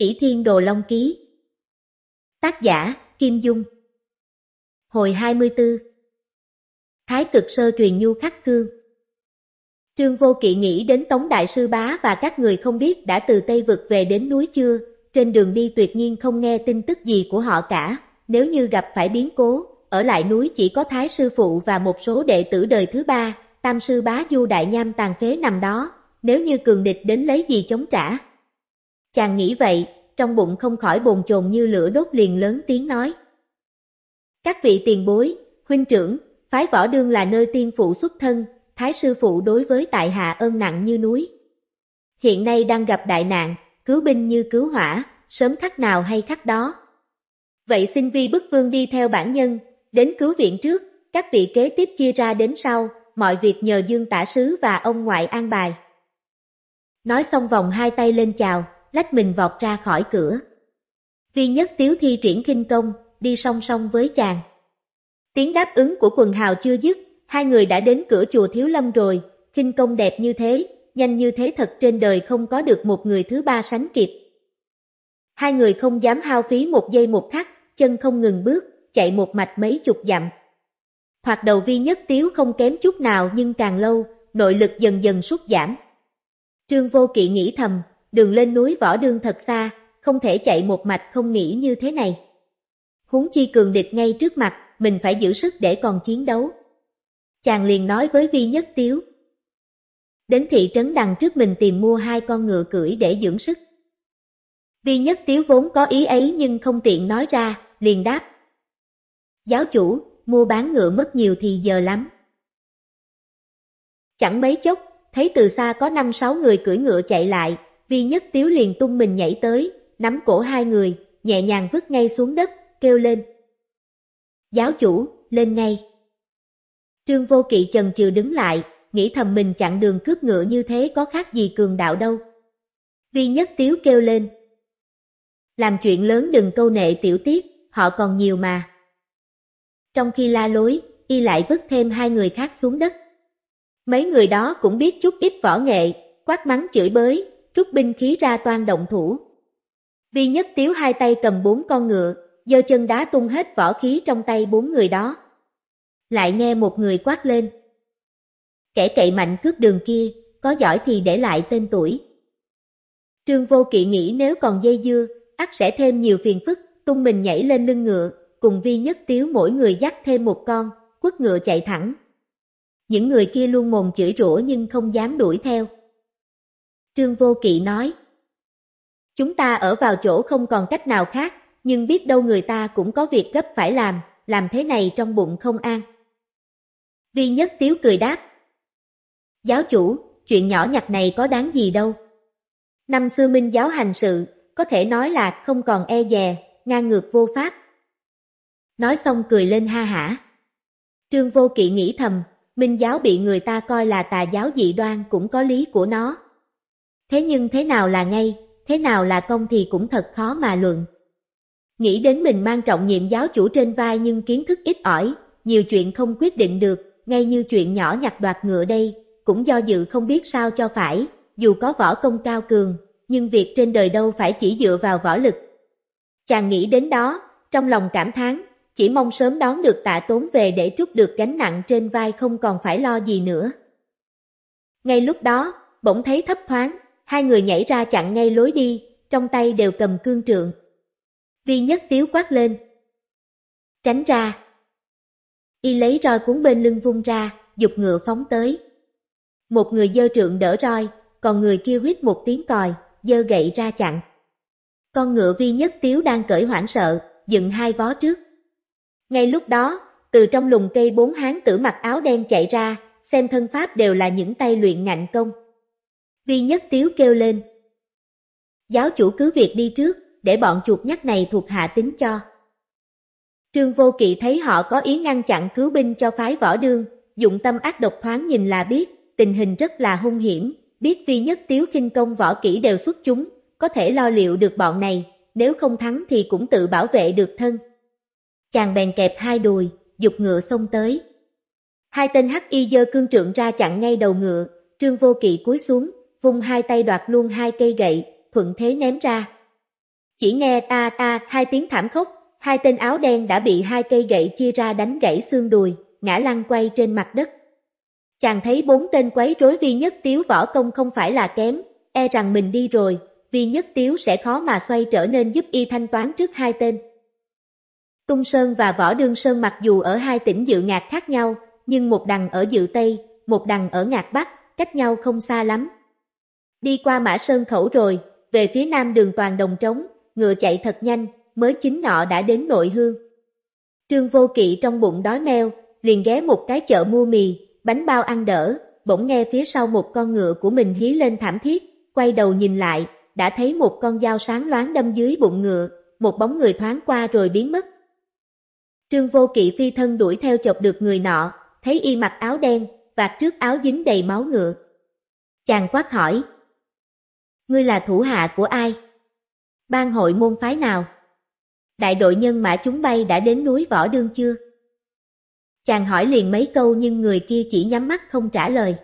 Ỷ Thiên Đồ Long Ký Tác giả Kim Dung Hồi 24 Thái cực sơ truyền nhu khắc cương Trương Vô Kỵ nghĩ đến Tống Đại Sư Bá và các người không biết đã từ Tây Vực về đến núi chưa, trên đường đi tuyệt nhiên không nghe tin tức gì của họ cả, nếu như gặp phải biến cố, ở lại núi chỉ có Thái Sư Phụ và một số đệ tử đời thứ ba, Tam Sư Bá Du Đại Nham tàn phế nằm đó, nếu như cường địch đến lấy gì chống trả, Chàng nghĩ vậy, trong bụng không khỏi bồn chồn như lửa đốt liền lớn tiếng nói. Các vị tiền bối, huynh trưởng, phái võ đương là nơi tiên phụ xuất thân, thái sư phụ đối với tại hạ ơn nặng như núi. Hiện nay đang gặp đại nạn, cứu binh như cứu hỏa, sớm khắc nào hay khắc đó. Vậy xin vi bức vương đi theo bản nhân, đến cứu viện trước, các vị kế tiếp chia ra đến sau, mọi việc nhờ Dương tả sứ và ông ngoại an bài. Nói xong vòng hai tay lên chào, lách mình vọt ra khỏi cửa. Vi nhất tiếu thi triển kinh công, đi song song với chàng. Tiếng đáp ứng của quần hào chưa dứt, hai người đã đến cửa chùa Thiếu Lâm rồi, kinh công đẹp như thế, nhanh như thế thật trên đời không có được một người thứ ba sánh kịp. Hai người không dám hao phí một giây một khắc, chân không ngừng bước, chạy một mạch mấy chục dặm. Thoạt đầu vi nhất tiếu không kém chút nào nhưng càng lâu, nội lực dần dần sút giảm. Trương Vô Kỵ nghĩ thầm, đường lên núi võ đương thật xa, không thể chạy một mạch không nghĩ như thế này. Húng chi cường địch ngay trước mặt, mình phải giữ sức để còn chiến đấu. Chàng liền nói với Vi Nhất Tiếu. Đến thị trấn đằng trước mình tìm mua hai con ngựa cưỡi để dưỡng sức. Vi Nhất Tiếu vốn có ý ấy nhưng không tiện nói ra, liền đáp. Giáo chủ, mua bán ngựa mất nhiều thì giờ lắm. Chẳng mấy chốc, thấy từ xa có năm sáu người cưỡi ngựa chạy lại, Vi nhất tiếu liền tung mình nhảy tới, nắm cổ hai người, nhẹ nhàng vứt ngay xuống đất, kêu lên. Giáo chủ, lên ngay. Trương Vô Kỵ chần chừ đứng lại, nghĩ thầm mình chặn đường cướp ngựa như thế có khác gì cường đạo đâu. Vi nhất tiếu kêu lên. Làm chuyện lớn đừng câu nệ tiểu tiết, họ còn nhiều mà. Trong khi la lối, y lại vứt thêm hai người khác xuống đất. Mấy người đó cũng biết chút ít võ nghệ, quát mắng chửi bới, rút binh khí ra toan động thủ. Vi nhất tiếu hai tay cầm bốn con ngựa, giơ chân đá tung hết vỏ khí trong tay bốn người đó. Lại nghe một người quát lên. Kẻ cậy mạnh cướp đường kia, có giỏi thì để lại tên tuổi. Trương Vô Kỵ nghĩ nếu còn dây dưa, ắt sẽ thêm nhiều phiền phức, tung mình nhảy lên lưng ngựa, cùng vi nhất tiếu mỗi người dắt thêm một con, quất ngựa chạy thẳng. Những người kia luôn mồm chửi rủa nhưng không dám đuổi theo. Trương Vô Kỵ nói. Chúng ta ở vào chỗ không còn cách nào khác, nhưng biết đâu người ta cũng có việc gấp phải làm, làm thế này trong bụng không an. Vi Nhất Tiếu cười đáp. Giáo chủ, chuyện nhỏ nhặt này có đáng gì đâu. Năm xưa minh giáo hành sự, có thể nói là không còn e dè, ngang ngược vô pháp. Nói xong cười lên ha hả. Trương Vô Kỵ nghĩ thầm, minh giáo bị người ta coi là tà giáo dị đoan cũng có lý của nó. Thế nhưng thế nào là ngay, thế nào là công thì cũng thật khó mà luận. Nghĩ đến mình mang trọng nhiệm giáo chủ trên vai nhưng kiến thức ít ỏi, nhiều chuyện không quyết định được, ngay như chuyện nhỏ nhặt đoạt ngựa đây, cũng do dự không biết sao cho phải, dù có võ công cao cường, nhưng việc trên đời đâu phải chỉ dựa vào võ lực. Chàng nghĩ đến đó, trong lòng cảm thán, chỉ mong sớm đón được tạ tốn về để trút được gánh nặng trên vai không còn phải lo gì nữa. Ngay lúc đó, bỗng thấy thấp thoáng, Hai người nhảy ra chặn ngay lối đi, trong tay đều cầm cương trượng. Vi nhất tiếu quát lên. Tránh ra. Y lấy roi cuốn bên lưng vung ra, dục ngựa phóng tới. Một người dơ trượng đỡ roi, còn người kia huyết một tiếng còi, dơ gậy ra chặn. Con ngựa vi nhất tiếu đang cởi hoảng sợ, dựng hai vó trước. Ngay lúc đó, từ trong lùng cây bốn hán tử mặc áo đen chạy ra, xem thân pháp đều là những tay luyện ngạnh công. Vi Nhất Tiếu kêu lên. Giáo chủ cứ việc đi trước, để bọn chuột nhắt này thuộc hạ tính cho. Trương Vô Kỵ thấy họ có ý ngăn chặn cứu binh cho phái võ đương, dụng tâm ác độc thoáng nhìn là biết, tình hình rất là hung hiểm, biết Vi Nhất Tiếu kinh công võ kỹ đều xuất chúng, có thể lo liệu được bọn này, nếu không thắng thì cũng tự bảo vệ được thân. Chàng bèn kẹp hai đùi, dục ngựa xông tới. Hai tên hắc y dơ cương trượng ra chặn ngay đầu ngựa, Trương Vô Kỵ cúi xuống, vung hai tay đoạt luôn hai cây gậy, thuận thế ném ra. Chỉ nghe ta ta hai tiếng thảm khốc, hai tên áo đen đã bị hai cây gậy chia ra đánh gãy xương đùi, ngã lăn quay trên mặt đất. Chàng thấy bốn tên quấy rối vi nhất tiếu võ công không phải là kém, e rằng mình đi rồi, vi nhất tiếu sẽ khó mà xoay trở nên giúp y thanh toán trước hai tên. Tung Sơn và Võ Đương Sơn mặc dù ở hai tỉnh dự ngạc khác nhau, nhưng một đằng ở dự Tây, một đằng ở ngạc Bắc, cách nhau không xa lắm. Đi qua Mã Sơn Khẩu rồi, về phía nam đường toàn đồng trống, ngựa chạy thật nhanh, mới chính nọ đã đến nội hương. Trương Vô Kỵ trong bụng đói meo, liền ghé một cái chợ mua mì, bánh bao ăn đỡ, bỗng nghe phía sau một con ngựa của mình hí lên thảm thiết, quay đầu nhìn lại, đã thấy một con dao sáng loáng đâm dưới bụng ngựa, một bóng người thoáng qua rồi biến mất. Trương Vô Kỵ phi thân đuổi theo chộp được người nọ, thấy y mặc áo đen, vạt trước áo dính đầy máu ngựa. Chàng quát hỏi, Ngươi là thủ hạ của ai? Ban hội môn phái nào? Đại đội nhân mã chúng bay đã đến núi Võ Đương chưa? Chàng hỏi liền mấy câu nhưng người kia chỉ nhắm mắt không trả lời.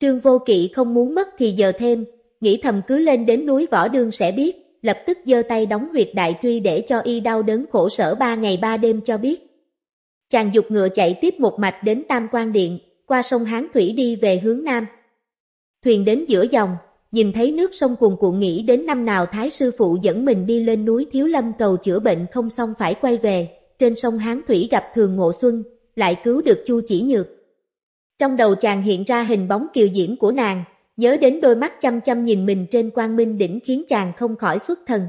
Trương Vô Kỵ không muốn mất thì giờ thêm, nghĩ thầm cứ lên đến núi Võ Đương sẽ biết, lập tức giơ tay đóng huyệt đại truy để cho y đau đớn khổ sở ba ngày ba đêm cho biết. Chàng dục ngựa chạy tiếp một mạch đến Tam Quan Điện, qua sông Hán Thủy đi về hướng Nam. Thuyền đến giữa dòng, nhìn thấy nước sông cuồn cuộn nghĩ đến năm nào Thái Sư Phụ dẫn mình đi lên núi Thiếu Lâm cầu chữa bệnh không xong phải quay về, trên sông Hán Thủy gặp Thường Ngộ Xuân, lại cứu được Chu Chỉ Nhược. Trong đầu chàng hiện ra hình bóng kiều diễm của nàng, nhớ đến đôi mắt chăm chăm nhìn mình trên quang minh đỉnh khiến chàng không khỏi xuất thần.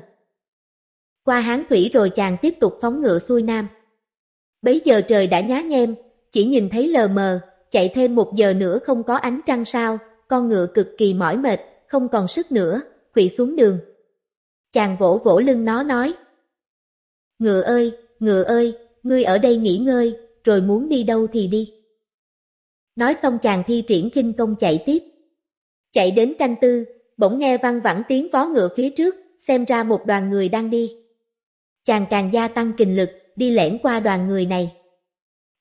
Qua Hán Thủy rồi chàng tiếp tục phóng ngựa xuôi nam. Bấy giờ trời đã nhá nhem, chỉ nhìn thấy lờ mờ, chạy thêm một giờ nữa không có ánh trăng sao, con ngựa cực kỳ mỏi mệt, không còn sức nữa, quỵ xuống đường. Chàng vỗ vỗ lưng nó nói. Ngựa ơi, ngựa ơi, ngươi ở đây nghỉ ngơi, rồi muốn đi đâu thì đi. Nói xong chàng thi triển kinh công chạy tiếp. Chạy đến canh tư, bỗng nghe văng vẳng tiếng vó ngựa phía trước, xem ra một đoàn người đang đi. Chàng càng gia tăng kình lực, đi lẻn qua đoàn người này.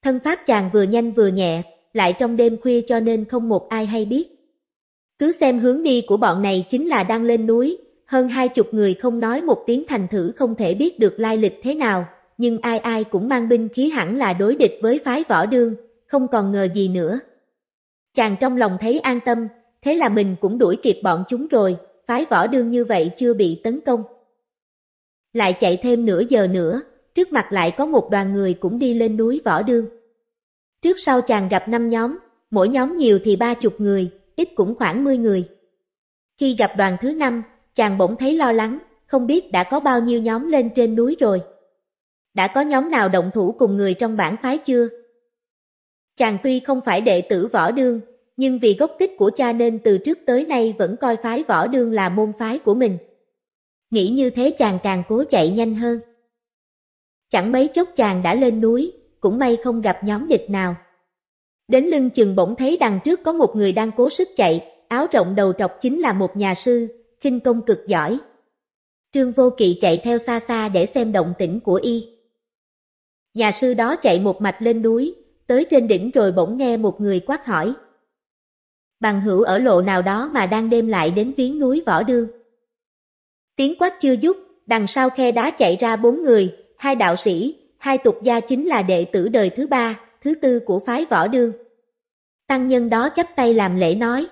Thân pháp chàng vừa nhanh vừa nhẹ, lại trong đêm khuya cho nên không một ai hay biết. Cứ xem hướng đi của bọn này chính là đang lên núi, hơn hai chục người không nói một tiếng thành thử không thể biết được lai lịch thế nào, nhưng ai ai cũng mang binh khí hẳn là đối địch với phái võ đương, không còn ngờ gì nữa. Chàng trong lòng thấy an tâm, thế là mình cũng đuổi kịp bọn chúng rồi, phái võ đương như vậy chưa bị tấn công. Lại chạy thêm nửa giờ nữa, trước mặt lại có một đoàn người cũng đi lên núi võ đương. Trước sau chàng gặp năm nhóm, mỗi nhóm nhiều thì ba chục người, ít cũng khoảng 10 người. Khi gặp đoàn thứ năm, chàng bỗng thấy lo lắng, không biết đã có bao nhiêu nhóm lên trên núi rồi. Đã có nhóm nào động thủ cùng người trong bản phái chưa? Chàng tuy không phải đệ tử võ đương, nhưng vì gốc tích của cha nên từ trước tới nay vẫn coi phái võ đương là môn phái của mình. Nghĩ như thế chàng càng cố chạy nhanh hơn. Chẳng mấy chốc chàng đã lên núi, cũng may không gặp nhóm địch nào. Đến lưng chừng bỗng thấy đằng trước có một người đang cố sức chạy, áo rộng đầu trọc chính là một nhà sư, khinh công cực giỏi. Trương Vô Kỵ chạy theo xa xa để xem động tĩnh của y. Nhà sư đó chạy một mạch lên núi, tới trên đỉnh rồi bỗng nghe một người quát hỏi. Bằng hữu ở lộ nào đó mà đang đêm lại đến viếng núi Võ Đương. Tiếng quát chưa dứt, đằng sau khe đá chạy ra bốn người, hai đạo sĩ, hai tục gia chính là đệ tử đời thứ ba, thứ tư của phái võ đương. Tăng nhân đó chấp tay làm lễ nói.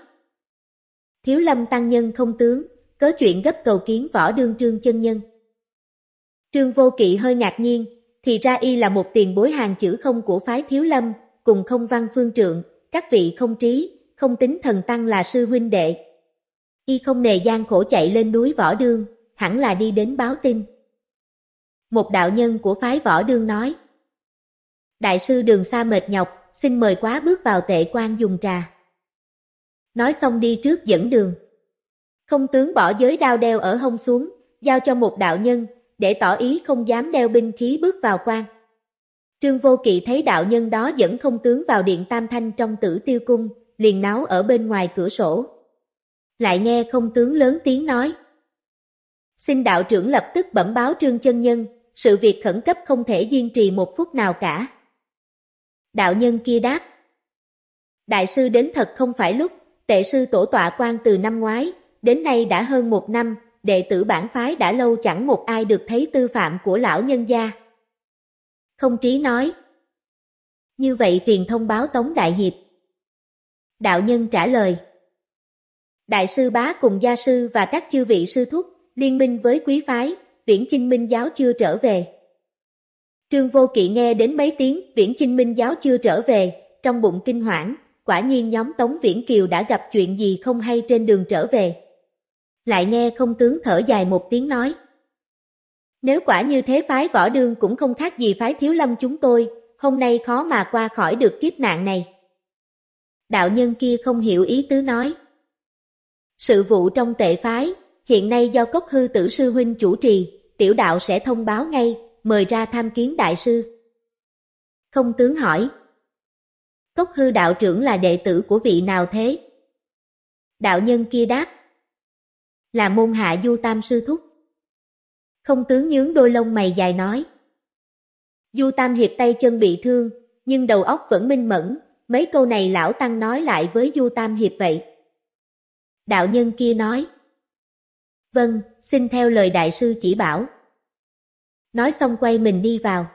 Thiếu lâm tăng nhân không tướng, cớ chuyện gấp cầu kiến võ đương trương chân nhân. Trương vô kỵ hơi ngạc nhiên, thì ra y là một tiền bối hàng chữ không của phái thiếu lâm, cùng không văn phương trượng, các vị không trí, không tính thần tăng là sư huynh đệ. Y không nề gian khổ chạy lên núi võ đương, hẳn là đi đến báo tin. Một đạo nhân của phái võ đương nói. Đại sư đường xa mệt nhọc, xin mời quá bước vào tệ quan dùng trà. Nói xong đi trước dẫn đường. Không tướng bỏ giới đao đeo ở hông xuống, giao cho một đạo nhân, để tỏ ý không dám đeo binh khí bước vào quan. Trương Vô Kỵ thấy đạo nhân đó dẫn không tướng vào điện Tam Thanh trong tử tiêu cung, liền náo ở bên ngoài cửa sổ. Lại nghe không tướng lớn tiếng nói. Xin đạo trưởng lập tức bẩm báo Trương Chân Nhân, sự việc khẩn cấp không thể duy trì một phút nào cả. Đạo nhân kia đáp. Đại sư đến thật không phải lúc, tệ sư tổ tọa quan từ năm ngoái, đến nay đã hơn một năm, đệ tử bản phái đã lâu chẳng một ai được thấy tư phạm của lão nhân gia. Không trí nói. Như vậy phiền thông báo Tống Đại Hiệp. Đạo nhân trả lời. Đại sư bá cùng gia sư và các chư vị sư thúc, liên minh với quý phái, viễn chinh minh giáo chưa trở về. Trương Vô Kỵ nghe đến mấy tiếng Viễn Chinh Minh giáo chưa trở về, trong bụng kinh hoảng, quả nhiên nhóm Tống Viễn Kiều đã gặp chuyện gì không hay trên đường trở về. Lại nghe không tướng thở dài một tiếng nói. Nếu quả như thế phái võ đương cũng không khác gì phái thiếu lâm chúng tôi, hôm nay khó mà qua khỏi được kiếp nạn này. Đạo nhân kia không hiểu ý tứ nói. Sự vụ trong tệ phái, hiện nay do cốc hư tử sư huynh chủ trì, tiểu đạo sẽ thông báo ngay, mời ra tham kiến đại sư. Không tướng hỏi, Cốc hư đạo trưởng là đệ tử của vị nào thế? Đạo nhân kia đáp, là môn hạ du tam sư thúc. Không tướng nhướng đôi lông mày dài nói. Du tam hiệp tay chân bị thương, nhưng đầu óc vẫn minh mẫn, mấy câu này lão tăng nói lại với du tam hiệp vậy. Đạo nhân kia nói, vâng, xin theo lời đại sư chỉ bảo. Nói xong quay mình đi vào.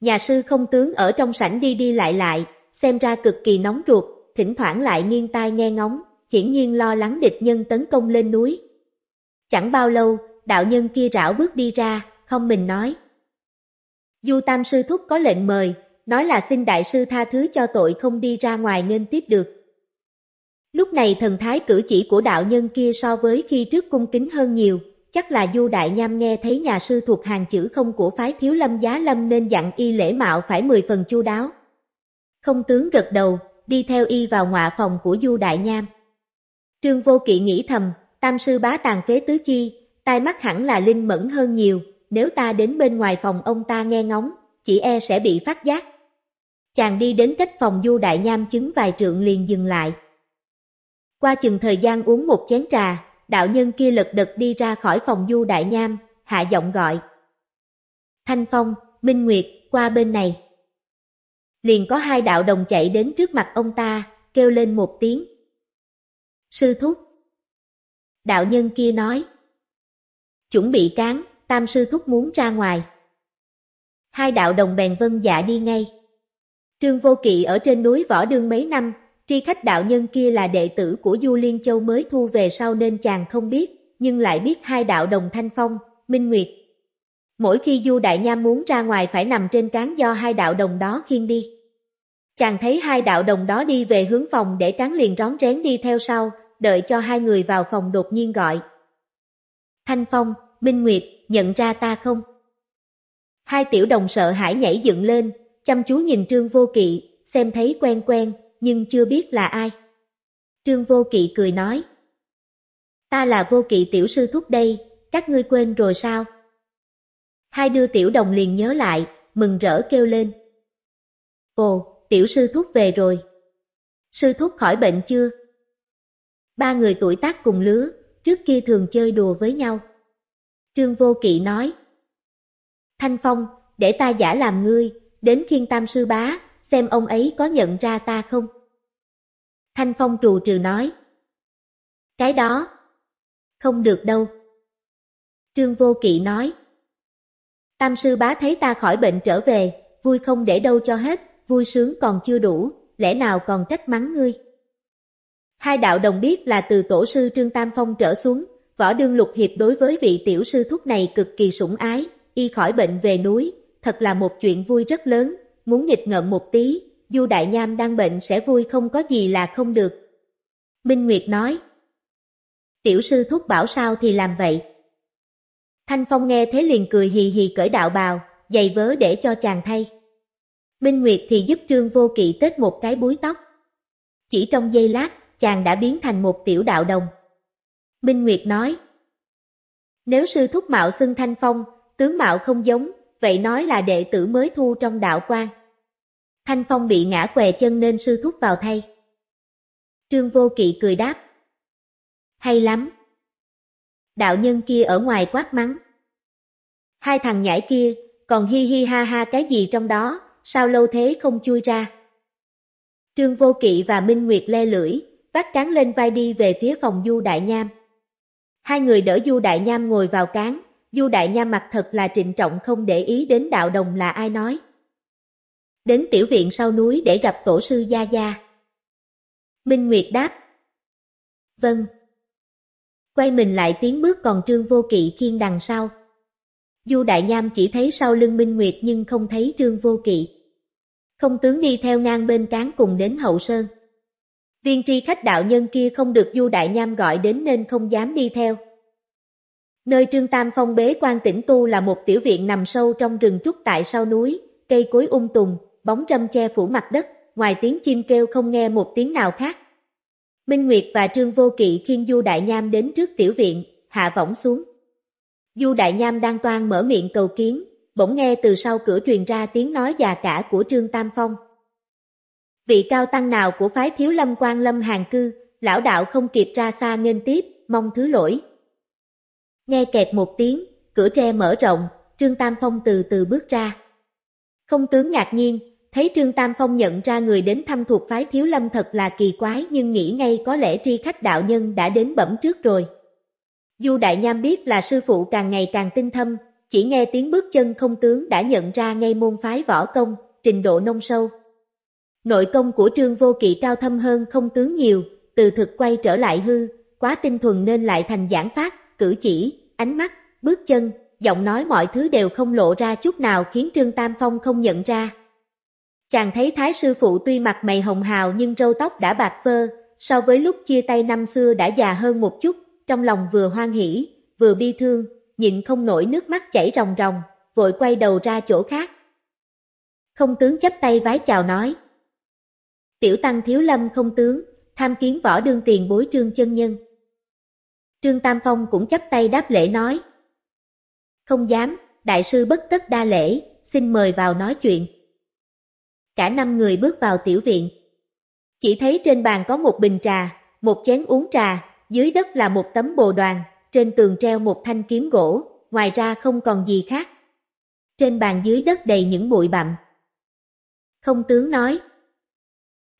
Nhà sư không tướng ở trong sảnh đi đi lại lại, xem ra cực kỳ nóng ruột, thỉnh thoảng lại nghiêng tai nghe ngóng, hiển nhiên lo lắng địch nhân tấn công lên núi. Chẳng bao lâu, đạo nhân kia rảo bước đi ra, không mình nói. Du Tam Sư Thúc có lệnh mời, nói là xin đại sư tha thứ cho tội không đi ra ngoài nên tiếp được. Lúc này thần thái cử chỉ của đạo nhân kia so với khi trước cung kính hơn nhiều, chắc là Du Đại Nham nghe thấy nhà sư thuộc hàng chữ không của phái thiếu lâm giá lâm nên dặn y lễ mạo phải mười phần chu đáo. Không tướng gật đầu, đi theo y vào ngọa phòng của Du Đại Nham. Trương Vô Kỵ nghĩ thầm, tam sư bá tàn phế tứ chi, tai mắt hẳn là linh mẫn hơn nhiều, nếu ta đến bên ngoài phòng ông ta nghe ngóng, chỉ e sẽ bị phát giác. Chàng đi đến cách phòng Du Đại Nham chứng vài trượng liền dừng lại. Qua chừng thời gian uống một chén trà, đạo nhân kia lật đật đi ra khỏi phòng du đại nham, hạ giọng gọi. Thanh Phong, Minh Nguyệt, qua bên này. Liền có hai đạo đồng chạy đến trước mặt ông ta, kêu lên một tiếng. Sư thúc. Đạo nhân kia nói. Chuẩn bị cán, tam sư thúc muốn ra ngoài. Hai đạo đồng bèn vân dạ đi ngay. Trương Vô Kỵ ở trên núi Võ Đương mấy năm, Tri khách đạo nhân kia là đệ tử của Du Liên Châu mới thu về sau nên chàng không biết, nhưng lại biết hai đạo đồng thanh phong, minh nguyệt. Mỗi khi Du Đại Nham muốn ra ngoài phải nằm trên cán do hai đạo đồng đó khiêng đi. Chàng thấy hai đạo đồng đó đi về hướng phòng để tráng liền rón rén đi theo sau, đợi cho hai người vào phòng đột nhiên gọi. Thanh Phong, Minh Nguyệt, nhận ra ta không? Hai tiểu đồng sợ hãi nhảy dựng lên, chăm chú nhìn Trương Vô Kỵ, xem thấy quen quen, nhưng chưa biết là ai. Trương Vô Kỵ cười nói. Ta là Vô Kỵ tiểu sư thúc đây, các ngươi quên rồi sao? Hai đứa tiểu đồng liền nhớ lại, mừng rỡ kêu lên. Ồ, tiểu sư thúc về rồi. Sư thúc khỏi bệnh chưa? Ba người tuổi tác cùng lứa, trước kia thường chơi đùa với nhau. Trương Vô Kỵ nói. Thanh Phong, để ta giả làm ngươi, đến khiên tam sư bá, xem ông ấy có nhận ra ta không. Thanh Phong trù trừ nói. Cái đó, không được đâu. Trương Vô Kỵ nói. Tam sư bá thấy ta khỏi bệnh trở về, vui không để đâu cho hết, vui sướng còn chưa đủ, lẽ nào còn trách mắng ngươi. Hai đạo đồng biết là từ tổ sư Trương Tam Phong trở xuống, võ đương lục hiệp đối với vị tiểu sư thúc này cực kỳ sủng ái, y khỏi bệnh về núi, thật là một chuyện vui rất lớn, muốn nghịch ngợm một tí, Du Đại Nham đang bệnh sẽ vui không có gì là không được. Minh Nguyệt nói, tiểu sư thúc bảo sao thì làm vậy. Thanh Phong nghe thế liền cười hì hì cởi đạo bào, giày vớ để cho chàng thay. Minh Nguyệt thì giúp Trương Vô Kỵ tết một cái búi tóc. Chỉ trong giây lát, chàng đã biến thành một tiểu đạo đồng. Minh Nguyệt nói, nếu sư thúc mạo xưng Thanh Phong, tướng mạo không giống, vậy nói là đệ tử mới thu trong đạo quan. Thanh Phong bị ngã què chân nên sư thúc vào thay. Trương Vô Kỵ cười đáp. Hay lắm. Đạo nhân kia ở ngoài quát mắng. Hai thằng nhãi kia, còn hi hi ha ha cái gì trong đó, sao lâu thế không chui ra. Trương Vô Kỵ và Minh Nguyệt le lưỡi, vắt cán lên vai đi về phía phòng Du Đại Nham. Hai người đỡ Du Đại Nham ngồi vào cán, Du Đại Nha mặt thật là trịnh trọng không để ý đến đạo đồng là ai nói. Đến tiểu viện sau núi để gặp tổ sư Gia Gia. Minh Nguyệt đáp. Vâng. Quay mình lại tiến bước còn Trương Vô Kỵ khiên đằng sau. Du Đại Nham chỉ thấy sau lưng Minh Nguyệt nhưng không thấy Trương Vô Kỵ. Không tướng đi theo ngang bên cán cùng đến hậu sơn. Viên tri khách đạo nhân kia không được Du Đại Nham gọi đến nên không dám đi theo. Nơi Trương Tam Phong bế quan tĩnh tu là một tiểu viện nằm sâu trong rừng trúc tại sau núi, cây cối um tùm, bóng râm che phủ mặt đất, ngoài tiếng chim kêu không nghe một tiếng nào khác. Minh Nguyệt và Trương Vô Kỵ khiêng Du Đại Nham đến trước tiểu viện, hạ võng xuống. Du Đại Nham đang toan mở miệng cầu kiến, bỗng nghe từ sau cửa truyền ra tiếng nói già cả của Trương Tam Phong. Vị cao tăng nào của phái thiếu lâm quan lâm hàng cư, lão đạo không kịp ra xa nghênh tiếp, mong thứ lỗi. Nghe kẹt một tiếng, cửa tre mở rộng, Trương Tam Phong từ từ bước ra. Không tướng ngạc nhiên, thấy Trương Tam Phong nhận ra người đến thăm thuộc phái Thiếu Lâm thật là kỳ quái nhưng nghĩ ngay có lẽ tri khách đạo nhân đã đến bẩm trước rồi. Du Đại Nham biết là sư phụ càng ngày càng tinh thâm, chỉ nghe tiếng bước chân không tướng đã nhận ra ngay môn phái võ công, trình độ nông sâu. Nội công của Trương Vô Kỵ cao thâm hơn không tướng nhiều, từ thực quay trở lại hư, quá tinh thuần nên lại thành giảng phát, cử chỉ, ánh mắt, bước chân, giọng nói mọi thứ đều không lộ ra chút nào khiến Trương Tam Phong không nhận ra. Chàng thấy Thái Sư Phụ tuy mặt mày hồng hào nhưng râu tóc đã bạc phơ, so với lúc chia tay năm xưa đã già hơn một chút, trong lòng vừa hoan hỉ, vừa bi thương, nhịn không nổi nước mắt chảy ròng ròng, vội quay đầu ra chỗ khác. Không tướng chấp tay vái chào nói. Tiểu tăng thiếu lâm không tướng, tham kiến võ đương tiền bối trương chân nhân. Trương Tam Phong cũng chắp tay đáp lễ nói. Không dám, đại sư bất tất đa lễ, xin mời vào nói chuyện. Cả năm người bước vào tiểu viện. Chỉ thấy trên bàn có một bình trà, một chén uống trà, dưới đất là một tấm bồ đoàn, trên tường treo một thanh kiếm gỗ, ngoài ra không còn gì khác. Trên bàn dưới đất đầy những bụi bặm. Không tướng nói.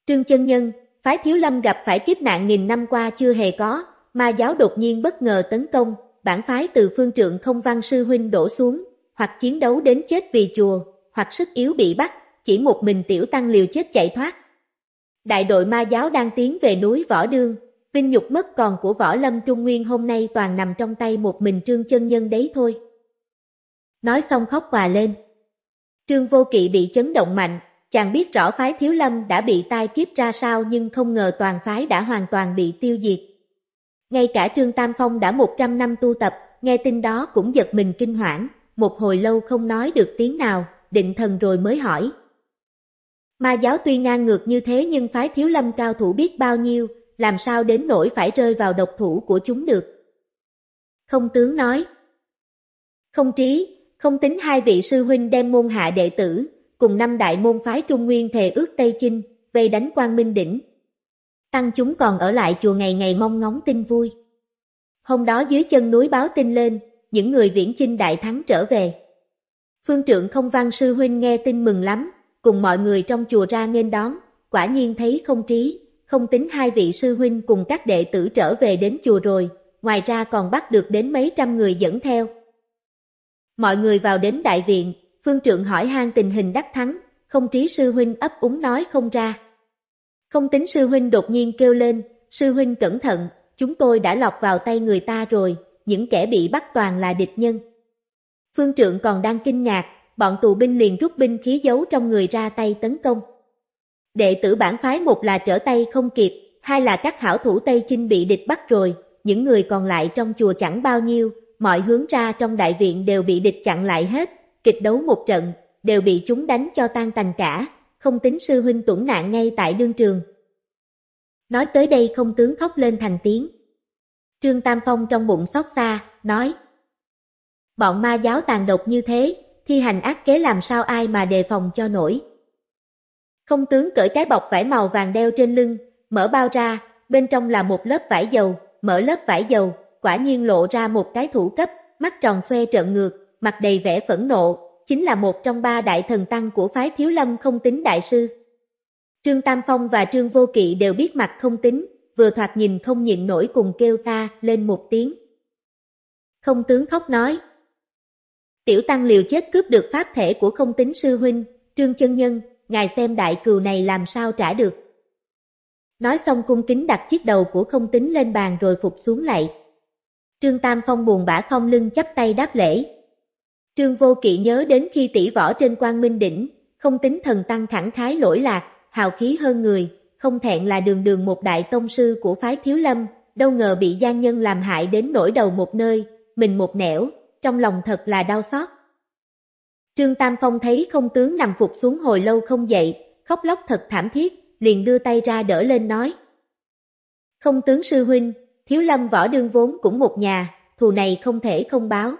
Trương chân nhân, phái thiếu lâm gặp phải kiếp nạn nghìn năm qua chưa hề có, Ma giáo đột nhiên bất ngờ tấn công, bản phái từ phương trượng không văn sư huynh đổ xuống, hoặc chiến đấu đến chết vì chùa, hoặc sức yếu bị bắt, chỉ một mình tiểu tăng liều chết chạy thoát. Đại đội ma giáo đang tiến về núi Võ Đương, vinh nhục mất còn của Võ Lâm Trung Nguyên hôm nay toàn nằm trong tay một mình Trương Chân Nhân đấy thôi. Nói xong khóc quà lên. Trương Vô Kỵ bị chấn động mạnh, chàng biết rõ phái Thiếu Lâm đã bị tai kiếp ra sao nhưng không ngờ toàn phái đã hoàn toàn bị tiêu diệt. Ngay cả Trương Tam Phong đã 100 năm tu tập, nghe tin đó cũng giật mình kinh hoảng, một hồi lâu không nói được tiếng nào, định thần rồi mới hỏi. Ma giáo tuy ngang ngược như thế nhưng phái thiếu lâm cao thủ biết bao nhiêu, làm sao đến nỗi phải rơi vào độc thủ của chúng được. Không tướng nói. Không trí, không tính hai vị sư huynh đem môn hạ đệ tử, cùng năm đại môn phái Trung Nguyên thề ước Tây Chinh, về đánh Quang Minh Đỉnh, Tăng chúng còn ở lại chùa ngày ngày mong ngóng tin vui. Hôm đó dưới chân núi báo tin lên, những người viễn chinh đại thắng trở về. Phương trượng không văn sư huynh nghe tin mừng lắm, cùng mọi người trong chùa ra nghênh đón, quả nhiên thấy không trí, không tính hai vị sư huynh cùng các đệ tử trở về đến chùa rồi, ngoài ra còn bắt được đến mấy trăm người dẫn theo. Mọi người vào đến đại viện, phương trượng hỏi han tình hình đắc thắng, không trí sư huynh ấp úng nói không ra. Không tính sư huynh đột nhiên kêu lên, sư huynh cẩn thận, chúng tôi đã lọt vào tay người ta rồi, những kẻ bị bắt toàn là địch nhân. Phương trượng còn đang kinh ngạc, bọn tù binh liền rút binh khí giấu trong người ra tay tấn công. Đệ tử bản phái một là trở tay không kịp, hai là các hảo thủ Tây Chinh bị địch bắt rồi, những người còn lại trong chùa chẳng bao nhiêu, mọi hướng ra trong đại viện đều bị địch chặn lại hết, kịch đấu một trận, đều bị chúng đánh cho tan tành cả, không tính sư huynh tuẫn nạn ngay tại đương trường. Nói tới đây không tướng khóc lên thành tiếng. Trương Tam Phong trong bụng xót xa, nói Bọn ma giáo tàn độc như thế, thi hành ác kế làm sao ai mà đề phòng cho nổi. Không tướng cởi cái bọc vải màu vàng đeo trên lưng, mở bao ra, bên trong là một lớp vải dầu, mở lớp vải dầu, quả nhiên lộ ra một cái thủ cấp, mắt tròn xoe trợn ngược, mặt đầy vẻ phẫn nộ, chính là một trong ba đại thần tăng của phái Thiếu Lâm không tính đại sư. Trương Tam Phong và Trương Vô Kỵ đều biết mặt không tính, vừa thoạt nhìn không nhịn nổi cùng kêu ta lên một tiếng. Không tướng khóc nói. Tiểu tăng liều chết cướp được pháp thể của không tính sư huynh, Trương Chân Nhân, ngài xem đại cừu này làm sao trả được. Nói xong cung kính đặt chiếc đầu của không tính lên bàn rồi phục xuống lại. Trương Tam Phong buồn bã không lưng chắp tay đáp lễ, Trương Vô Kỵ nhớ đến khi tỷ võ trên quan minh đỉnh, không tính thần tăng thẳng thái lỗi lạc, hào khí hơn người, không thẹn là đường đường một đại tông sư của phái thiếu lâm, đâu ngờ bị gian nhân làm hại đến nỗi đầu một nơi, mình một nẻo, trong lòng thật là đau xót. Trương Tam Phong thấy không tướng nằm phục xuống hồi lâu không dậy, khóc lóc thật thảm thiết, liền đưa tay ra đỡ lên nói. Không tướng sư huynh, thiếu lâm võ đương vốn cũng một nhà, thù này không thể không báo.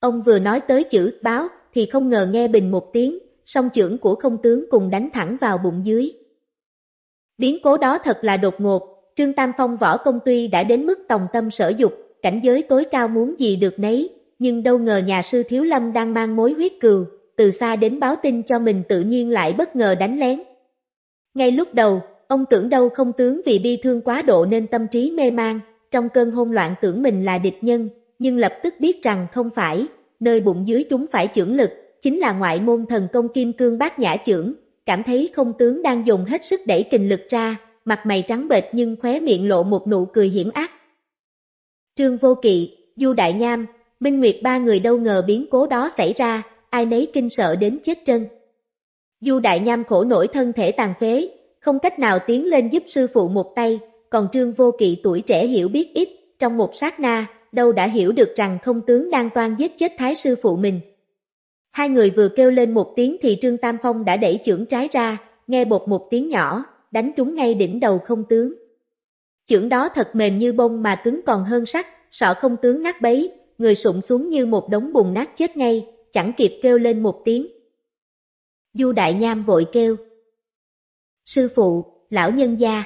Ông vừa nói tới chữ báo thì không ngờ nghe bình một tiếng, song chưởng của không tướng cùng đánh thẳng vào bụng dưới. Biến cố đó thật là đột ngột, Trương Tam Phong võ công tuy đã đến mức tòng tâm sở dục, cảnh giới tối cao muốn gì được nấy, nhưng đâu ngờ nhà sư Thiếu Lâm đang mang mối huyết cừu, từ xa đến báo tin cho mình tự nhiên lại bất ngờ đánh lén. Ngay lúc đầu, ông tưởng đâu không tướng vì bi thương quá độ nên tâm trí mê man, trong cơn hôn loạn tưởng mình là địch nhân, nhưng lập tức biết rằng không phải, nơi bụng dưới chúng phải trưởng lực, chính là ngoại môn thần công kim cương bát nhã trưởng cảm thấy không tướng đang dùng hết sức đẩy kình lực ra, mặt mày trắng bệch nhưng khóe miệng lộ một nụ cười hiểm ác. Trương Vô Kỵ, Du Đại Nham, Minh Nguyệt ba người đâu ngờ biến cố đó xảy ra, ai nấy kinh sợ đến chết trân. Du Đại Nham khổ nổi thân thể tàn phế, không cách nào tiến lên giúp sư phụ một tay, còn Trương Vô Kỵ tuổi trẻ hiểu biết ít, trong một sát na, đâu đã hiểu được rằng không tướng đang toan giết chết thái sư phụ mình. Hai người vừa kêu lên một tiếng thì Trương Tam Phong đã đẩy chưởng trái ra, nghe bột một tiếng nhỏ, đánh trúng ngay đỉnh đầu không tướng. Chưởng đó thật mềm như bông mà cứng còn hơn sắt, sợ không tướng nát bấy, người sụng xuống như một đống bùn nát chết ngay, chẳng kịp kêu lên một tiếng. Du Đại Nham vội kêu. Sư phụ, lão nhân gia.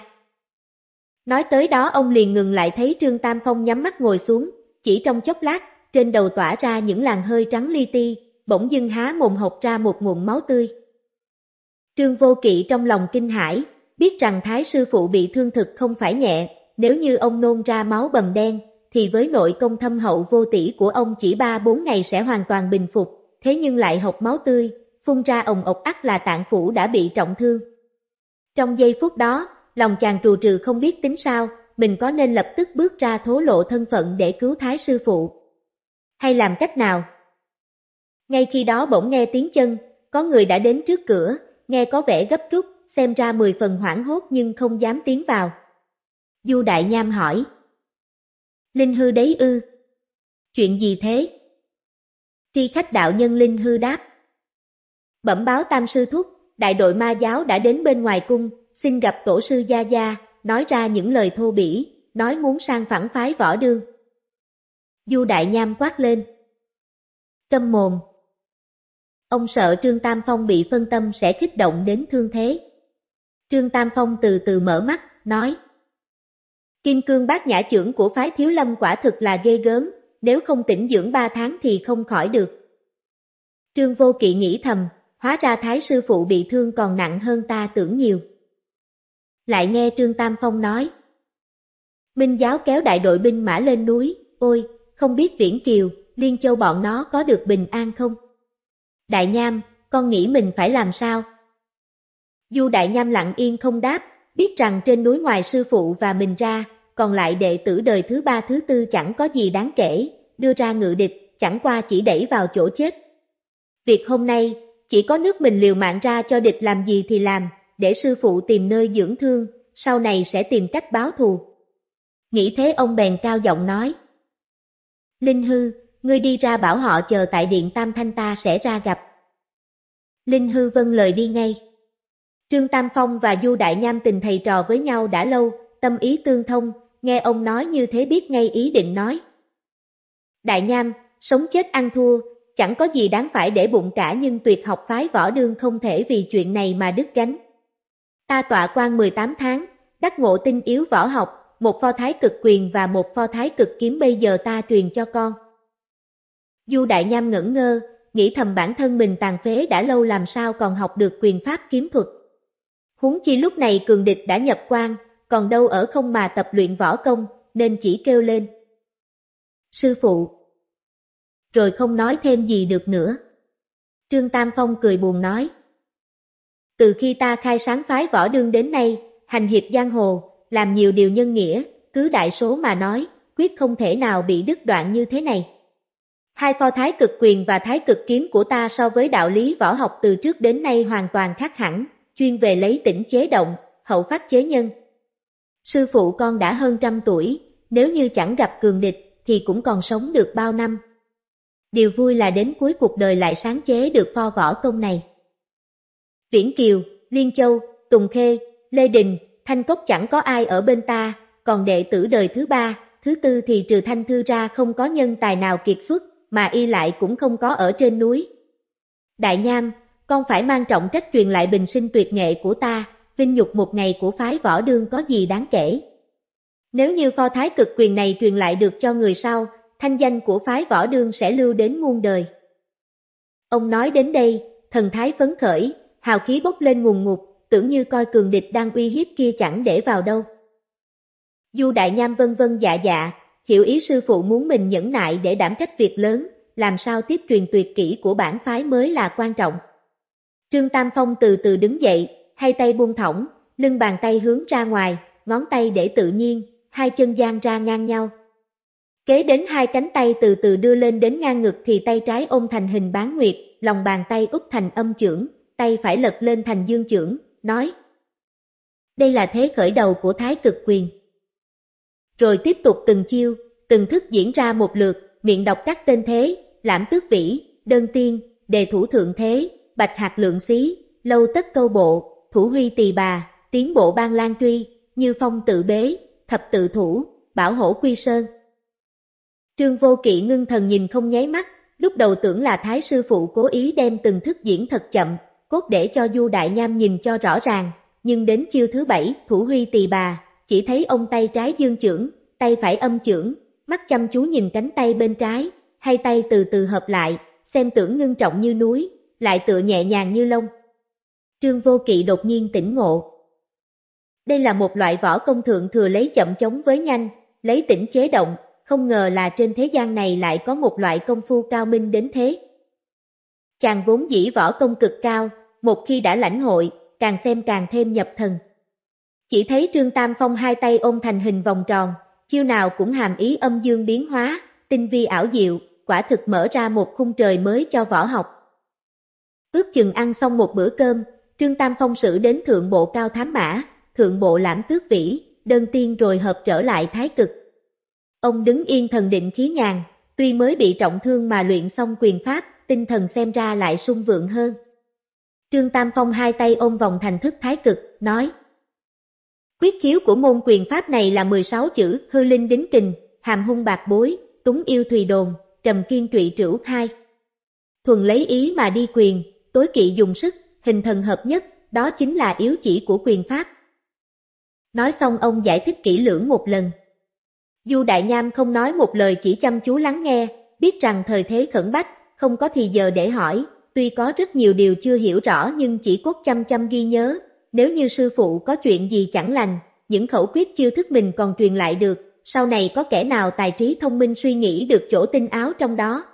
Nói tới đó ông liền ngừng lại thấy Trương Tam Phong nhắm mắt ngồi xuống, chỉ trong chốc lát, trên đầu tỏa ra những làn hơi trắng li ti, bỗng dưng há mồm hộc ra một nguồn máu tươi. Trương Vô Kỵ trong lòng kinh hãi, biết rằng Thái Sư Phụ bị thương thực không phải nhẹ, nếu như ông nôn ra máu bầm đen, thì với nội công thâm hậu vô tỷ của ông chỉ ba bốn ngày sẽ hoàn toàn bình phục, thế nhưng lại hộc máu tươi, phun ra ồng ộc ắt là tạng phủ đã bị trọng thương. Trong giây phút đó, lòng chàng trù trừ không biết tính sao, mình có nên lập tức bước ra thố lộ thân phận để cứu thái sư phụ. Hay làm cách nào? Ngay khi đó bỗng nghe tiếng chân, có người đã đến trước cửa, nghe có vẻ gấp rút, xem ra mười phần hoảng hốt nhưng không dám tiến vào. Du Đại Nham hỏi. Linh hư đấy ư? Chuyện gì thế? Tri khách đạo nhân Linh hư đáp. Bẩm báo tam sư thúc, đại đội ma giáo đã đến bên ngoài cung, xin gặp tổ sư Gia Gia, nói ra những lời thô bỉ, nói muốn sang phản phái võ đương. Du Đại Nham quát lên. Câm mồm. Ông sợ Trương Tam Phong bị phân tâm sẽ kích động đến thương thế. Trương Tam Phong từ từ mở mắt, nói. Kim cương bát nhã trưởng của phái thiếu lâm quả thực là ghê gớm, nếu không tỉnh dưỡng ba tháng thì không khỏi được. Trương Vô Kỵ nghĩ thầm, hóa ra thái sư phụ bị thương còn nặng hơn ta tưởng nhiều. Lại nghe Trương Tam Phong nói. Minh giáo kéo đại đội binh mã lên núi, ôi, không biết Viễn Kiều, Liên Châu bọn nó có được bình an không? Đại Nham, con nghĩ mình phải làm sao? Du Đại Nham lặng yên không đáp, biết rằng trên núi ngoài sư phụ và mình ra, còn lại đệ tử đời thứ ba thứ tư chẳng có gì đáng kể, đưa ra ngự địch, chẳng qua chỉ đẩy vào chỗ chết. Việc hôm nay, chỉ có nước mình liều mạng ra cho địch làm gì thì làm, để sư phụ tìm nơi dưỡng thương, sau này sẽ tìm cách báo thù. Nghĩ thế ông bèn cao giọng nói. Linh hư, ngươi đi ra bảo họ chờ tại điện Tam Thanh ta sẽ ra gặp. Linh hư vâng lời đi ngay. Trương Tam Phong và Du Đại Nham tình thầy trò với nhau đã lâu, tâm ý tương thông, nghe ông nói như thế biết ngay ý định nói. Đại Nham, sống chết ăn thua, chẳng có gì đáng phải để bụng cả nhưng tuyệt học phái võ đương không thể vì chuyện này mà đứt gánh. Ta tọa quan 18 tháng, đắc ngộ tinh yếu võ học, một pho thái cực quyền và một pho thái cực kiếm bây giờ ta truyền cho con. Du Đại Nham ngẩn ngơ, nghĩ thầm bản thân mình tàn phế đã lâu làm sao còn học được quyền pháp kiếm thuật. Huống chi lúc này cường địch đã nhập quan, còn đâu ở không mà tập luyện võ công, nên chỉ kêu lên. Sư phụ! Rồi không nói thêm gì được nữa. Trương Tam Phong cười buồn nói. Từ khi ta khai sáng phái võ đương đến nay, hành hiệp giang hồ, làm nhiều điều nhân nghĩa, cứ đại số mà nói, quyết không thể nào bị đứt đoạn như thế này. Hai pho thái cực quyền và thái cực kiếm của ta so với đạo lý võ học từ trước đến nay hoàn toàn khác hẳn, chuyên về lấy tỉnh chế động, hậu phát chế nhân. Sư phụ con đã hơn trăm tuổi, nếu như chẳng gặp cường địch thì cũng còn sống được bao năm. Điều vui là đến cuối cuộc đời lại sáng chế được pho võ công này. Viễn Kiều, Liên Châu, Tùng Khê, Lê Đình, Thanh Cốc chẳng có ai ở bên ta, còn đệ tử đời thứ ba, thứ tư thì trừ Thanh Thư ra không có nhân tài nào kiệt xuất, mà y lại cũng không có ở trên núi. Đại Nham, con phải mang trọng trách truyền lại bình sinh tuyệt nghệ của ta, vinh nhục một ngày của phái võ đương có gì đáng kể. Nếu như pho thái cực quyền này truyền lại được cho người sau, thanh danh của phái võ đương sẽ lưu đến muôn đời. Ông nói đến đây, thần thái phấn khởi, hào khí bốc lên ngùn ngục, tưởng như coi cường địch đang uy hiếp kia chẳng để vào đâu. Du Đại Nham vân vân dạ dạ, hiểu ý sư phụ muốn mình nhẫn nại để đảm trách việc lớn, làm sao tiếp truyền tuyệt kỹ của bản phái mới là quan trọng. Trương Tam Phong từ từ đứng dậy, hai tay buông thõng, lưng bàn tay hướng ra ngoài, ngón tay để tự nhiên, hai chân dang ra ngang nhau. Kế đến hai cánh tay từ từ đưa lên đến ngang ngực thì tay trái ôm thành hình bán nguyệt, lòng bàn tay úp thành âm trưởng tay phải lật lên thành dương trưởng nói Đây là thế khởi đầu của thái cực quyền. Rồi tiếp tục từng chiêu, từng thức diễn ra một lượt, miệng đọc các tên thế, lãm tước vĩ, đơn tiên, đề thủ thượng thế, bạch hạt lượng xí, lâu tất câu bộ, thủ huy tỳ bà, tiến bộ ban lan truy, như phong tự bế, thập tự thủ, bảo hổ quy sơn. Trương Vô Kỵ ngưng thần nhìn không nháy mắt, lúc đầu tưởng là thái sư phụ cố ý đem từng thức diễn thật chậm, cốt để cho Du Đại Nham nhìn cho rõ ràng, nhưng đến chiêu thứ bảy, thủ huy tỳ bà, chỉ thấy ông tay trái dương trưởng, tay phải âm trưởng, mắt chăm chú nhìn cánh tay bên trái, hai tay từ từ hợp lại, xem tưởng ngưng trọng như núi, lại tựa nhẹ nhàng như lông. Trương Vô Kỵ đột nhiên tỉnh ngộ. Đây là một loại võ công thượng thừa lấy chậm chống với nhanh, lấy tỉnh chế động, không ngờ là trên thế gian này lại có một loại công phu cao minh đến thế. Chàng vốn dĩ võ công cực cao, một khi đã lãnh hội, càng xem càng thêm nhập thần. Chỉ thấy Trương Tam Phong hai tay ôm thành hình vòng tròn, chiêu nào cũng hàm ý âm dương biến hóa, tinh vi ảo diệu, quả thực mở ra một khung trời mới cho võ học. Ước chừng ăn xong một bữa cơm, Trương Tam Phong sử đến thượng bộ cao thám mã, thượng bộ lãm tước vĩ, đơn tiên rồi hợp trở lại thái cực. Ông đứng yên thần định khí nhàn, tuy mới bị trọng thương mà luyện xong quyền pháp, tinh thần xem ra lại sung vượng hơn. Trương Tam Phong hai tay ôm vòng thành thức thái cực, nói Quyết khiếu của môn quyền pháp này là 16 chữ hư linh đính kình, hàm hung bạc bối, túng yêu thùy đồn, trầm kiên trụy trữ hai. Thuần lấy ý mà đi quyền, tối kỵ dùng sức, hình thần hợp nhất, đó chính là yếu chỉ của quyền pháp. Nói xong ông giải thích kỹ lưỡng một lần. Du Đại Nham không nói một lời chỉ chăm chú lắng nghe, biết rằng thời thế khẩn bách, không có thì giờ để hỏi, tuy có rất nhiều điều chưa hiểu rõ nhưng chỉ cốt chăm chăm ghi nhớ, nếu như sư phụ có chuyện gì chẳng lành, những khẩu quyết chiêu thức mình còn truyền lại được, sau này có kẻ nào tài trí thông minh suy nghĩ được chỗ tinh áo trong đó.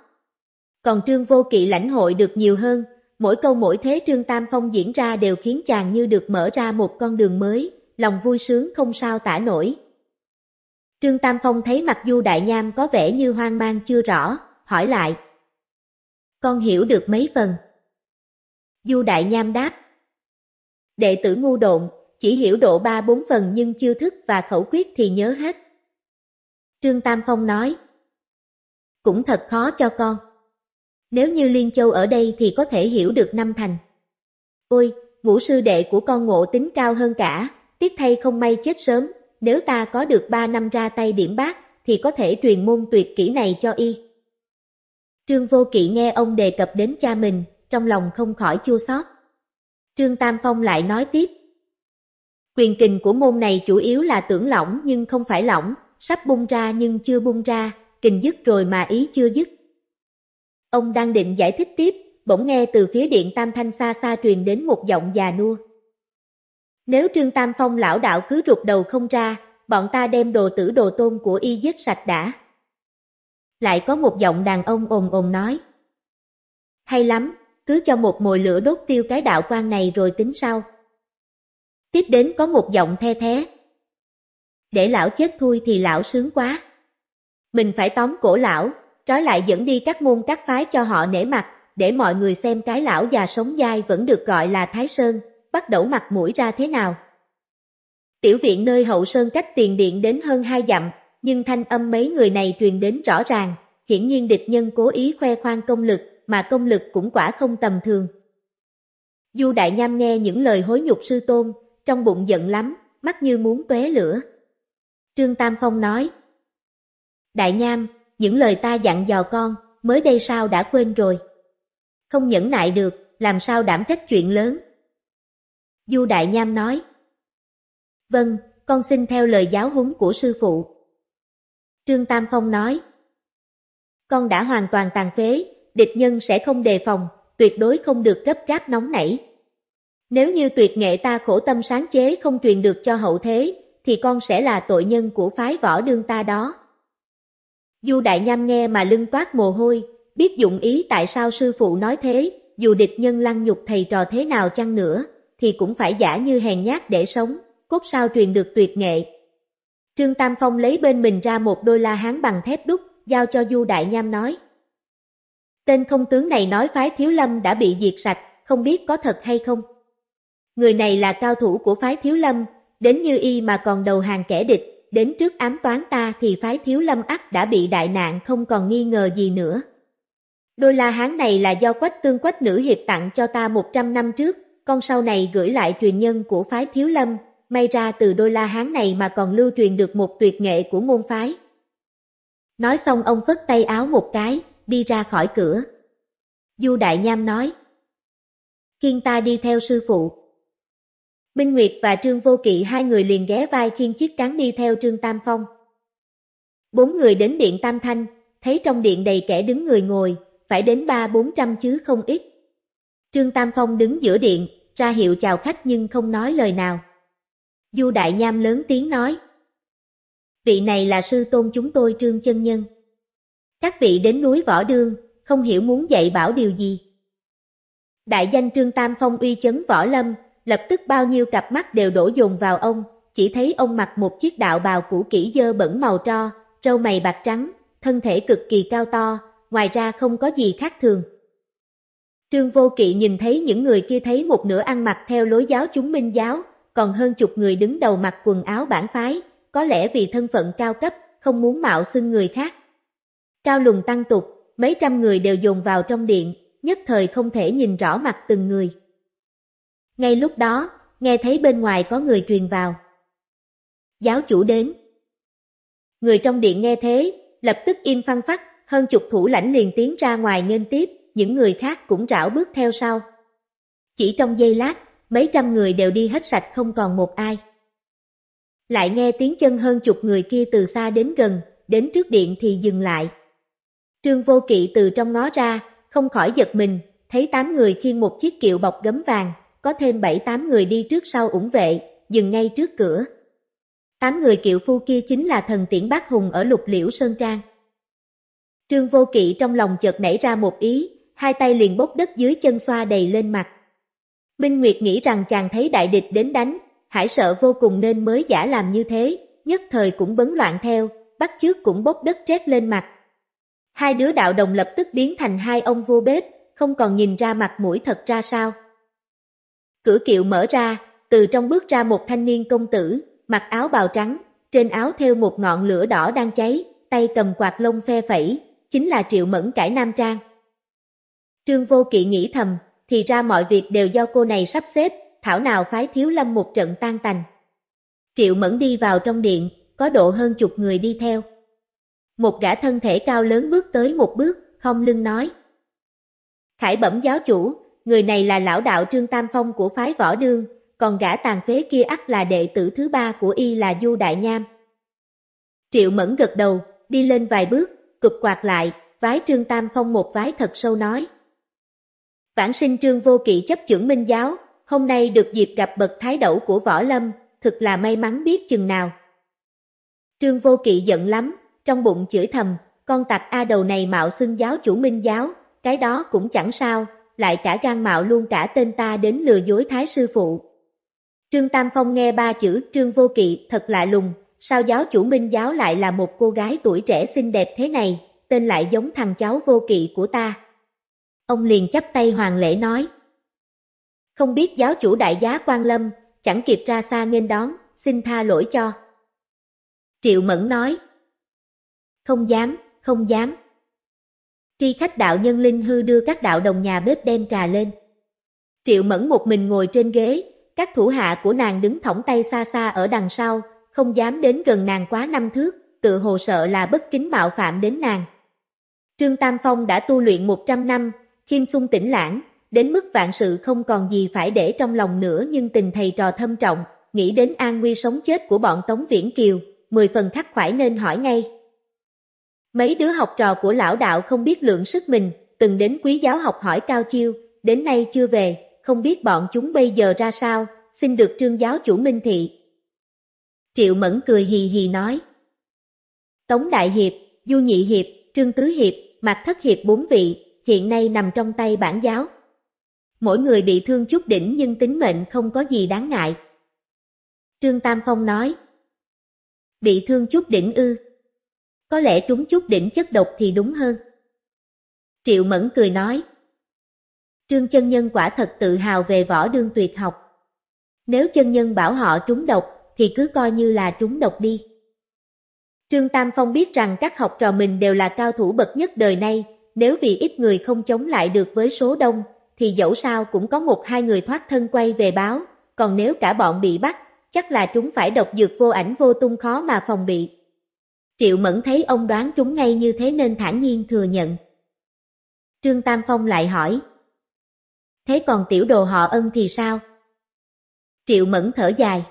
Còn Trương Vô Kỵ lãnh hội được nhiều hơn, mỗi câu mỗi thế Trương Tam Phong diễn ra đều khiến chàng như được mở ra một con đường mới, lòng vui sướng không sao tả nổi. Trương Tam Phong thấy mặc dù Đại Nham có vẻ như hoang mang chưa rõ, hỏi lại, con hiểu được mấy phần? Du Đại Nham đáp. Đệ tử ngu độn, chỉ hiểu độ ba bốn phần nhưng chiêu thức và khẩu quyết thì nhớ hết. Trương Tam Phong nói. Cũng thật khó cho con. Nếu như Liên Châu ở đây thì có thể hiểu được năm thành. Ôi, ngũ sư đệ của con ngộ tính cao hơn cả, tiếc thay không may chết sớm, nếu ta có được ba năm ra tay điểm bác, thì có thể truyền môn tuyệt kỹ này cho y. Trương Vô Kỵ nghe ông đề cập đến cha mình, trong lòng không khỏi chua xót. Trương Tam Phong lại nói tiếp. Quyền kình của môn này chủ yếu là tưởng lỏng nhưng không phải lỏng, sắp bung ra nhưng chưa bung ra, kình dứt rồi mà ý chưa dứt. Ông đang định giải thích tiếp, bỗng nghe từ phía điện Tam Thanh xa xa truyền đến một giọng già nua. Nếu Trương Tam Phong lão đạo cứ rụt đầu không ra, bọn ta đem đồ tử đồ tôn của y giết sạch đã lại có một giọng đàn ông ồn ồn nói. Hay lắm, cứ cho một mồi lửa đốt tiêu cái đạo quan này rồi tính sau. Tiếp đến có một giọng the thế, Để lão chết thui thì lão sướng quá. Mình phải tóm cổ lão, trói lại dẫn đi các môn các phái cho họ nể mặt, để mọi người xem cái lão già sống dai vẫn được gọi là Thái Sơn, bắt đầu mặt mũi ra thế nào. Tiểu viện nơi hậu sơn cách tiền điện đến hơn hai dặm, nhưng thanh âm mấy người này truyền đến rõ ràng, hiển nhiên địch nhân cố ý khoe khoang công lực, mà công lực cũng quả không tầm thường. Du Đại Nham nghe những lời hối nhục sư tôn, trong bụng giận lắm, mắt như muốn tuế lửa. Trương Tam Phong nói, Đại Nham, những lời ta dặn dò con, mới đây sao đã quên rồi. Không nhẫn nại được, làm sao đảm trách chuyện lớn. Du Đại Nham nói, Vâng, con xin theo lời giáo huấn của sư phụ. Trương Tam Phong nói. Con đã hoàn toàn tàn phế, địch nhân sẽ không đề phòng, tuyệt đối không được gấp gáp nóng nảy. Nếu như tuyệt nghệ ta khổ tâm sáng chế không truyền được cho hậu thế, thì con sẽ là tội nhân của phái võ đương ta đó. Du Đại Nham nghe mà lưng toát mồ hôi, biết dụng ý tại sao sư phụ nói thế, dù địch nhân lăng nhục thầy trò thế nào chăng nữa, thì cũng phải giả như hèn nhát để sống, cốt sao truyền được tuyệt nghệ. Trương Tam Phong lấy bên mình ra một đôi la hán bằng thép đúc, giao cho Du Đại Nham nói. Tên không tướng này nói phái Thiếu Lâm đã bị diệt sạch, không biết có thật hay không. Người này là cao thủ của phái Thiếu Lâm, đến như y mà còn đầu hàng kẻ địch, đến trước ám toán ta thì phái Thiếu Lâm ắt đã bị đại nạn không còn nghi ngờ gì nữa. Đôi la hán này là do quách tương quách nữ hiệp tặng cho ta 100 năm trước, con sau này gửi lại truyền nhân của phái Thiếu Lâm, may ra từ đôi la hán này mà còn lưu truyền được một tuyệt nghệ của môn phái. Nói xong ông phất tay áo một cái, đi ra khỏi cửa. Du Đại Nham nói, Kiên ta đi theo sư phụ. Minh Nguyệt và Trương Vô Kỵ hai người liền ghé vai khiên chiếc cán đi theo Trương Tam Phong. Bốn người đến điện Tam Thanh, thấy trong điện đầy kẻ đứng người ngồi, phải đến ba bốn trăm chứ không ít. Trương Tam Phong đứng giữa điện, ra hiệu chào khách nhưng không nói lời nào. Du Đại Nham lớn tiếng nói. Vị này là sư tôn chúng tôi Trương Chân Nhân. Các vị đến núi Võ Đương, không hiểu muốn dạy bảo điều gì. Đại danh Trương Tam Phong uy chấn Võ Lâm, lập tức bao nhiêu cặp mắt đều đổ dồn vào ông, chỉ thấy ông mặc một chiếc đạo bào cũ kỹ dơ bẩn màu tro, râu mày bạc trắng, thân thể cực kỳ cao to, ngoài ra không có gì khác thường. Trương Vô Kỵ nhìn thấy những người kia thấy một nửa ăn mặc theo lối giáo chúng minh giáo, còn hơn chục người đứng đầu mặc quần áo bản phái, có lẽ vì thân phận cao cấp, không muốn mạo xưng người khác. Cao lùng tăng tục, mấy trăm người đều dồn vào trong điện, nhất thời không thể nhìn rõ mặt từng người. Ngay lúc đó, nghe thấy bên ngoài có người truyền vào. Giáo chủ đến. Người trong điện nghe thế, lập tức im phăng phát, hơn chục thủ lãnh liền tiến ra ngoài nghênh tiếp, những người khác cũng rảo bước theo sau. Chỉ trong giây lát, mấy trăm người đều đi hết sạch không còn một ai. Lại nghe tiếng chân hơn chục người kia từ xa đến gần, đến trước điện thì dừng lại. Trương Vô Kỵ từ trong ngó ra, không khỏi giật mình, thấy tám người khiêng một chiếc kiệu bọc gấm vàng, có thêm bảy tám người đi trước sau ủng vệ, dừng ngay trước cửa. Tám người kiệu phu kia chính là thần tiễn bác hùng ở lục liễu Sơn Trang. Trương Vô Kỵ trong lòng chợt nảy ra một ý, hai tay liền bốc đất dưới chân xoa đầy lên mặt. Minh Nguyệt nghĩ rằng chàng thấy đại địch đến đánh, hải sợ vô cùng nên mới giả làm như thế, nhất thời cũng bấn loạn theo, bắt trước cũng bốc đất rét lên mặt. Hai đứa đạo đồng lập tức biến thành hai ông vua bếp, không còn nhìn ra mặt mũi thật ra sao. Cửa kiệu mở ra, từ trong bước ra một thanh niên công tử, mặc áo bào trắng, trên áo thêu một ngọn lửa đỏ đang cháy, tay cầm quạt lông phe phẩy, chính là Triệu Mẫn cải Nam Trang. Trương Vô Kỵ nghĩ thầm, thì ra mọi việc đều do cô này sắp xếp, thảo nào phái thiếu lâm một trận tan tành. Triệu Mẫn đi vào trong điện, có độ hơn chục người đi theo. Một gã thân thể cao lớn bước tới một bước, không lưng nói. Khải bẩm giáo chủ, người này là lão đạo Trương Tam Phong của phái võ đương, còn gã tàn phế kia ắt là đệ tử thứ ba của y là Du Đại Nham. Triệu Mẫn gật đầu, đi lên vài bước, cụp quạt lại, vái Trương Tam Phong một vái thật sâu nói. Vãng sinh trương vô kỵ chấp trưởng minh giáo, hôm nay được dịp gặp bậc thái đẩu của võ lâm, thực là may mắn biết chừng nào. Trương vô kỵ giận lắm, trong bụng chửi thầm, con tặc A đầu này mạo xưng giáo chủ minh giáo, cái đó cũng chẳng sao, lại cả gan mạo luôn cả tên ta đến lừa dối thái sư phụ. Trương Tam Phong nghe ba chữ Trương Vô Kỵ thật lạ lùng, sao giáo chủ minh giáo lại là một cô gái tuổi trẻ xinh đẹp thế này, tên lại giống thằng cháu Vô Kỵ của ta. Ông liền chắp tay hoàng lễ nói. Không biết giáo chủ đại giá quan lâm, chẳng kịp ra xa nghênh đón, xin tha lỗi cho. Triệu Mẫn nói. Không dám, không dám. Tri khách đạo nhân linh hư đưa các đạo đồng nhà bếp đem trà lên. Triệu Mẫn một mình ngồi trên ghế, các thủ hạ của nàng đứng thõng tay xa xa ở đằng sau, không dám đến gần nàng quá năm thước, tự hồ sợ là bất kính mạo phạm đến nàng. Trương Tam Phong đã tu luyện 100 năm, Kim Sung tĩnh lãng, đến mức vạn sự không còn gì phải để trong lòng nữa nhưng tình thầy trò thâm trọng, nghĩ đến an nguy sống chết của bọn Tống Viễn Kiều, mười phần khắc khoải nên hỏi ngay. Mấy đứa học trò của lão đạo không biết lượng sức mình, từng đến quý giáo học hỏi cao chiêu, đến nay chưa về, không biết bọn chúng bây giờ ra sao, xin được trương giáo chủ minh thị. Triệu Mẫn cười hì hì nói. Tống Đại Hiệp, Du Nhị Hiệp, Trương Tứ Hiệp, Mạc Thất Hiệp bốn vị, hiện nay nằm trong tay bản giáo. Mỗi người bị thương chút đỉnh nhưng tính mệnh không có gì đáng ngại. Trương Tam Phong nói, bị thương chút đỉnh ư. Có lẽ trúng chút đỉnh chất độc thì đúng hơn. Triệu Mẫn cười nói, Trương chân nhân quả thật tự hào về võ đương tuyệt học. Nếu chân nhân bảo họ trúng độc, thì cứ coi như là trúng độc đi. Trương Tam Phong biết rằng các học trò mình đều là cao thủ bậc nhất đời nay, nếu vì ít người không chống lại được với số đông, thì dẫu sao cũng có một hai người thoát thân quay về báo, còn nếu cả bọn bị bắt, chắc là chúng phải độc dược vô ảnh vô tung khó mà phòng bị. Triệu Mẫn thấy ông đoán chúng ngay như thế nên thản nhiên thừa nhận. Trương Tam Phong lại hỏi. Thế còn tiểu đồ họ ân thì sao? Triệu Mẫn thở dài.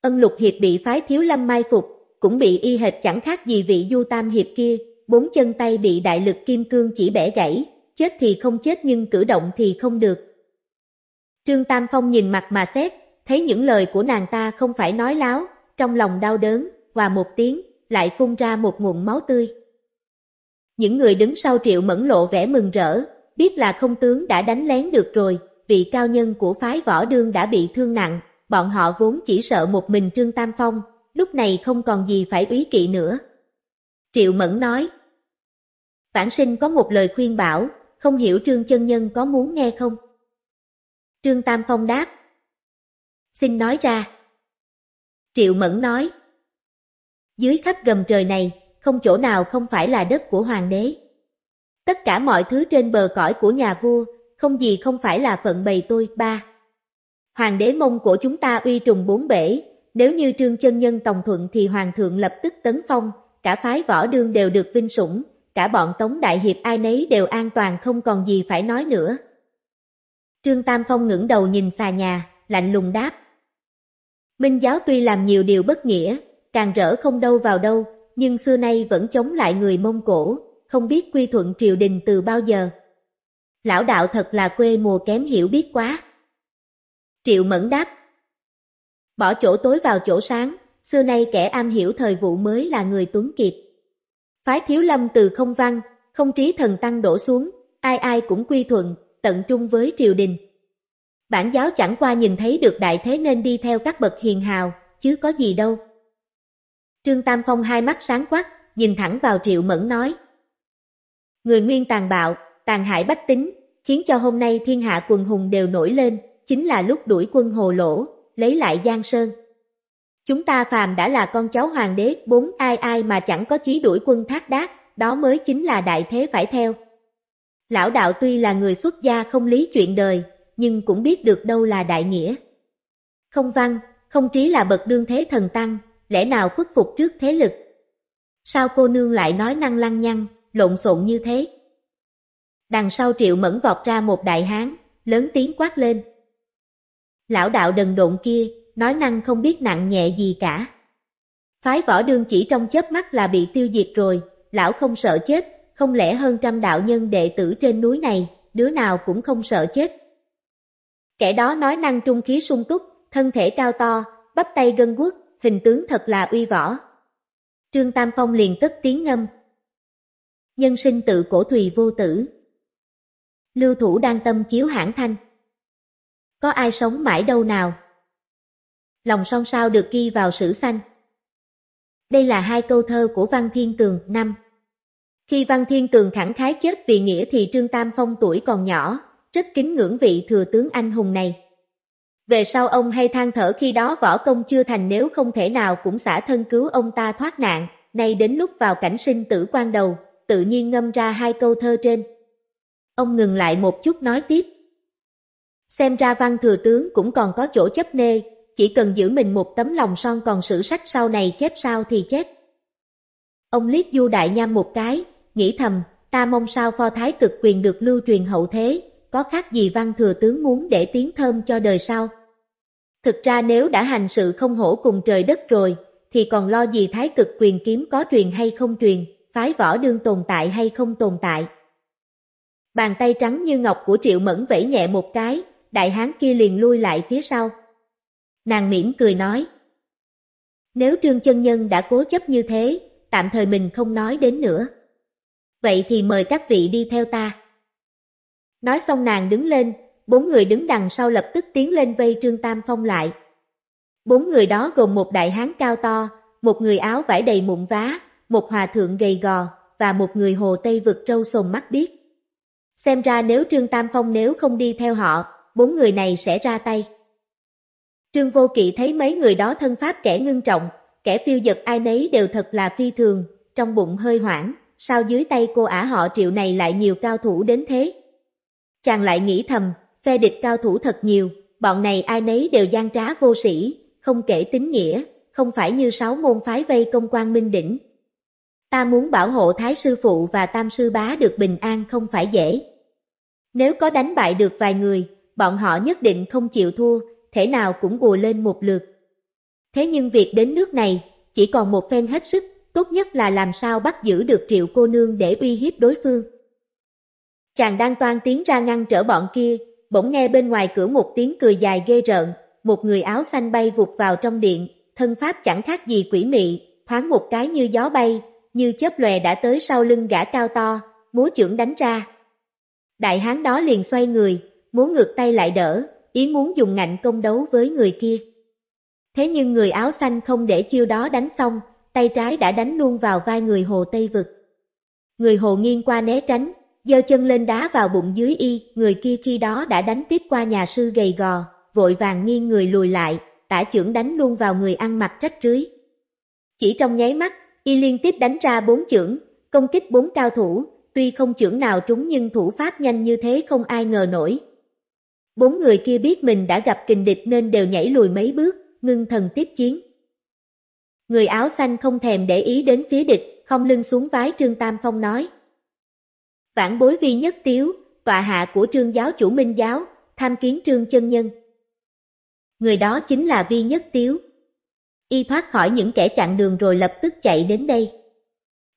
Ân Lục Hiệp bị phái thiếu lâm mai phục, cũng bị y hệt chẳng khác gì vị Du Tam Hiệp kia, bốn chân tay bị đại lực kim cương chỉ bẻ gãy, chết thì không chết nhưng cử động thì không được. Trương Tam Phong nhìn mặt mà xét, thấy những lời của nàng ta không phải nói láo, trong lòng đau đớn, và một tiếng, lại phun ra một nguồn máu tươi. Những người đứng sau triệu mẫn lộ vẻ mừng rỡ, biết là không tướng đã đánh lén được rồi, vị cao nhân của phái võ đương đã bị thương nặng, bọn họ vốn chỉ sợ một mình Trương Tam Phong, lúc này không còn gì phải úy kỵ nữa. Triệu Mẫn nói. Vãn sinh có một lời khuyên bảo, không hiểu Trương Chân Nhân có muốn nghe không? Trương Tam Phong đáp. Xin nói ra. Triệu Mẫn nói. Dưới khắp gầm trời này, không chỗ nào không phải là đất của hoàng đế. Tất cả mọi thứ trên bờ cõi của nhà vua, không gì không phải là phận bầy tôi, ba. Hoàng đế mông của chúng ta uy trùng bốn bể, nếu như trương chân nhân tổng thuận thì hoàng thượng lập tức tấn phong, cả phái võ đương đều được vinh sủng, cả bọn Tống Đại Hiệp ai nấy đều an toàn không còn gì phải nói nữa. Trương Tam Phong ngẩng đầu nhìn xà nhà, lạnh lùng đáp. Minh giáo tuy làm nhiều điều bất nghĩa, càng rỡ không đâu vào đâu, nhưng xưa nay vẫn chống lại người Mông Cổ, không biết quy thuận triều đình từ bao giờ. Lão đạo thật là quê mùa kém hiểu biết quá. Triệu Mẫn đáp. Bỏ chỗ tối vào chỗ sáng, xưa nay kẻ am hiểu thời vụ mới là người tuấn kiệt. Phái thiếu lâm từ không văn, không trí thần tăng đổ xuống, ai ai cũng quy thuận, tận trung với triều đình. Bản giáo chẳng qua nhìn thấy được đại thế nên đi theo các bậc hiền hào, chứ có gì đâu. Trương Tam Phong hai mắt sáng quắc, nhìn thẳng vào Triệu Mẫn nói. Người nguyên tàn bạo, tàn hại bách tính, khiến cho hôm nay thiên hạ quần hùng đều nổi lên, chính là lúc đuổi quân hồ lỗ, lấy lại Giang Sơn. Chúng ta phàm đã là con cháu hoàng đế, bốn ai ai mà chẳng có chí đuổi quân thác đác, đó mới chính là đại thế phải theo. Lão đạo tuy là người xuất gia không lý chuyện đời, nhưng cũng biết được đâu là đại nghĩa. Không văn, không trí là bậc đương thế thần tăng, lẽ nào khuất phục trước thế lực. Sao cô nương lại nói năng lăng nhăng, lộn xộn như thế? Đằng sau triệu mẫn vọt ra một đại hán, lớn tiếng quát lên. Lão đạo đần độn kia, nói năng không biết nặng nhẹ gì cả. Phái võ đương chỉ trong chớp mắt là bị tiêu diệt rồi, lão không sợ chết, không lẽ hơn trăm đạo nhân đệ tử trên núi này, đứa nào cũng không sợ chết. Kẻ đó nói năng trung khí sung túc, thân thể cao to, bắp tay gân quốc, hình tướng thật là uy võ. Trương Tam Phong liền cất tiếng ngâm. Nhân sinh tự cổ thùy vô tử. Lưu thủ đang tâm chiếu hãn thanh. Có ai sống mãi đâu nào? lòng song sao được ghi vào sử xanh. Đây là hai câu thơ của Văn Thiên Tường, năm. Khi Văn Thiên Tường khẳng khái chết vì nghĩa thì Trương Tam Phong tuổi còn nhỏ, rất kính ngưỡng vị thừa tướng anh hùng này. Về sau ông hay than thở khi đó võ công chưa thành nếu không thể nào cũng xả thân cứu ông ta thoát nạn, nay đến lúc vào cảnh sinh tử quan đầu, tự nhiên ngâm ra hai câu thơ trên. Ông ngừng lại một chút nói tiếp. Xem ra văn thừa tướng cũng còn có chỗ chấp nê, chỉ cần giữ mình một tấm lòng son còn sử sách sau này chép sao thì chép. Ông liếc du đại nham một cái, nghĩ thầm, ta mong sao pho thái cực quyền được lưu truyền hậu thế, có khác gì văn thừa tướng muốn để tiếng thơm cho đời sau. Thực ra nếu đã hành sự không hổ cùng trời đất rồi, thì còn lo gì thái cực quyền kiếm có truyền hay không truyền, phái võ đương tồn tại hay không tồn tại. Bàn tay trắng như ngọc của Triệu Mẫn vẫy nhẹ một cái, đại hán kia liền lui lại phía sau. Nàng mỉm cười nói. Nếu Trương Chân Nhân đã cố chấp như thế, tạm thời mình không nói đến nữa. Vậy thì mời các vị đi theo ta. Nói xong nàng đứng lên, bốn người đứng đằng sau lập tức tiến lên vây Trương Tam Phong lại. Bốn người đó gồm một đại hán cao to, một người áo vải đầy mụn vá, một hòa thượng gầy gò và một người hồ Tây vực trâu sồn mắt biết. Xem ra nếu Trương Tam Phong nếu không đi theo họ, bốn người này sẽ ra tay. Trương Vô Kỵ thấy mấy người đó thân pháp kẻ ngưng trọng, kẻ phiêu giật ai nấy đều thật là phi thường, trong bụng hơi hoảng, sao dưới tay cô ả họ triệu này lại nhiều cao thủ đến thế. Chàng lại nghĩ thầm, phe địch cao thủ thật nhiều, bọn này ai nấy đều gian trá vô sĩ, không kể tính nghĩa, không phải như sáu môn phái vây công quan minh đỉnh. Ta muốn bảo hộ Thái Sư Phụ và Tam Sư Bá được bình an không phải dễ. Nếu có đánh bại được vài người, bọn họ nhất định không chịu thua, thể nào cũng gùa lên một lượt. Thế nhưng việc đến nước này, chỉ còn một phen hết sức, tốt nhất là làm sao bắt giữ được triệu cô nương để uy hiếp đối phương. Chàng đang toan tiến ra ngăn trở bọn kia, bỗng nghe bên ngoài cửa một tiếng cười dài ghê rợn, một người áo xanh bay vụt vào trong điện, thân pháp chẳng khác gì quỷ mị, thoáng một cái như gió bay, như chớp lòe đã tới sau lưng gã cao to, múa chưởng đánh ra. Đại hán đó liền xoay người, muốn ngược tay lại đỡ, ý muốn dùng ngạnh công đấu với người kia. Thế nhưng người áo xanh không để chiêu đó đánh xong, tay trái đã đánh luôn vào vai người hồ Tây Vực. Người hồ nghiêng qua né tránh, giơ chân lên đá vào bụng dưới y, người kia khi đó đã đánh tiếp qua nhà sư gầy gò, vội vàng nghiêng người lùi lại, tả trưởng đánh luôn vào người ăn mặc trách rưới. Chỉ trong nháy mắt, y liên tiếp đánh ra bốn trưởng, công kích bốn cao thủ, tuy không trưởng nào trúng nhưng thủ pháp nhanh như thế không ai ngờ nổi, Bốn người kia biết mình đã gặp kình địch nên đều nhảy lùi mấy bước, ngưng thần tiếp chiến. Người áo xanh không thèm để ý đến phía địch, không lưng xuống vái Trương Tam Phong nói. Vãn bối vi nhất tiếu, tòa hạ của Trương giáo chủ Minh giáo, tham kiến Trương chân nhân. Người đó chính là vi nhất tiếu. Y thoát khỏi những kẻ chặn đường rồi lập tức chạy đến đây.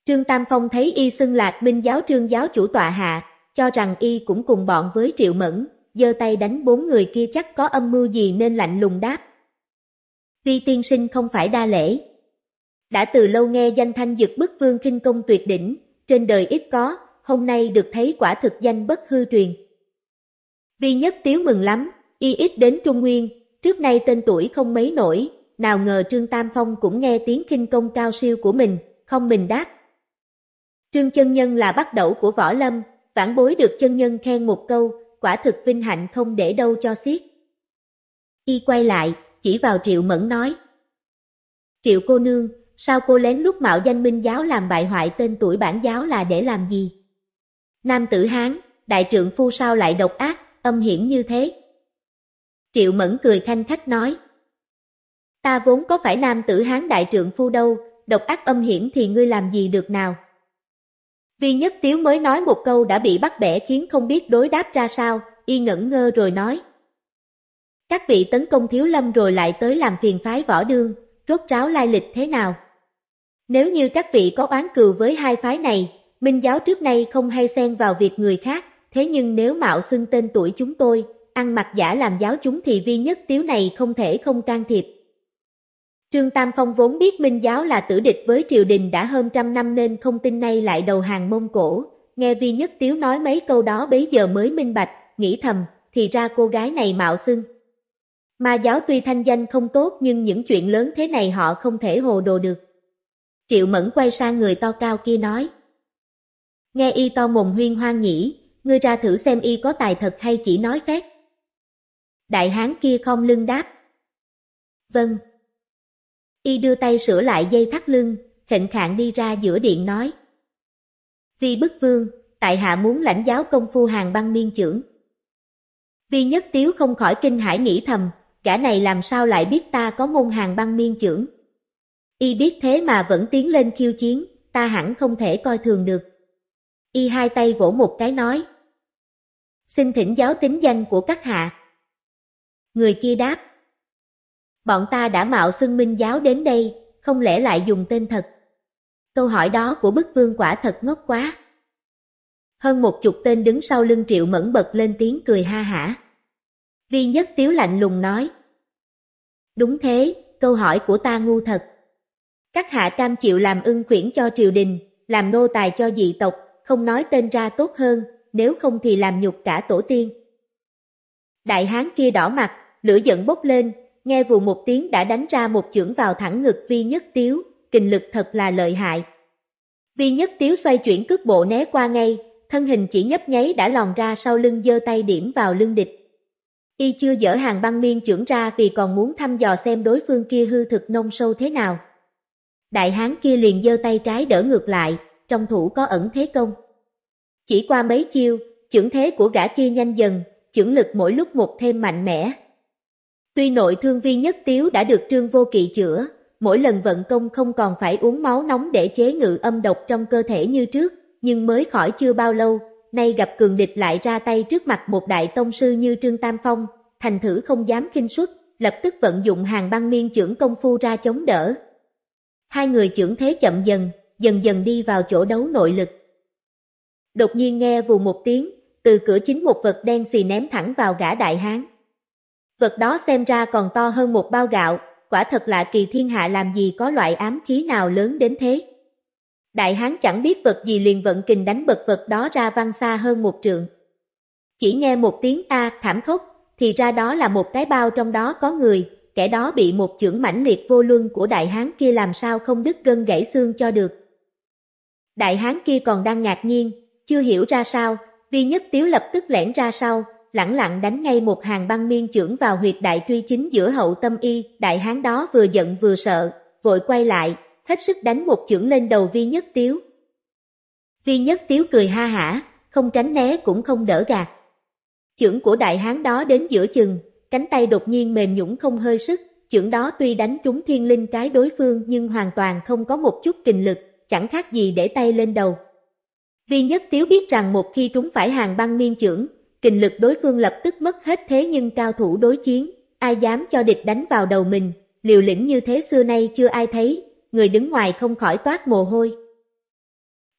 Trương Tam Phong thấy Y xưng lạc Minh giáo Trương giáo chủ tòa hạ, cho rằng Y cũng cùng bọn với Triệu Mẫn, giơ tay đánh bốn người kia chắc có âm mưu gì nên lạnh lùng đáp. Vi tiên sinh không phải đa lễ. Đã từ lâu nghe danh thanh dực bức vương kinh công tuyệt đỉnh, trên đời ít có, hôm nay được thấy quả thực danh bất hư truyền. Vi nhất tiếu mừng lắm, y ít đến Trung Nguyên, trước nay tên tuổi không mấy nổi, nào ngờ Trương Tam Phong cũng nghe tiếng kinh công cao siêu của mình, không mình đáp. Trương chân nhân là bắt đầu của võ lâm, vãn bối được chân nhân khen một câu, quả thực vinh hạnh không để đâu cho xiết. Y quay lại, chỉ vào Triệu Mẫn nói. Triệu cô nương, sao cô lén lúc mạo danh minh giáo làm bại hoại tên tuổi bản giáo là để làm gì? Nam tử Hán, đại trưởng phu sao lại độc ác, âm hiểm như thế? Triệu Mẫn cười khanh khách nói. Ta vốn có phải nam tử Hán đại trưởng phu đâu, độc ác âm hiểm thì ngươi làm gì được nào? Vi Nhất Tiếu mới nói một câu đã bị bắt bẻ khiến không biết đối đáp ra sao, y ngẩn ngơ rồi nói. Các vị tấn công thiếu lâm rồi lại tới làm phiền phái võ đương, rốt ráo lai lịch thế nào? Nếu như các vị có oán cừu với hai phái này, Minh giáo trước nay không hay xen vào việc người khác, thế nhưng nếu mạo xưng tên tuổi chúng tôi, ăn mặc giả làm giáo chúng thì vi nhất tiếu này không thể không can thiệp. Trương Tam Phong vốn biết Minh giáo là tử địch với triều đình đã hơn trăm năm nên không tin nay lại đầu hàng Mông Cổ, nghe Vi Nhất Tiếu nói mấy câu đó bấy giờ mới minh bạch, nghĩ thầm, thì ra cô gái này mạo xưng. Ma giáo tuy thanh danh không tốt nhưng những chuyện lớn thế này họ không thể hồ đồ được. Triệu Mẫn quay sang người to cao kia nói. Nghe y to mồm huyên hoang nhỉ, ngươi ra thử xem y có tài thật hay chỉ nói phép. Đại hán kia không lưng đáp. Vâng. Y đưa tay sửa lại dây thắt lưng, khệnh khạng đi ra giữa điện nói. Vi bức vương, tại hạ muốn lãnh giáo công phu hàng băng miên trưởng. Vi nhất tiếu không khỏi kinh hải nghĩ thầm, cả này làm sao lại biết ta có môn hàng băng miên trưởng. Y biết thế mà vẫn tiến lên khiêu chiến, ta hẳn không thể coi thường được. Y hai tay vỗ một cái nói. Xin thỉnh giáo tính danh của các hạ. Người kia đáp bọn ta đã mạo xưng minh giáo đến đây, không lẽ lại dùng tên thật? Câu hỏi đó của bức vương quả thật ngốc quá. Hơn một chục tên đứng sau lưng triệu mẫn bật lên tiếng cười ha hả. Vi nhất tiếu lạnh lùng nói. Đúng thế, câu hỏi của ta ngu thật. Các hạ cam chịu làm ưng quyển cho triều đình, làm nô tài cho dị tộc, không nói tên ra tốt hơn, nếu không thì làm nhục cả tổ tiên. Đại hán kia đỏ mặt, lửa giận bốc lên, Nghe vụ một tiếng đã đánh ra một chưởng vào thẳng ngực vi nhất tiếu, kinh lực thật là lợi hại. Vi nhất tiếu xoay chuyển cước bộ né qua ngay, thân hình chỉ nhấp nháy đã lòn ra sau lưng giơ tay điểm vào lưng địch. Y chưa dỡ hàng băng miên trưởng ra vì còn muốn thăm dò xem đối phương kia hư thực nông sâu thế nào. Đại hán kia liền giơ tay trái đỡ ngược lại, trong thủ có ẩn thế công. Chỉ qua mấy chiêu, trưởng thế của gã kia nhanh dần, trưởng lực mỗi lúc một thêm mạnh mẽ, Tuy nội thương vi nhất tiếu đã được trương vô kỵ chữa, mỗi lần vận công không còn phải uống máu nóng để chế ngự âm độc trong cơ thể như trước, nhưng mới khỏi chưa bao lâu, nay gặp cường địch lại ra tay trước mặt một đại tông sư như Trương Tam Phong, thành thử không dám kinh suất, lập tức vận dụng hàng băng miên trưởng công phu ra chống đỡ. Hai người trưởng thế chậm dần, dần dần đi vào chỗ đấu nội lực. Đột nhiên nghe vù một tiếng, từ cửa chính một vật đen xì ném thẳng vào gã đại hán. Vật đó xem ra còn to hơn một bao gạo, quả thật lạ kỳ thiên hạ làm gì có loại ám khí nào lớn đến thế. Đại hán chẳng biết vật gì liền vận kình đánh bật vật đó ra văng xa hơn một trượng. Chỉ nghe một tiếng a thảm khốc, thì ra đó là một cái bao trong đó có người, kẻ đó bị một chưởng mãnh liệt vô luân của đại hán kia làm sao không đứt gân gãy xương cho được. Đại hán kia còn đang ngạc nhiên, chưa hiểu ra sao, vi nhất tiếu lập tức lẻn ra sau, lẳng lặng đánh ngay một hàng băng miên trưởng vào huyệt đại truy chính giữa hậu tâm y, đại hán đó vừa giận vừa sợ, vội quay lại, hết sức đánh một trưởng lên đầu vi nhất tiếu. Vi nhất tiếu cười ha hả, không tránh né cũng không đỡ gạt. trưởng của đại hán đó đến giữa chừng, cánh tay đột nhiên mềm nhũng không hơi sức, trưởng đó tuy đánh trúng thiên linh cái đối phương nhưng hoàn toàn không có một chút kình lực, chẳng khác gì để tay lên đầu. Vi nhất tiếu biết rằng một khi trúng phải hàng băng miên trưởng kình lực đối phương lập tức mất hết thế nhưng cao thủ đối chiến, ai dám cho địch đánh vào đầu mình, liều lĩnh như thế xưa nay chưa ai thấy, người đứng ngoài không khỏi toát mồ hôi.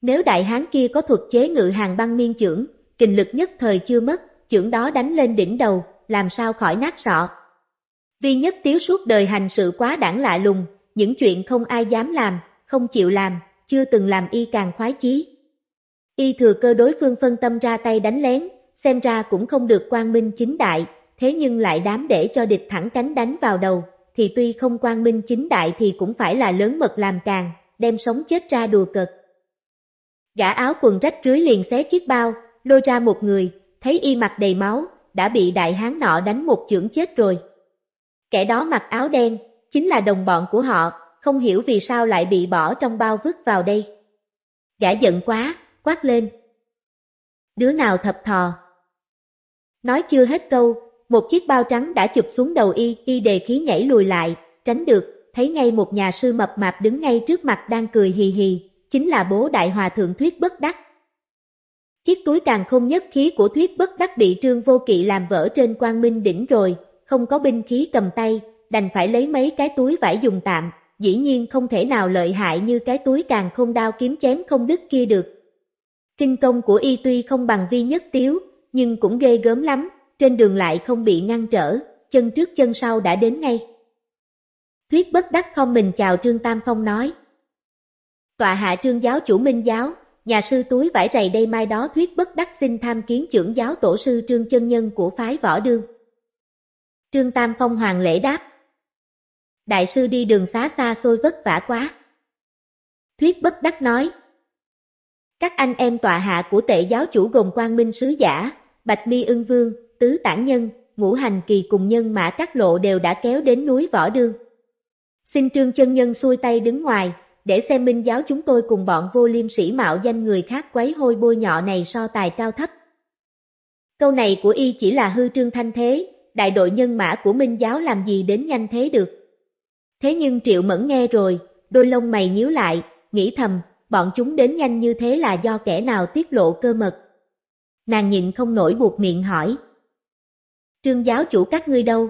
Nếu đại hán kia có thuật chế ngự hàng băng miên trưởng, kình lực nhất thời chưa mất, trưởng đó đánh lên đỉnh đầu, làm sao khỏi nát sọ. Vi nhất tiếu suốt đời hành sự quá đảng lạ lùng, những chuyện không ai dám làm, không chịu làm, chưa từng làm y càng khoái chí. Y thừa cơ đối phương phân tâm ra tay đánh lén, xem ra cũng không được quang minh chính đại, thế nhưng lại đám để cho địch thẳng cánh đánh vào đầu, thì tuy không quang minh chính đại thì cũng phải là lớn mật làm càng, đem sống chết ra đùa cực. Gã áo quần rách rưới liền xé chiếc bao, lôi ra một người, thấy y mặt đầy máu, đã bị đại hán nọ đánh một chưởng chết rồi. Kẻ đó mặc áo đen, chính là đồng bọn của họ, không hiểu vì sao lại bị bỏ trong bao vứt vào đây. Gã giận quá, quát lên. Đứa nào thập thò, Nói chưa hết câu, một chiếc bao trắng đã chụp xuống đầu y, y đề khí nhảy lùi lại, tránh được, thấy ngay một nhà sư mập mạp đứng ngay trước mặt đang cười hì hì, chính là bố đại hòa thượng thuyết bất đắc. Chiếc túi càng không nhất khí của thuyết bất đắc bị trương vô kỵ làm vỡ trên quang minh đỉnh rồi, không có binh khí cầm tay, đành phải lấy mấy cái túi vải dùng tạm, dĩ nhiên không thể nào lợi hại như cái túi càng không đao kiếm chém không đứt kia được. Kinh công của y tuy không bằng vi nhất tiếu, nhưng cũng ghê gớm lắm, trên đường lại không bị ngăn trở, chân trước chân sau đã đến ngay. Thuyết bất đắc không mình chào Trương Tam Phong nói. Tòa hạ trương giáo chủ minh giáo, nhà sư túi vải rầy đây mai đó thuyết bất đắc xin tham kiến trưởng giáo tổ sư trương chân nhân của phái võ đương. Trương Tam Phong hoàng lễ đáp. Đại sư đi đường xá xa xôi vất vả quá. Thuyết bất đắc nói, các anh em tòa hạ của tệ giáo chủ gồm Quang Minh Sứ Giả, Bạch Mi Ưng Vương, Tứ Tản Nhân, Ngũ Hành Kỳ cùng nhân mã các lộ đều đã kéo đến núi Võ Đương. Xin Trương Chân Nhân xuôi tay đứng ngoài, để xem minh giáo chúng tôi cùng bọn vô liêm sĩ mạo danh người khác quấy hôi bôi nhọ này so tài cao thấp. Câu này của y chỉ là hư trương thanh thế, đại đội nhân mã của minh giáo làm gì đến nhanh thế được. Thế nhưng Triệu Mẫn nghe rồi, đôi lông mày nhíu lại, nghĩ thầm, bọn chúng đến nhanh như thế là do kẻ nào tiết lộ cơ mật. Nàng nhịn không nổi buộc miệng hỏi. Trương giáo chủ các ngươi đâu?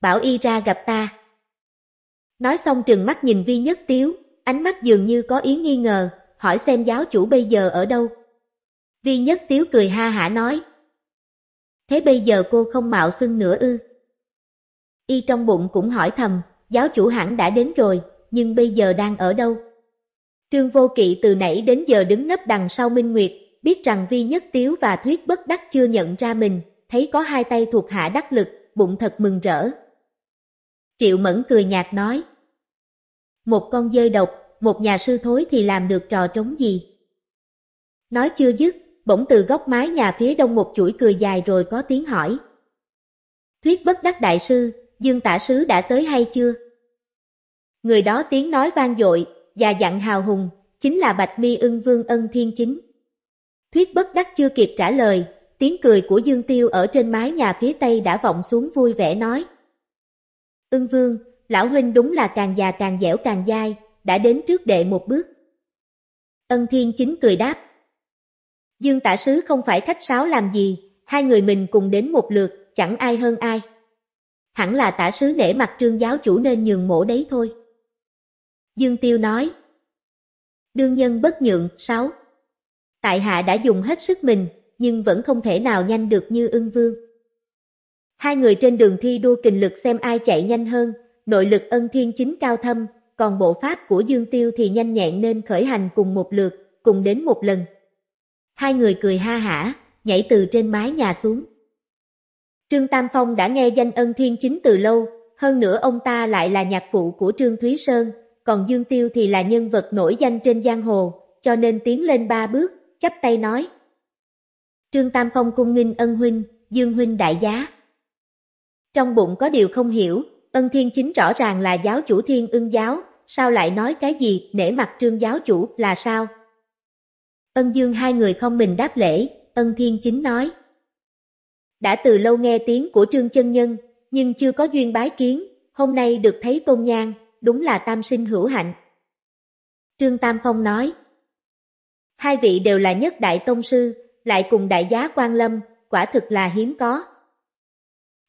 Bảo y ra gặp ta. Nói xong trừng mắt nhìn vi nhất tiếu, ánh mắt dường như có ý nghi ngờ, hỏi xem giáo chủ bây giờ ở đâu. Vi nhất tiếu cười ha hả nói. Thế bây giờ cô không mạo xưng nữa ư? Y trong bụng cũng hỏi thầm, giáo chủ hẳn đã đến rồi, nhưng bây giờ đang ở đâu? Trương Vô Kỵ từ nãy đến giờ đứng nấp đằng sau Minh Nguyệt, biết rằng Vi Nhất Tiếu và Thuyết Bất Đắc chưa nhận ra mình, thấy có hai tay thuộc hạ đắc lực, bụng thật mừng rỡ. Triệu Mẫn cười nhạt nói, Một con dơi độc, một nhà sư thối thì làm được trò trống gì? Nói chưa dứt, bỗng từ góc mái nhà phía đông một chuỗi cười dài rồi có tiếng hỏi. Thuyết Bất Đắc Đại Sư, Dương Tả Sứ đã tới hay chưa? Người đó tiếng nói vang dội, và dặn hào hùng, chính là Bạch Mi Ưng Vương Ân Thiên Chính. Thuyết bất đắc chưa kịp trả lời, tiếng cười của Dương Tiêu ở trên mái nhà phía tây đã vọng xuống vui vẻ nói. Ưng Vương, lão huynh đúng là càng già càng dẻo càng dai, đã đến trước đệ một bước. Ân Thiên Chính cười đáp. Dương tả sứ không phải khách sáo làm gì, hai người mình cùng đến một lượt, chẳng ai hơn ai. Hẳn là tả sứ nể mặt trương giáo chủ nên nhường mổ đấy thôi. Dương Tiêu nói. Đương nhân bất nhượng, sáu. Tại hạ đã dùng hết sức mình, nhưng vẫn không thể nào nhanh được như ưng vương. Hai người trên đường thi đua kình lực xem ai chạy nhanh hơn, nội lực ân thiên chính cao thâm, còn bộ pháp của Dương Tiêu thì nhanh nhẹn nên khởi hành cùng một lượt, cùng đến một lần. Hai người cười ha hả, nhảy từ trên mái nhà xuống. Trương Tam Phong đã nghe danh ân thiên chính từ lâu, hơn nữa ông ta lại là nhạc phụ của Trương Thúy Sơn, còn Dương Tiêu thì là nhân vật nổi danh trên giang hồ, cho nên tiến lên ba bước, chắp tay nói. Trương Tam Phong cung nghinh ân huynh, Dương huynh đại giá. Trong bụng có điều không hiểu, ân thiên chính rõ ràng là giáo chủ thiên ưng giáo, sao lại nói cái gì nể mặt trương giáo chủ là sao? Ân dương hai người không mình đáp lễ, ân thiên chính nói. Đã từ lâu nghe tiếng của trương chân nhân, nhưng chưa có duyên bái kiến, hôm nay được thấy tôn nhang, đúng là tam sinh hữu hạnh. Trương Tam Phong nói, hai vị đều là nhất đại tông sư, lại cùng đại giá quan lâm, quả thực là hiếm có.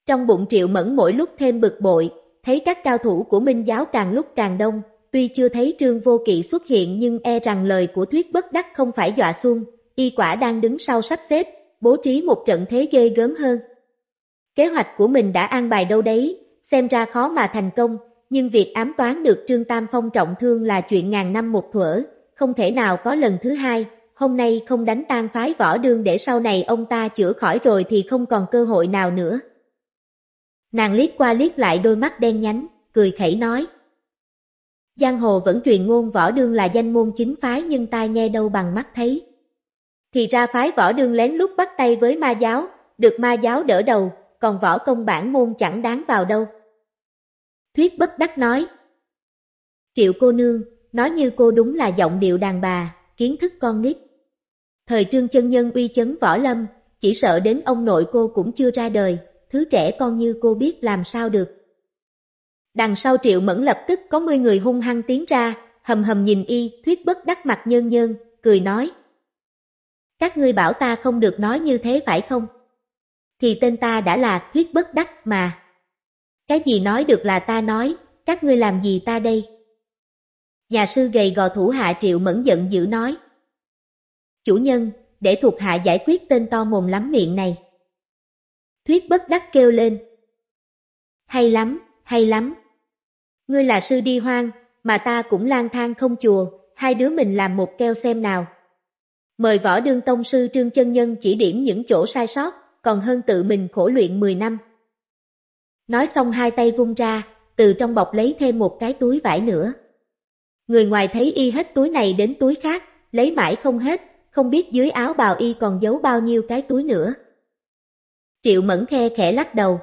Trong bụng triệu mẫn mỗi lúc thêm bực bội, thấy các cao thủ của Minh giáo càng lúc càng đông, tuy chưa thấy trương vô kỵ xuất hiện nhưng e rằng lời của thuyết bất đắc không phải dọa xuông, y quả đang đứng sau sắp xếp, bố trí một trận thế ghê gớm hơn. Kế hoạch của mình đã an bài đâu đấy, xem ra khó mà thành công, nhưng việc ám toán được Trương Tam Phong trọng thương là chuyện ngàn năm một thuở, không thể nào có lần thứ hai, hôm nay không đánh tan phái võ đương để sau này ông ta chữa khỏi rồi thì không còn cơ hội nào nữa. Nàng liếc qua liếc lại đôi mắt đen nhánh, cười khẩy nói. Giang hồ vẫn truyền ngôn võ đương là danh môn chính phái nhưng tai nghe đâu bằng mắt thấy. Thì ra phái võ đương lén lút bắt tay với ma giáo, được ma giáo đỡ đầu, còn võ công bản môn chẳng đáng vào đâu. Tuyết bất đắc nói. Triệu cô nương, nói như cô đúng là giọng điệu đàn bà, kiến thức con nít. Thời trương chân nhân uy chấn võ lâm, chỉ sợ đến ông nội cô cũng chưa ra đời, thứ trẻ con như cô biết làm sao được. Đằng sau triệu mẫn lập tức có 10 người hung hăng tiến ra, hầm hầm nhìn y, thuyết bất đắc mặt nhân nhân, cười nói. Các ngươi bảo ta không được nói như thế phải không? Thì tên ta đã là thuyết bất đắc mà. Cái gì nói được là ta nói, các ngươi làm gì ta đây? Nhà sư gầy gò thủ hạ triệu mẫn giận dữ nói. Chủ nhân, để thuộc hạ giải quyết tên to mồm lắm miệng này. Thuyết bất đắc kêu lên. Hay lắm, hay lắm. Ngươi là sư đi hoang, mà ta cũng lang thang không chùa, hai đứa mình làm một keo xem nào. Mời võ đương tông sư Trương Chân Nhân chỉ điểm những chỗ sai sót, còn hơn tự mình khổ luyện 10 năm. Nói xong hai tay vung ra, từ trong bọc lấy thêm một cái túi vải nữa. Người ngoài thấy y hết túi này đến túi khác, lấy mãi không hết, không biết dưới áo bào y còn giấu bao nhiêu cái túi nữa. Triệu Mẫn khe khẽ lắc đầu.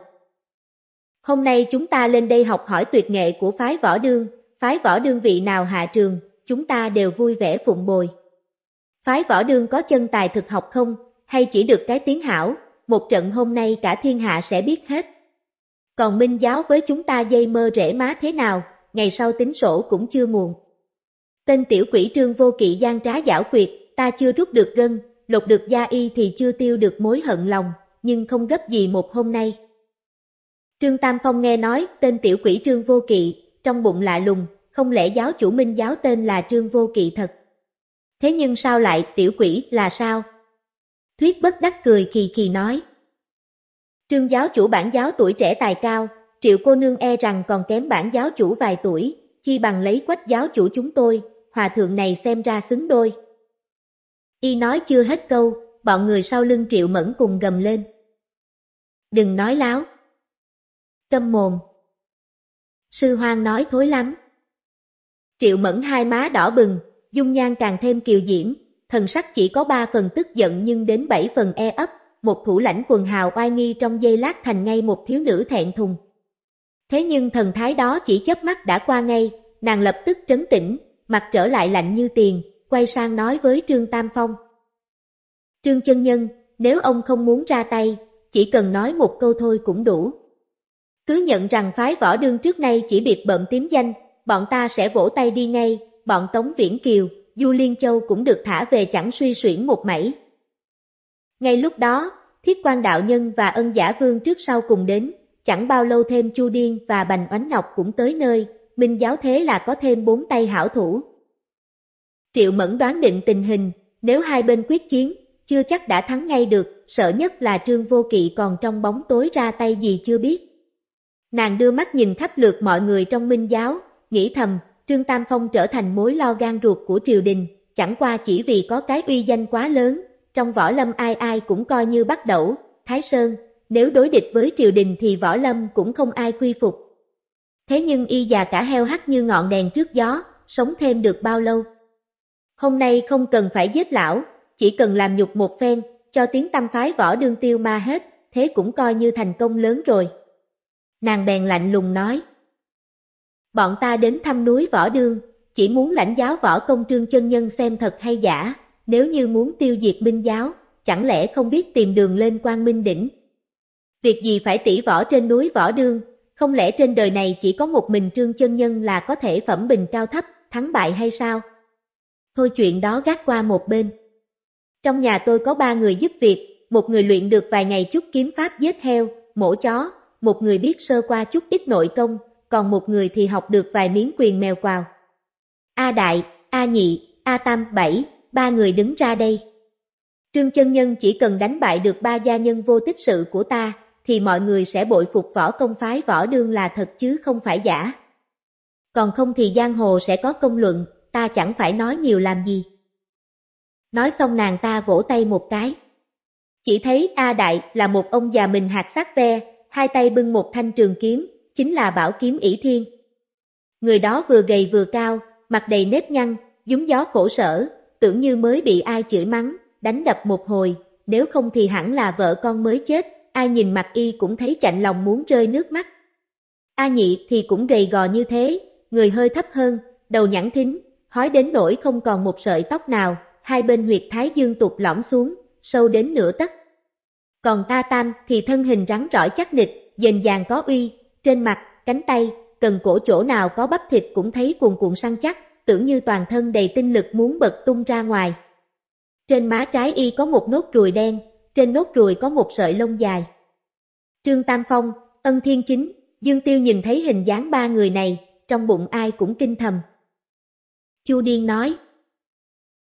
Hôm nay chúng ta lên đây học hỏi tuyệt nghệ của phái võ đương, phái võ đương vị nào hạ trường, chúng ta đều vui vẻ phụng bồi. Phái võ đương có chân tài thực học không, hay chỉ được cái tiếng hảo, một trận hôm nay cả thiên hạ sẽ biết hết. Còn Minh giáo với chúng ta dây mơ rễ má thế nào, ngày sau tính sổ cũng chưa muộn. Tên tiểu quỷ trương vô kỵ gian trá giảo quyệt, ta chưa rút được gân, lột được gia y thì chưa tiêu được mối hận lòng, nhưng không gấp gì một hôm nay. Trương Tam Phong nghe nói tên tiểu quỷ trương vô kỵ, trong bụng lạ lùng, không lẽ giáo chủ minh giáo tên là trương vô kỵ thật. Thế nhưng sao lại tiểu quỷ là sao? Thuyết bất đắc cười kỳ kỳ nói. Trương giáo chủ bản giáo tuổi trẻ tài cao, triệu cô nương e rằng còn kém bản giáo chủ vài tuổi, chi bằng lấy quách giáo chủ chúng tôi, hòa thượng này xem ra xứng đôi. Y nói chưa hết câu, bọn người sau lưng triệu mẫn cùng gầm lên. Đừng nói láo. Câm mồm. Sư hoang nói thối lắm. Triệu mẫn hai má đỏ bừng, dung nhan càng thêm kiều diễm, thần sắc chỉ có ba phần tức giận nhưng đến bảy phần e ấp, một thủ lãnh quần hào oai nghi trong giây lát thành ngay một thiếu nữ thẹn thùng. Thế nhưng thần thái đó chỉ chớp mắt đã qua ngay, nàng lập tức trấn tĩnh, mặt trở lại lạnh như tiền, quay sang nói với Trương Tam Phong. Trương chân nhân, nếu ông không muốn ra tay, chỉ cần nói một câu thôi cũng đủ. Cứ nhận rằng phái võ đương trước nay chỉ biệt bợm tím danh, bọn ta sẽ vỗ tay đi ngay, bọn Tống Viễn Kiều, Du Liên Châu cũng được thả về chẳng suy suyển một mảy. Ngay lúc đó, thiết quan đạo nhân và ân giả vương trước sau cùng đến, chẳng bao lâu thêm Chu Điên và Bành Oánh Ngọc cũng tới nơi, minh giáo thế là có thêm bốn tay hảo thủ. Triệu Mẫn đoán định tình hình, nếu hai bên quyết chiến, chưa chắc đã thắng ngay được, sợ nhất là Trương Vô Kỵ còn trong bóng tối ra tay gì chưa biết. Nàng đưa mắt nhìn khắp lượt mọi người trong minh giáo, nghĩ thầm, Trương Tam Phong trở thành mối lo gan ruột của triều đình, chẳng qua chỉ vì có cái uy danh quá lớn, trong võ lâm ai ai cũng coi như bắt đầu Thái Sơn, nếu đối địch với triều đình thì võ lâm cũng không ai quy phục. Thế nhưng y già cả heo hắt như ngọn đèn trước gió, sống thêm được bao lâu? Hôm nay không cần phải giết lão, chỉ cần làm nhục một phen, cho tiếng tâm phái võ đương tiêu ma hết, thế cũng coi như thành công lớn rồi. Nàng bèn lạnh lùng nói. Bọn ta đến thăm núi võ đương, chỉ muốn lãnh giáo võ công trương chân nhân xem thật hay giả, nếu như muốn tiêu diệt binh giáo, chẳng lẽ không biết tìm đường lên quang minh đỉnh. Việc gì phải tỉ võ trên núi võ đương, không lẽ trên đời này chỉ có một mình trương chân nhân là có thể phẩm bình cao thấp, thắng bại hay sao? Thôi chuyện đó gác qua một bên. Trong nhà tôi có ba người giúp việc, một người luyện được vài ngày chút kiếm pháp giết heo, mổ chó, một người biết sơ qua chút ít nội công, còn một người thì học được vài miếng quyền mèo quào. A đại, A nhị, A tam bảy, ba người đứng ra đây. Trương chân nhân chỉ cần đánh bại được ba gia nhân vô tích sự của ta, thì mọi người sẽ bội phục võ công phái võ đương là thật chứ không phải giả. Còn không thì giang hồ sẽ có công luận, ta chẳng phải nói nhiều làm gì. Nói xong nàng ta vỗ tay một cái. Chỉ thấy A Đại là một ông già mình hạt sát ve, hai tay bưng một thanh trường kiếm, chính là bảo kiếm ỷ thiên. Người đó vừa gầy vừa cao, mặt đầy nếp nhăn, dúng gió khổ sở, tưởng như mới bị ai chửi mắng, đánh đập một hồi, nếu không thì hẳn là vợ con mới chết, ai nhìn mặt y cũng thấy chạnh lòng muốn rơi nước mắt. A nhị thì cũng gầy gò như thế, người hơi thấp hơn, đầu nhẵn thính, hói đến nỗi không còn một sợi tóc nào, hai bên huyệt thái dương tụt lõm xuống, sâu đến nửa tấc. Còn ta tam thì thân hình rắn rỏi chắc nịch, dền dàng có uy, trên mặt, cánh tay, cần cổ chỗ nào có bắp thịt cũng thấy cuồn cuộn săn chắc, tưởng như toàn thân đầy tinh lực muốn bật tung ra ngoài. Trên má trái y có một nốt ruồi đen, trên nốt ruồi có một sợi lông dài. Trương Tam Phong, Ân Thiên Chính, Dương Tiêu nhìn thấy hình dáng ba người này, trong bụng ai cũng kinh thầm. Chu Điên nói,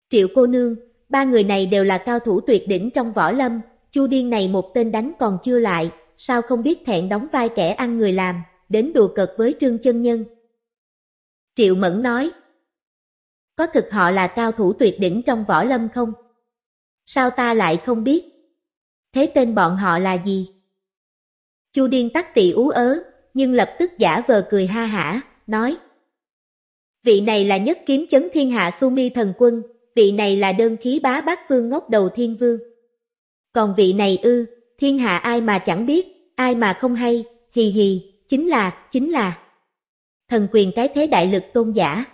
Triệu cô nương, ba người này đều là cao thủ tuyệt đỉnh trong võ lâm, Chu Điên này một tên đánh còn chưa lại, sao không biết thẹn đóng vai kẻ ăn người làm, đến đùa cợt với Trương Chân Nhân. Triệu Mẫn nói, có thực họ là cao thủ tuyệt đỉnh trong võ lâm không? Sao ta lại không biết? Thế tên bọn họ là gì? Chu Điên tắc tị ú ớ, nhưng lập tức giả vờ cười ha hả, nói Vị này là nhất kiếm chấn thiên hạ su mi thần quân, vị này là đơn khí bá bát phương ngốc đầu thiên vương. Còn vị này ư, thiên hạ ai mà chẳng biết, ai mà không hay, hì hì, chính là, chính là. Thần quyền cái thế đại lực tôn giả.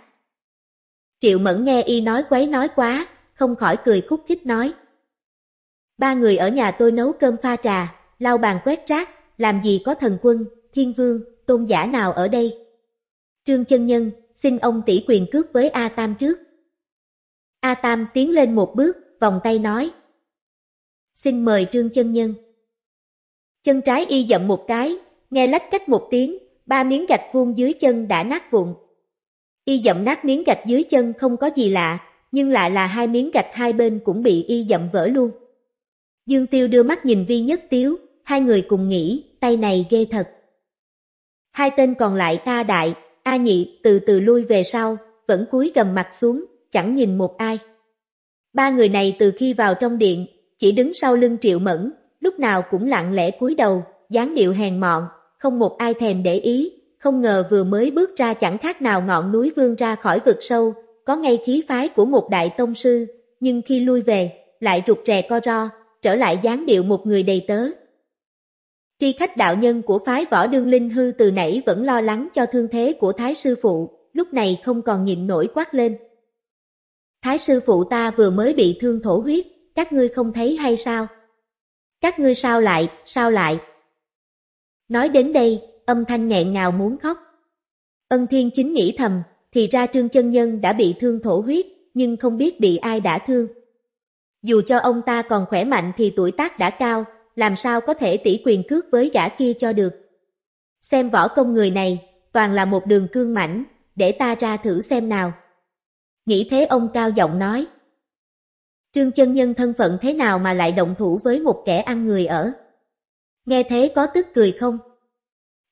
Triệu Mẫn nghe y nói quấy nói quá, không khỏi cười khúc khích nói. Ba người ở nhà tôi nấu cơm pha trà, lau bàn quét rác, làm gì có thần quân, thiên vương, tôn giả nào ở đây. Trương chân nhân, xin ông tỷ quyền cướp với A Tam trước. A Tam tiến lên một bước, vòng tay nói. Xin mời Trương chân nhân. Chân trái y dậm một cái, nghe lách cách một tiếng, ba miếng gạch vuông dưới chân đã nát vụn, Y dậm nát miếng gạch dưới chân không có gì lạ, nhưng lại là hai miếng gạch hai bên cũng bị y dậm vỡ luôn. Dương Tiêu đưa mắt nhìn Vi Nhất Tiếu, hai người cùng nghĩ, tay này ghê thật. Hai tên còn lại Ta Đại, A Nhị từ từ lui về sau, vẫn cúi gầm mặt xuống, chẳng nhìn một ai. Ba người này từ khi vào trong điện, chỉ đứng sau lưng Triệu Mẫn, lúc nào cũng lặng lẽ cúi đầu, dáng điệu hèn mọn, không một ai thèm để ý, không ngờ vừa mới bước ra chẳng khác nào ngọn núi vươn ra khỏi vực sâu, có ngay khí phái của một đại tông sư, nhưng khi lui về, lại rụt rè co ro, trở lại dáng điệu một người đầy tớ. Tri khách đạo nhân của phái võ đương linh hư từ nãy vẫn lo lắng cho thương thế của thái sư phụ, lúc này không còn nhịn nổi quát lên. Thái sư phụ ta vừa mới bị thương thổ huyết, các ngươi không thấy hay sao? Các ngươi sao lại, sao lại? Nói đến đây, âm thanh nghẹn ngào muốn khóc. Ân Thiên Chính nghĩ thầm, thì ra Trương Chân Nhân đã bị thương thổ huyết, nhưng không biết bị ai đã thương. Dù cho ông ta còn khỏe mạnh thì tuổi tác đã cao, làm sao có thể tỷ quyền cước với gã kia cho được. Xem võ công người này, toàn là một đường cương mảnh, để ta ra thử xem nào. Nghĩ thế ông cao giọng nói. Trương chân nhân thân phận thế nào mà lại động thủ với một kẻ ăn người ở? Nghe thế có tức cười không?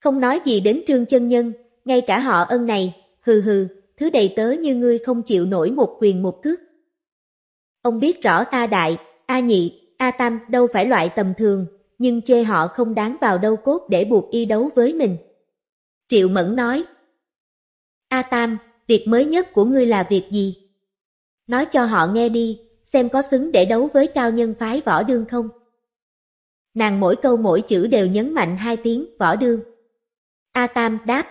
Không nói gì đến trương chân nhân, ngay cả họ ân này, hừ hừ, thứ đầy tớ như ngươi không chịu nổi một quyền một cước. Ông biết rõ ta đại, A nhị, A tam đâu phải loại tầm thường, nhưng chê họ không đáng vào đâu cốt để buộc y đấu với mình. Triệu Mẫn nói, A tam, việc mới nhất của ngươi là việc gì? Nói cho họ nghe đi, xem có xứng để đấu với cao nhân phái võ đương không? Nàng mỗi câu mỗi chữ đều nhấn mạnh hai tiếng võ đương. A Tam đáp.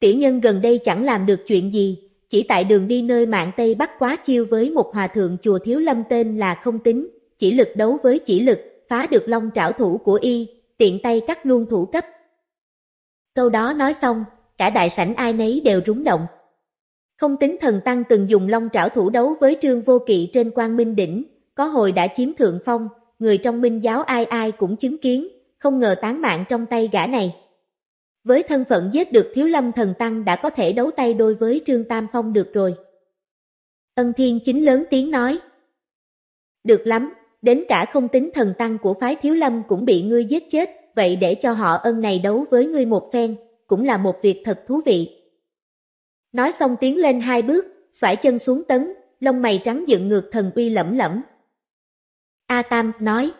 Tiểu nhân gần đây chẳng làm được chuyện gì, chỉ tại đường đi nơi mạng Tây Bắc quá chiêu với một hòa thượng chùa Thiếu Lâm tên là không tính, chỉ lực đấu với chỉ lực, phá được long trảo thủ của y, tiện tay cắt luôn thủ cấp. Câu đó nói xong, cả đại sảnh ai nấy đều rúng động. Không tính thần tăng từng dùng long trảo thủ đấu với trương vô kỵ trên quan minh đỉnh, có hồi đã chiếm thượng phong, người trong minh giáo ai ai cũng chứng kiến, không ngờ tán mạng trong tay gã này. Với thân phận giết được thiếu lâm thần tăng đã có thể đấu tay đôi với Trương Tam Phong được rồi. Ân Thiên Chính lớn tiếng nói. Được lắm, đến cả không tính thần tăng của phái thiếu lâm cũng bị ngươi giết chết, vậy để cho họ ân này đấu với ngươi một phen, cũng là một việc thật thú vị. Nói xong tiến lên hai bước, xoải chân xuống tấn, lông mày trắng dựng ngược thần uy lẫm lẫm. A Tam nói.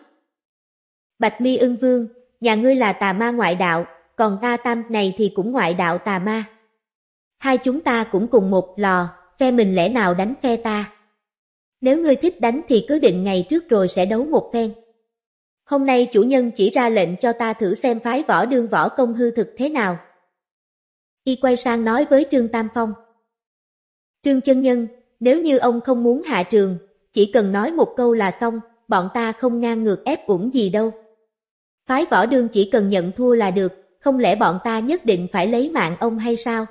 Bạch mi ưng vương, nhà ngươi là tà ma ngoại đạo, còn A Tam này thì cũng ngoại đạo tà ma. Hai chúng ta cũng cùng một lò, phe mình lẽ nào đánh phe ta. Nếu ngươi thích đánh thì cứ định ngày trước rồi sẽ đấu một phen. Hôm nay chủ nhân chỉ ra lệnh cho ta thử xem phái võ đương võ công hư thực thế nào. Y quay sang nói với Trương Tam Phong. Trương chân nhân, nếu như ông không muốn hạ trường, chỉ cần nói một câu là xong, bọn ta không ngang ngược ép uổng gì đâu. Phái võ đương chỉ cần nhận thua là được, không lẽ bọn ta nhất định phải lấy mạng ông hay sao?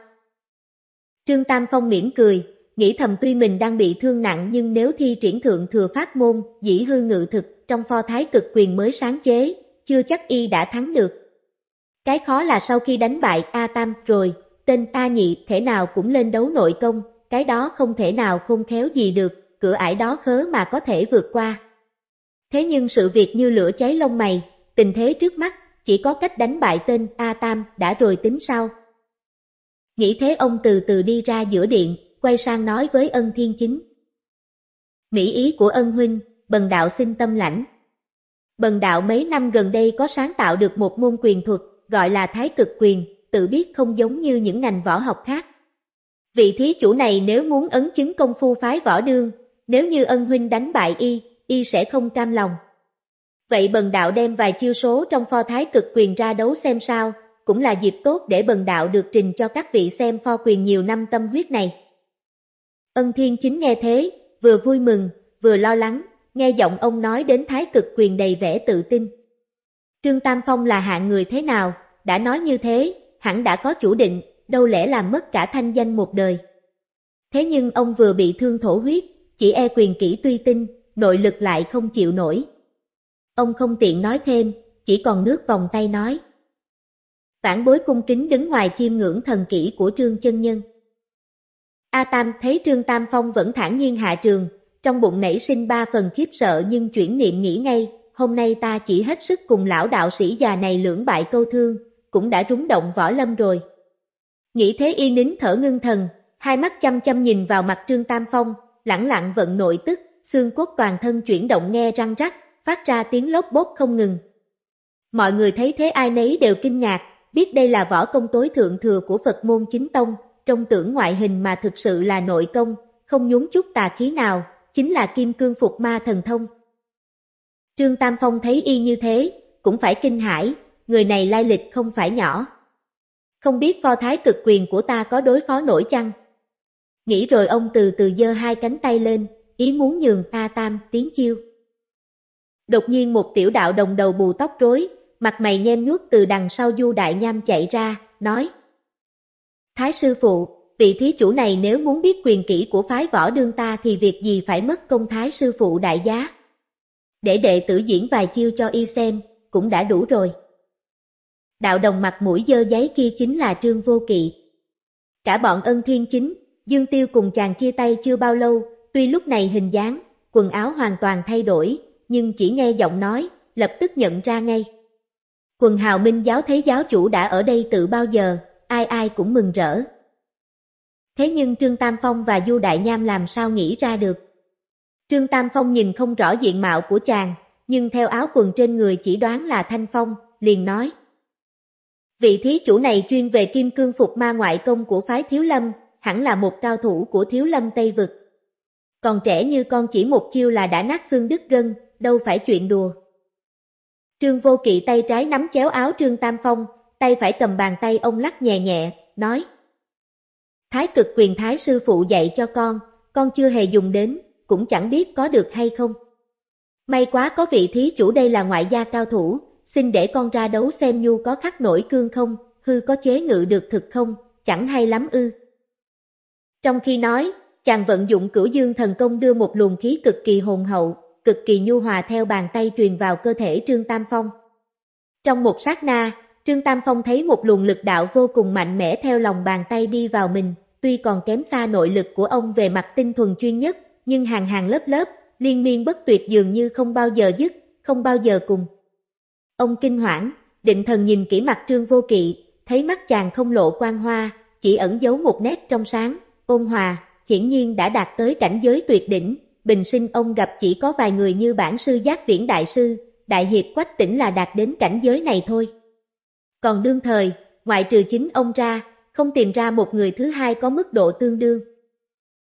Trương Tam Phong mỉm cười, nghĩ thầm tuy mình đang bị thương nặng nhưng nếu thi triển thượng thừa pháp môn, dĩ hư ngự thực, trong pho thái cực quyền mới sáng chế, chưa chắc y đã thắng được. Cái khó là sau khi đánh bại A Tam rồi, tên ta nhị thể nào cũng lên đấu nội công, cái đó không thể nào không khéo gì được, cửa ải đó khớ mà có thể vượt qua. Thế nhưng sự việc như lửa cháy lông mày, tình thế trước mắt chỉ có cách đánh bại tên A Tam đã rồi tính sau. Nghĩ thế ông từ từ đi ra giữa điện, quay sang nói với ân thiên chính. Mỹ ý của ân huynh, bần đạo xin tâm lãnh. Bần đạo mấy năm gần đây có sáng tạo được một môn quyền thuật, gọi là thái cực quyền, tự biết không giống như những ngành võ học khác. Vị thí chủ này nếu muốn ấn chứng công phu phái võ đương, nếu như ân huynh đánh bại y, y sẽ không cam lòng. Vậy bần đạo đem vài chiêu số trong pho thái cực quyền ra đấu xem sao, cũng là dịp tốt để bần đạo được trình cho các vị xem pho quyền nhiều năm tâm huyết này. Ân Thiên Chính nghe thế, vừa vui mừng, vừa lo lắng, nghe giọng ông nói đến thái cực quyền đầy vẻ tự tin. Trương Tam Phong là hạng người thế nào, đã nói như thế, hẳn đã có chủ định, đâu lẽ làm mất cả thanh danh một đời. Thế nhưng ông vừa bị thương thổ huyết, chỉ e quyền kỹ tuy tinh, nội lực lại không chịu nổi, Ông không tiện nói thêm, chỉ còn nước vòng tay nói. phản bối cung kính đứng ngoài chiêm ngưỡng thần kỹ của Trương Chân Nhân. A Tam thấy Trương Tam Phong vẫn thản nhiên hạ trường, trong bụng nảy sinh ba phần khiếp sợ nhưng chuyển niệm nghĩ ngay, hôm nay ta chỉ hết sức cùng lão đạo sĩ già này lưỡng bại câu thương, cũng đã rúng động võ lâm rồi. Nghĩ thế y nín thở ngưng thần, hai mắt chăm chăm nhìn vào mặt Trương Tam Phong, lẳng lặng vận nội tức, xương cốt toàn thân chuyển động nghe răng rắc, phát ra tiếng lốp bốt không ngừng. Mọi người thấy thế ai nấy đều kinh ngạc, biết đây là võ công tối thượng thừa của Phật môn chính tông, trong tưởng ngoại hình mà thực sự là nội công, không nhún chút tà khí nào, chính là kim cương phục ma thần thông. Trương Tam Phong thấy y như thế, cũng phải kinh hãi, người này lai lịch không phải nhỏ. Không biết pho thái cực quyền của ta có đối phó nổi chăng? Nghĩ rồi ông từ từ giơ hai cánh tay lên, ý muốn nhường a tam tiến chiêu. Đột nhiên một tiểu đạo đồng đầu bù tóc rối, mặt mày nhem nhuốc từ đằng sau du đại nham chạy ra, nói Thái sư phụ, vị thí chủ này nếu muốn biết quyền kỹ của phái võ đương ta thì việc gì phải mất công thái sư phụ đại giá. Để đệ tử diễn vài chiêu cho y xem, cũng đã đủ rồi. Đạo đồng mặt mũi dơ giấy kia chính là Trương Vô Kỵ. Cả bọn ân thiên chính, Dương Tiêu cùng chàng chia tay chưa bao lâu, tuy lúc này hình dáng, quần áo hoàn toàn thay đổi, nhưng chỉ nghe giọng nói, lập tức nhận ra ngay. Quần hào minh giáo thấy giáo chủ đã ở đây từ bao giờ, ai ai cũng mừng rỡ. Thế nhưng Trương Tam Phong và Du Đại Nham làm sao nghĩ ra được? Trương Tam Phong nhìn không rõ diện mạo của chàng, nhưng theo áo quần trên người chỉ đoán là Thanh Phong, liền nói. Vị thí chủ này chuyên về kim cương phục ma ngoại công của phái Thiếu Lâm, hẳn là một cao thủ của Thiếu Lâm Tây Vực. Còn trẻ như con chỉ một chiêu là đã nát xương đứt gân, đâu phải chuyện đùa. Trương Vô Kỵ tay trái nắm chéo áo Trương Tam Phong, tay phải cầm bàn tay ông lắc nhẹ nhẹ, nói Thái cực quyền thái sư phụ dạy cho con, con chưa hề dùng đến, cũng chẳng biết có được hay không. May quá có vị thí chủ đây là ngoại gia cao thủ, xin để con ra đấu xem nhu có khắc nổi cương không, hư có chế ngự được thực không, chẳng hay lắm ư. Trong khi nói, chàng vận dụng cửu dương thần công đưa một luồng khí cực kỳ hồn hậu, cực kỳ nhu hòa theo bàn tay truyền vào cơ thể Trương Tam Phong. Trong một sát na, Trương Tam Phong thấy một luồng lực đạo vô cùng mạnh mẽ theo lòng bàn tay đi vào mình, tuy còn kém xa nội lực của ông về mặt tinh thuần chuyên nhất, nhưng hàng hàng lớp lớp, liên miên bất tuyệt dường như không bao giờ dứt, không bao giờ cùng. Ông kinh hoảng, định thần nhìn kỹ mặt Trương Vô Kỵ, thấy mắt chàng không lộ quang hoa, chỉ ẩn giấu một nét trong sáng, ôn hòa, hiển nhiên đã đạt tới cảnh giới tuyệt đỉnh, bình sinh ông gặp chỉ có vài người như bản sư giác viễn đại sư, đại hiệp quách tỉnh là đạt đến cảnh giới này thôi. Còn đương thời, ngoại trừ chính ông ra, không tìm ra một người thứ hai có mức độ tương đương.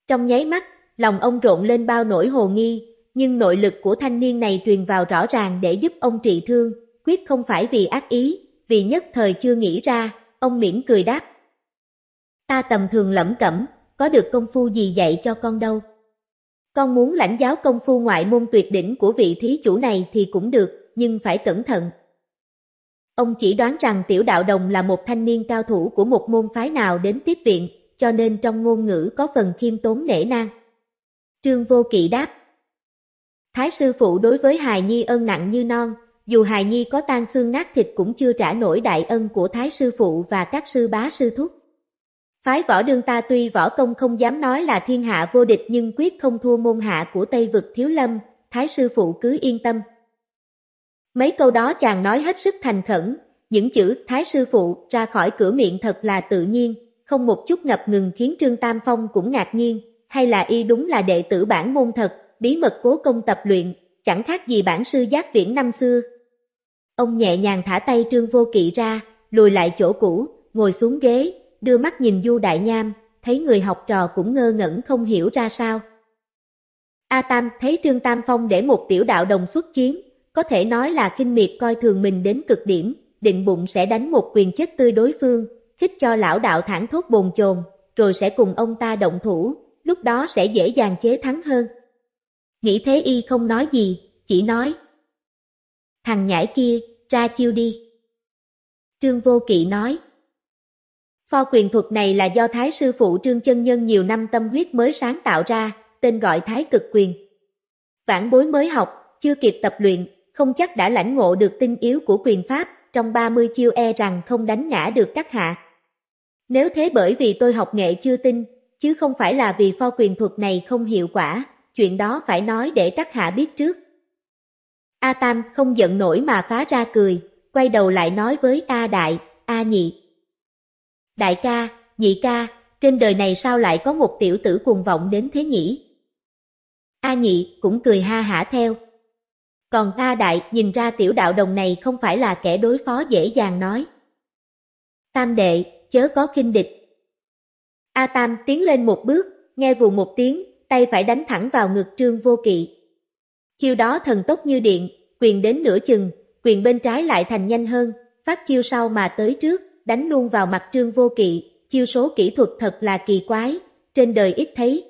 Trong nháy mắt, lòng ông rộn lên bao nỗi hồ nghi, nhưng nội lực của thanh niên này truyền vào rõ ràng để giúp ông trị thương, quyết không phải vì ác ý, vì nhất thời chưa nghĩ ra, ông mỉm cười đáp. Ta tầm thường lẩm cẩm, có được công phu gì dạy cho con đâu. Con muốn lãnh giáo công phu ngoại môn tuyệt đỉnh của vị thí chủ này thì cũng được, nhưng phải cẩn thận. Ông chỉ đoán rằng tiểu đạo đồng là một thanh niên cao thủ của một môn phái nào đến tiếp viện, cho nên trong ngôn ngữ có phần khiêm tốn nể nang. Trương Vô Kỵ đáp Thái sư phụ đối với hài nhi ân nặng như non, dù hài nhi có tan xương nát thịt cũng chưa trả nổi đại ân của thái sư phụ và các sư bá sư thúc. Phái võ đương ta tuy võ công không dám nói là thiên hạ vô địch nhưng quyết không thua môn hạ của Tây vực thiếu lâm, thái sư phụ cứ yên tâm. Mấy câu đó chàng nói hết sức thành khẩn, những chữ thái sư phụ ra khỏi cửa miệng thật là tự nhiên, không một chút ngập ngừng khiến Trương Tam Phong cũng ngạc nhiên, hay là y đúng là đệ tử bản môn thật, bí mật cố công tập luyện, chẳng khác gì bản sư giác viễn năm xưa. Ông nhẹ nhàng thả tay Trương Vô Kỵ ra, lùi lại chỗ cũ, ngồi xuống ghế, đưa mắt nhìn Du Đại Nham, thấy người học trò cũng ngơ ngẩn không hiểu ra sao. A Tam thấy Trương Tam Phong để một tiểu đạo đồng xuất chiến, có thể nói là kinh miệt coi thường mình đến cực điểm, định bụng sẽ đánh một quyền chết tươi đối phương, khích cho lão đạo thẳng thốt bồn chồn, rồi sẽ cùng ông ta động thủ, lúc đó sẽ dễ dàng chế thắng hơn. Nghĩ thế y không nói gì, chỉ nói. Thằng nhãi kia, ra chiêu đi. Trương Vô Kỵ nói. Pho quyền thuật này là do Thái sư phụ Trương Chân Nhân nhiều năm tâm huyết mới sáng tạo ra, tên gọi Thái cực quyền. Vãn bối mới học, chưa kịp tập luyện, không chắc đã lãnh ngộ được tinh yếu của quyền pháp, trong 30 chiêu e rằng không đánh ngã được các hạ. Nếu thế bởi vì tôi học nghệ chưa tin, chứ không phải là vì pho quyền thuật này không hiệu quả, chuyện đó phải nói để các hạ biết trước. A Tam không giận nổi mà phá ra cười, quay đầu lại nói với A Đại, A Nhị, Đại ca, nhị ca, trên đời này sao lại có một tiểu tử cuồng vọng đến thế nhỉ? A nhị cũng cười ha hả theo. Còn A đại nhìn ra tiểu đạo đồng này không phải là kẻ đối phó dễ dàng nói. Tam đệ, chớ có kinh địch. A tam tiến lên một bước, nghe vù một tiếng, tay phải đánh thẳng vào ngực trương vô kỵ. Chiêu đó thần tốc như điện, quyền đến nửa chừng, quyền bên trái lại thành nhanh hơn, phát chiêu sau mà tới trước đánh luôn vào mặt trương vô kỵ, chiêu số kỹ thuật thật là kỳ quái, trên đời ít thấy.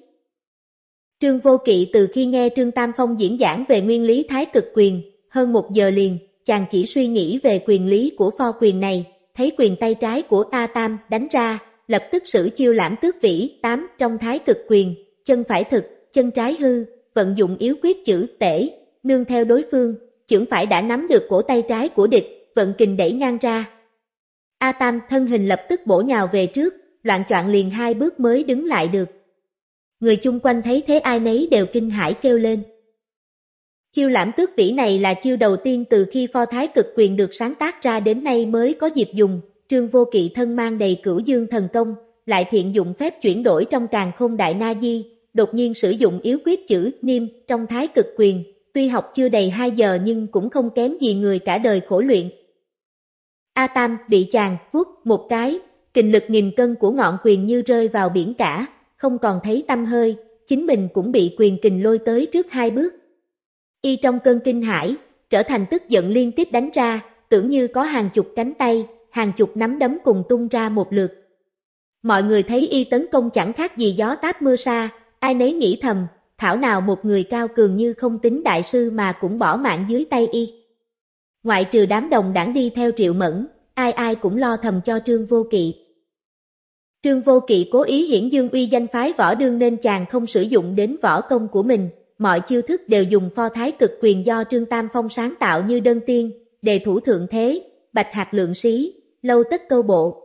Trương Vô Kỵ từ khi nghe Trương Tam Phong diễn giảng về nguyên lý thái cực quyền, hơn một giờ liền, chàng chỉ suy nghĩ về quyền lý của pho quyền này, thấy quyền tay trái của ta Tam đánh ra, lập tức sử chiêu lãm tước vĩ tám trong thái cực quyền, chân phải thực, chân trái hư, vận dụng yếu quyết chữ tể, nương theo đối phương, chưởng phải đã nắm được cổ tay trái của địch, vận kình đẩy ngang ra, A Tam thân hình lập tức bổ nhào về trước, loạn choạng liền hai bước mới đứng lại được. Người chung quanh thấy thế ai nấy đều kinh hãi kêu lên. Chiêu lãm tước vĩ này là chiêu đầu tiên từ khi pho thái cực quyền được sáng tác ra đến nay mới có dịp dùng, trương vô kỵ thân mang đầy cửu dương thần công, lại thiện dụng phép chuyển đổi trong càng không đại na di, đột nhiên sử dụng yếu quyết chữ niêm trong thái cực quyền, tuy học chưa đầy 2 giờ nhưng cũng không kém gì người cả đời khổ luyện, A Tam bị chàng vuốt một cái, kình lực nghìn cân của ngọn quyền như rơi vào biển cả, không còn thấy tâm hơi, chính mình cũng bị quyền kình lôi tới trước hai bước. Y trong cơn kinh hãi, trở thành tức giận liên tiếp đánh ra, tưởng như có hàng chục cánh tay, hàng chục nắm đấm cùng tung ra một lượt. Mọi người thấy y tấn công chẳng khác gì gió táp mưa sa, ai nấy nghĩ thầm, thảo nào một người cao cường như không tính đại sư mà cũng bỏ mạng dưới tay y. Ngoại trừ đám đồng đảng đi theo Triệu Mẫn, ai ai cũng lo thầm cho Trương Vô Kỵ. Trương Vô Kỵ cố ý hiển dương uy danh phái võ đương nên chàng không sử dụng đến võ công của mình, mọi chiêu thức đều dùng pho thái cực quyền do Trương Tam Phong sáng tạo như đơn tiên, đề thủ thượng thế, bạch hạt lượng xí lâu tất câu bộ.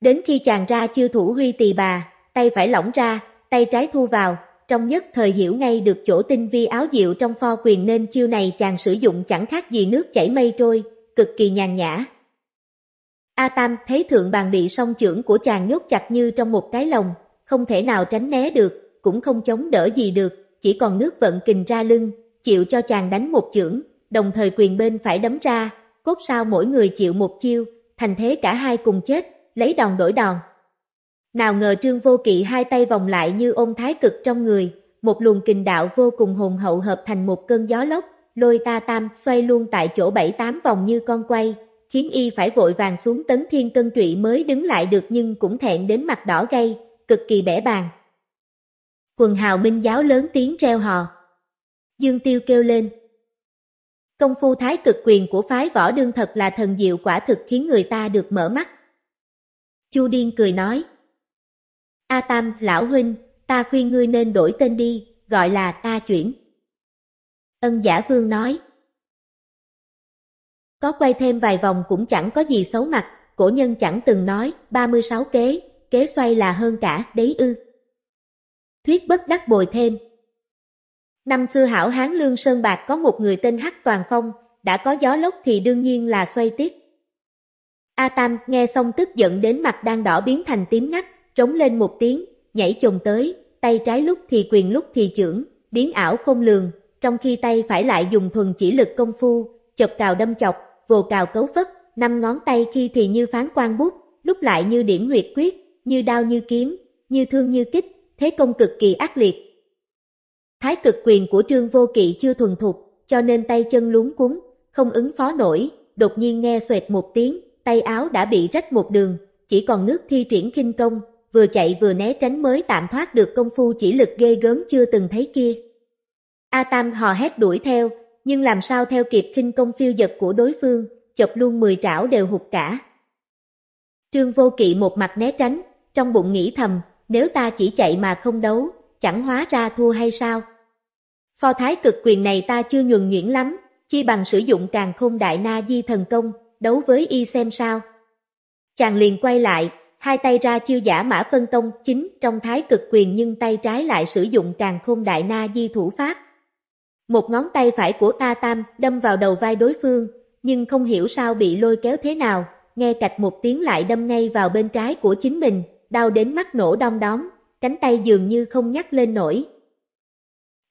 Đến khi chàng ra chiêu thủ huy tỳ bà, tay phải lỏng ra, tay trái thu vào, trong nhất thời hiểu ngay được chỗ tinh vi áo diệu trong pho quyền nên chiêu này chàng sử dụng chẳng khác gì nước chảy mây trôi, cực kỳ nhàn nhã. A Tam thấy thượng bàn bị song trưởng của chàng nhốt chặt như trong một cái lồng, không thể nào tránh né được, cũng không chống đỡ gì được, chỉ còn nước vận kình ra lưng, chịu cho chàng đánh một trưởng đồng thời quyền bên phải đấm ra, cốt sao mỗi người chịu một chiêu, thành thế cả hai cùng chết, lấy đòn đổi đòn. Nào ngờ Trương Vô Kỵ hai tay vòng lại như ôm thái cực trong người, một luồng kình đạo vô cùng hùng hậu hợp thành một cơn gió lốc, lôi ta tam xoay luôn tại chỗ bảy tám vòng như con quay, khiến y phải vội vàng xuống tấn thiên cân trụy mới đứng lại được nhưng cũng thẹn đến mặt đỏ gay, cực kỳ bẽ bàng. Quần hào binh giáo lớn tiếng reo hò. Dương Tiêu kêu lên. Công phu thái cực quyền của phái võ đương thật là thần diệu quả thực khiến người ta được mở mắt. Chu Điên cười nói. A Tam lão huynh, ta khuyên ngươi nên đổi tên đi, gọi là ta chuyển. Ân giả vương nói. Có quay thêm vài vòng cũng chẳng có gì xấu mặt, cổ nhân chẳng từng nói, 36 kế, kế xoay là hơn cả, đấy ư. Thuyết bất đắc bồi thêm. Năm xưa hảo hán Lương Sơn Bạc có một người tên Hắc Toàn Phong, đã có gió lốc thì đương nhiên là xoay tiếp. A Tam nghe xong tức giận đến mặt đang đỏ biến thành tím ngắt, trống lên một tiếng, nhảy chồng tới, tay trái lúc thì quyền lúc thì trưởng biến ảo không lường, trong khi tay phải lại dùng thuần chỉ lực công phu, chập cào đâm chọc, vồ cào cấu phất, năm ngón tay khi thì như phán quan bút, lúc lại như điểm nguyệt quyết, như đao như kiếm, như thương như kích, thế công cực kỳ ác liệt. Thái cực quyền của Trương Vô Kỵ chưa thuần thục, cho nên tay chân luống cuốn không ứng phó nổi, đột nhiên nghe xoẹt một tiếng, tay áo đã bị rách một đường, chỉ còn nước thi triển khinh công, vừa chạy vừa né tránh mới tạm thoát được công phu chỉ lực ghê gớm chưa từng thấy kia. A Tam hò hét đuổi theo, nhưng làm sao theo kịp khinh công phiêu giật của đối phương, chọc luôn 10 trảo đều hụt cả. Trương Vô Kỵ một mặt né tránh, trong bụng nghĩ thầm, nếu ta chỉ chạy mà không đấu, chẳng hóa ra thua hay sao? Pho thái cực quyền này ta chưa nhuần nhuyễn lắm, chi bằng sử dụng càng khôn đại na di thần công, đấu với y xem sao. Chàng liền quay lại, hai tay ra chiêu giả mã phân tông chính trong thái cực quyền nhưng tay trái lại sử dụng càng khôn đại na di thủ pháp. Một ngón tay phải của A Tam đâm vào đầu vai đối phương, nhưng không hiểu sao bị lôi kéo thế nào, nghe cạch một tiếng lại đâm ngay vào bên trái của chính mình, đau đến mắt nổ đong đóm, cánh tay dường như không nhắc lên nổi.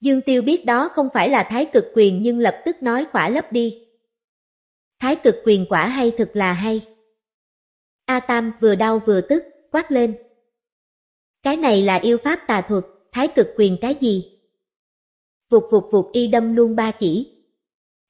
Dương Tiêu biết đó không phải là thái cực quyền nhưng lập tức nói khỏa lấp đi. Thái cực quyền quả hay thực là hay. A Tam vừa đau vừa tức, quát lên. Cái này là yêu pháp tà thuật, thái cực quyền cái gì? Vụt vụt vụt y đâm luôn ba chỉ.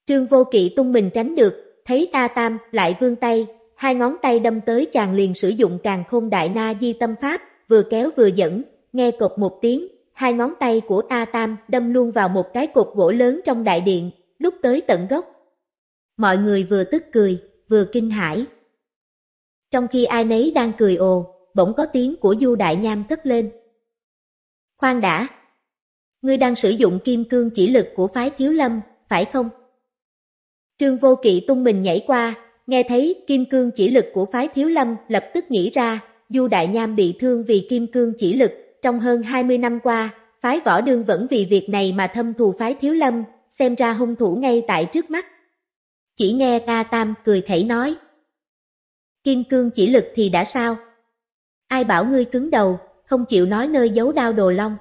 Trương Vô Kỵ tung mình tránh được, thấy A Tam lại vươn tay, hai ngón tay đâm tới chàng liền sử dụng càng khôn đại na di tâm pháp, vừa kéo vừa dẫn, nghe cột một tiếng, hai ngón tay của A Tam đâm luôn vào một cái cột gỗ lớn trong đại điện, lúc tới tận gốc. Mọi người vừa tức cười, vừa kinh hãi. Trong khi ai nấy đang cười ồ, bỗng có tiếng của Du Đại Nham cất lên. Khoan đã! Ngươi đang sử dụng kim cương chỉ lực của phái thiếu lâm, phải không? Trương Vô Kỵ tung mình nhảy qua, nghe thấy kim cương chỉ lực của phái thiếu lâm lập tức nghĩ ra, Du Đại Nham bị thương vì kim cương chỉ lực, trong hơn 20 năm qua, phái võ đương vẫn vì việc này mà thâm thù phái thiếu lâm, xem ra hung thủ ngay tại trước mắt. Chỉ nghe ta tam cười khẩy nói, Kim cương chỉ lực thì đã sao? Ai bảo ngươi cứng đầu, không chịu nói nơi giấu đao đồ long.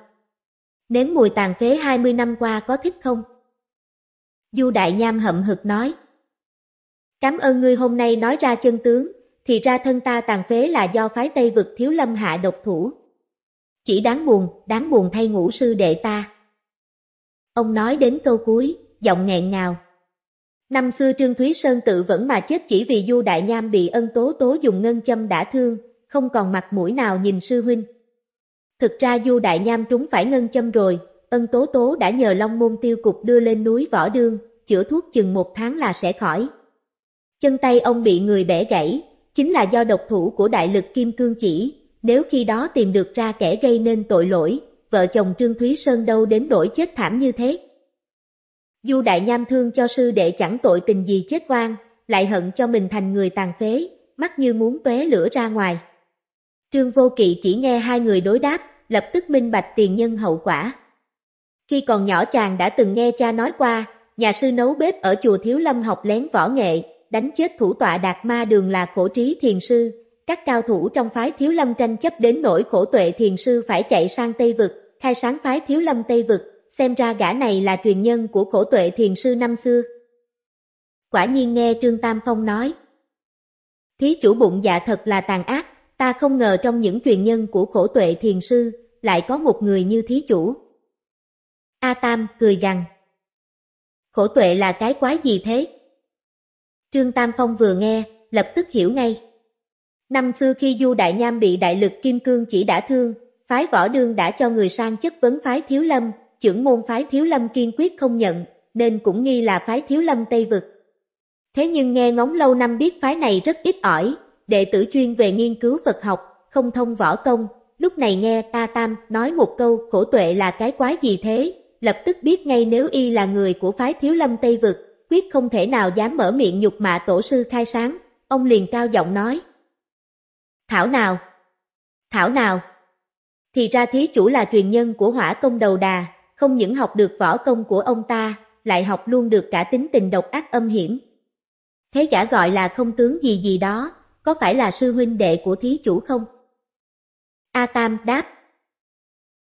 Nếm mùi tàn phế 20 năm qua có thích không? Du Đại Nham hậm hực nói. Cám ơn ngươi hôm nay nói ra chân tướng, thì ra thân ta tàn phế là do phái Tây vực thiếu lâm hạ độc thủ. Chỉ đáng buồn, đáng buồn thay ngũ sư đệ ta. Ông nói đến câu cuối, giọng nghẹn ngào. Năm xưa Trương Thúy Sơn tự vẫn mà chết chỉ vì Du Đại Nham bị ân tố tố dùng ngân châm đã thương, không còn mặt mũi nào nhìn sư huynh. Thực ra Du Đại Nham trúng phải ngân châm rồi, ân tố tố đã nhờ Long Môn Tiêu Cục đưa lên núi Võ Đương, chữa thuốc chừng một tháng là sẽ khỏi. Chân tay ông bị người bẻ gãy, chính là do độc thủ của đại lực Kim Cương chỉ, nếu khi đó tìm được ra kẻ gây nên tội lỗi, vợ chồng Trương Thúy Sơn đâu đến đổi chết thảm như thế. Du Đại Nham thương cho sư đệ chẳng tội tình gì chết oan, lại hận cho mình thành người tàn phế, mắt như muốn tóe lửa ra ngoài. Trương Vô Kỵ chỉ nghe hai người đối đáp, lập tức minh bạch tiền nhân hậu quả. Khi còn nhỏ chàng đã từng nghe cha nói qua, nhà sư nấu bếp ở chùa Thiếu Lâm học lén võ nghệ, đánh chết thủ tọa Đạt Ma Đường là khổ trí thiền sư. Các cao thủ trong phái Thiếu Lâm tranh chấp đến nỗi khổ tuệ thiền sư phải chạy sang Tây Vực, khai sáng phái Thiếu Lâm Tây Vực, xem ra gã này là truyền nhân của khổ tuệ thiền sư năm xưa. Quả nhiên nghe Trương Tam Phong nói, Thí chủ bụng dạ thật là tàn ác, ta không ngờ trong những truyền nhân của khổ tuệ thiền sư lại có một người như thí chủ. A Tam cười gằn. Khổ tuệ là cái quái gì thế? Trương Tam Phong vừa nghe, lập tức hiểu ngay. Năm xưa khi Du Đại Nham bị đại lực kim cương chỉ đã thương, phái võ đương đã cho người sang chất vấn phái thiếu lâm, trưởng môn phái Thiếu Lâm kiên quyết không nhận, nên cũng nghi là phái Thiếu Lâm Tây Vực. Thế nhưng nghe ngóng lâu năm biết phái này rất ít ỏi, đệ tử chuyên về nghiên cứu Phật học, không thông võ công, lúc này nghe Ta Tam nói một câu khổ tuệ là cái quái gì thế, lập tức biết ngay nếu y là người của phái Thiếu Lâm Tây Vực, quyết không thể nào dám mở miệng nhục mạ tổ sư khai sáng, ông liền cao giọng nói. Thảo nào? Thảo nào? Thì ra thí chủ là truyền nhân của hỏa công đầu đà, không những học được võ công của ông ta, lại học luôn được cả tính tình độc ác âm hiểm. Thế giả gọi là không tướng gì gì đó, có phải là sư huynh đệ của thí chủ không? A Tam đáp.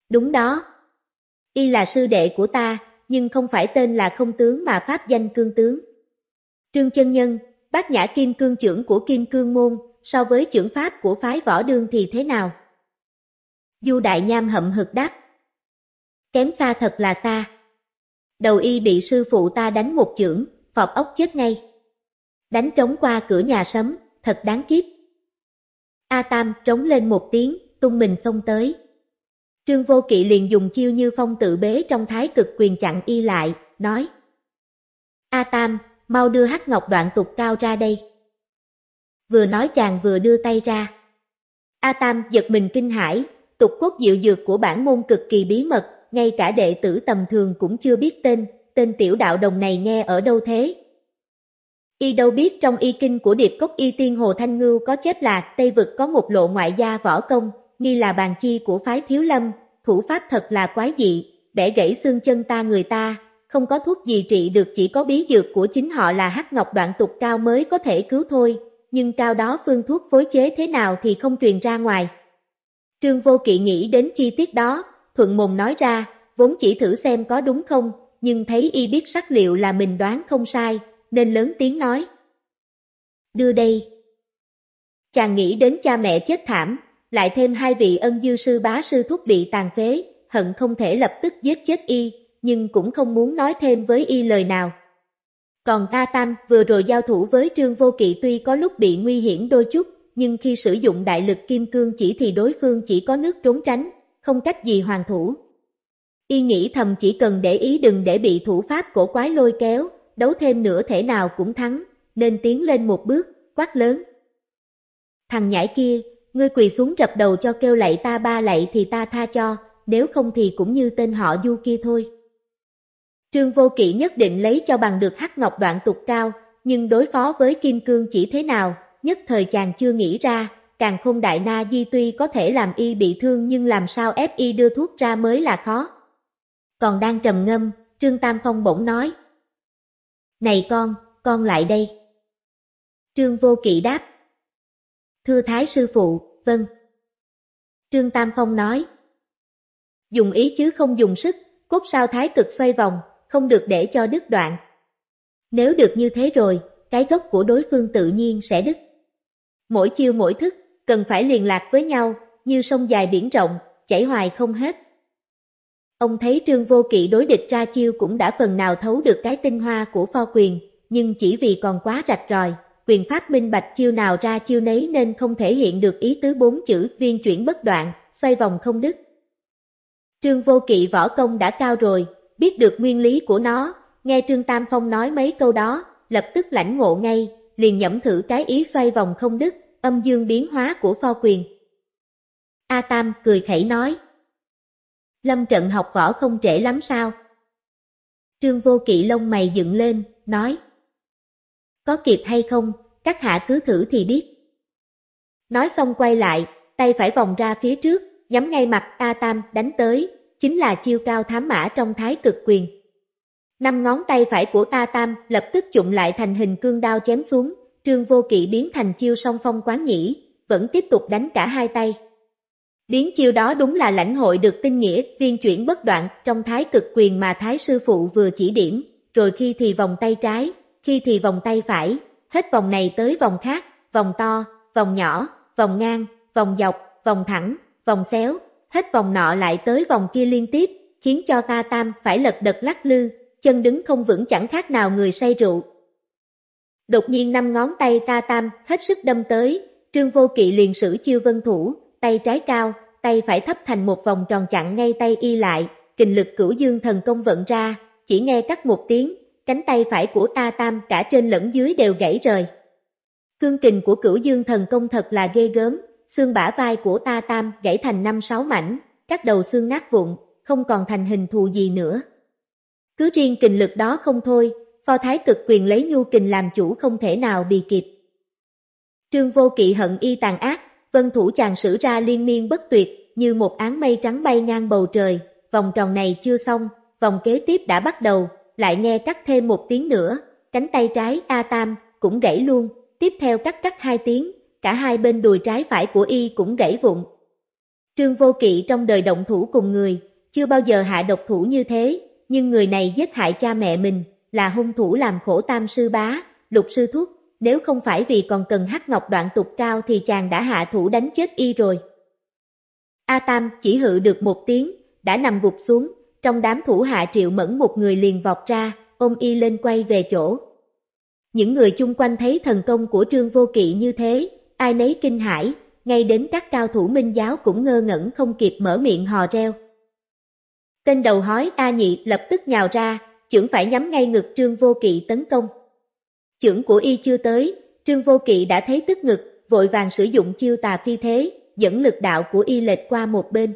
Đúng đó. Y là sư đệ của ta, nhưng không phải tên là không tướng mà pháp danh cương tướng. Trương Chân Nhân, bác nhã kim cương trưởng của kim cương môn, so với trưởng pháp của phái võ đương thì thế nào? Du Đại Nham hậm hực đáp kém xa thật là xa. Đầu y bị sư phụ ta đánh một chưởng, phọp ốc chết ngay. Đánh trống qua cửa nhà sấm, thật đáng kiếp. A Tam trống lên một tiếng, tung mình xông tới. Trương Vô Kỵ liền dùng chiêu như phong tự bế trong thái cực quyền chặn y lại, nói. A Tam, mau đưa hắc ngọc đoạn tục cao ra đây. Vừa nói chàng vừa đưa tay ra. A Tam giật mình kinh hãi, tục cốt diệu dược của bản môn cực kỳ bí mật, ngay cả đệ tử tầm thường cũng chưa biết tên, tên tiểu đạo đồng này nghe ở đâu thế. Y đâu biết trong y kinh của điệp cốc y tiên Hồ Thanh Ngưu có chép là Tây Vực có một lộ ngoại gia võ công, nghi là bàn chi của phái thiếu lâm, thủ pháp thật là quái dị, bẻ gãy xương chân ta người ta, không có thuốc gì trị được chỉ có bí dược của chính họ là hắc ngọc đoạn tục cao mới có thể cứu thôi, nhưng cao đó phương thuốc phối chế thế nào thì không truyền ra ngoài. Trương Vô Kỵ nghĩ đến chi tiết đó, thuận mồm nói ra, vốn chỉ thử xem có đúng không, nhưng thấy y biết sắc liệu là mình đoán không sai, nên lớn tiếng nói. Đưa đây. Chàng nghĩ đến cha mẹ chết thảm, lại thêm hai vị ân dư sư bá sư thúc bị tàn phế, hận không thể lập tức giết chết y, nhưng cũng không muốn nói thêm với y lời nào. Còn A Tam vừa rồi giao thủ với Trương Vô Kỵ tuy có lúc bị nguy hiểm đôi chút, nhưng khi sử dụng đại lực kim cương chỉ thì đối phương chỉ có nước trốn tránh, không cách gì hoàn thủ. Y nghĩ thầm chỉ cần để ý đừng để bị thủ pháp cổ quái lôi kéo, đấu thêm nửa thể nào cũng thắng, nên tiến lên một bước, quát lớn. Thằng nhãi kia, ngươi quỳ xuống rập đầu cho kêu lạy ta ba lạy thì ta tha cho, nếu không thì cũng như tên họ du kia thôi. Trương Vô Kỵ nhất định lấy cho bằng được hắc ngọc đoạn tục cao, nhưng đối phó với Kim Cương chỉ thế nào, nhất thời chàng chưa nghĩ ra, càng không đại na di tuy có thể làm y bị thương nhưng làm sao ép y đưa thuốc ra mới là khó. Còn đang trầm ngâm, Trương Tam Phong bỗng nói. Này con, con lại đây. Trương Vô Kỵ đáp. Thưa Thái Sư Phụ, vâng. Trương Tam Phong nói. Dùng ý chứ không dùng sức, cốt sao thái cực xoay vòng, không được để cho đứt đoạn. Nếu được như thế rồi, cái gốc của đối phương tự nhiên sẽ đứt. Mỗi chiêu mỗi thức, cần phải liên lạc với nhau, như sông dài biển rộng, chảy hoài không hết. Ông thấy Trương Vô Kỵ đối địch ra chiêu cũng đã phần nào thấu được cái tinh hoa của pho quyền, nhưng chỉ vì còn quá rạch ròi, quyền pháp minh bạch chiêu nào ra chiêu nấy nên không thể hiện được ý tứ bốn chữ viên chuyển bất đoạn, xoay vòng không đứt. Trương Vô Kỵ võ công đã cao rồi, biết được nguyên lý của nó, nghe Trương Tam Phong nói mấy câu đó, lập tức lãnh ngộ ngay, liền nhẩm thử cái ý xoay vòng không đứt, âm dương biến hóa của pho quyền. A Tam cười khẩy nói. Lâm trận học võ không trễ lắm sao? Trương Vô Kỵ lông mày dựng lên, nói. Có kịp hay không, các hạ cứ thử thì biết. Nói xong quay lại, tay phải vòng ra phía trước, nhắm ngay mặt A Tam đánh tới, chính là chiêu cao thám mã trong thái cực quyền. Năm ngón tay phải của A Tam lập tức chụm lại thành hình cương đao chém xuống, Trương Vô Kỵ biến thành chiêu song phong quán nhĩ, vẫn tiếp tục đánh cả hai tay. Biến chiêu đó đúng là lãnh hội được tinh nghĩa viên chuyển bất đoạn trong thái cực quyền mà thái sư phụ vừa chỉ điểm, rồi khi thì vòng tay trái, khi thì vòng tay phải, hết vòng này tới vòng khác, vòng to, vòng nhỏ, vòng ngang, vòng dọc, vòng thẳng, vòng xéo, hết vòng nọ lại tới vòng kia liên tiếp, khiến cho ta tam phải lật đật lắc lư, chân đứng không vững chẳng khác nào người say rượu, Đột nhiên năm ngón tay ta tam hết sức đâm tới, Trương Vô Kỵ liền sử chiêu vân thủ, tay trái cao, tay phải thấp thành một vòng tròn chặn ngay tay y lại, kình lực cửu dương thần công vận ra, chỉ nghe cắt một tiếng, cánh tay phải của ta tam cả trên lẫn dưới đều gãy rời. Cương kình của cửu dương thần công thật là ghê gớm, xương bả vai của ta tam gãy thành năm sáu mảnh, các đầu xương nát vụn, không còn thành hình thù gì nữa. Cứ riêng kình lực đó không thôi, Pho thái cực quyền lấy nhu kình làm chủ không thể nào bì kịp. Trương vô kỵ hận y tàn ác, vân thủ chàng sử ra liên miên bất tuyệt, như một áng mây trắng bay ngang bầu trời, vòng tròn này chưa xong, vòng kế tiếp đã bắt đầu, lại nghe cắt thêm một tiếng nữa, cánh tay trái A Tam cũng gãy luôn, tiếp theo cắt cắt hai tiếng, cả hai bên đùi trái phải của y cũng gãy vụn. Trương Vô Kỵ trong đời động thủ cùng người, chưa bao giờ hạ độc thủ như thế, nhưng người này giết hại cha mẹ mình, là hung thủ làm khổ tam sư bá, lục sư thúc, nếu không phải vì còn cần hắc ngọc đoạn tục cao thì chàng đã hạ thủ đánh chết y rồi. A Tam chỉ hự được một tiếng, đã nằm gục xuống, trong đám thủ hạ triệu mẫn một người liền vọt ra, ôm y lên quay về chỗ. Những người chung quanh thấy thần công của Trương Vô Kỵ như thế, ai nấy kinh hãi, ngay đến các cao thủ minh giáo cũng ngơ ngẩn không kịp mở miệng hò reo. Tên đầu hói A Nhị lập tức nhào ra, chưởng phải nhắm ngay ngực Trương Vô Kỵ tấn công. Chưởng của y chưa tới, Trương Vô Kỵ đã thấy tức ngực, vội vàng sử dụng chiêu tà phi thế, dẫn lực đạo của y lệch qua một bên.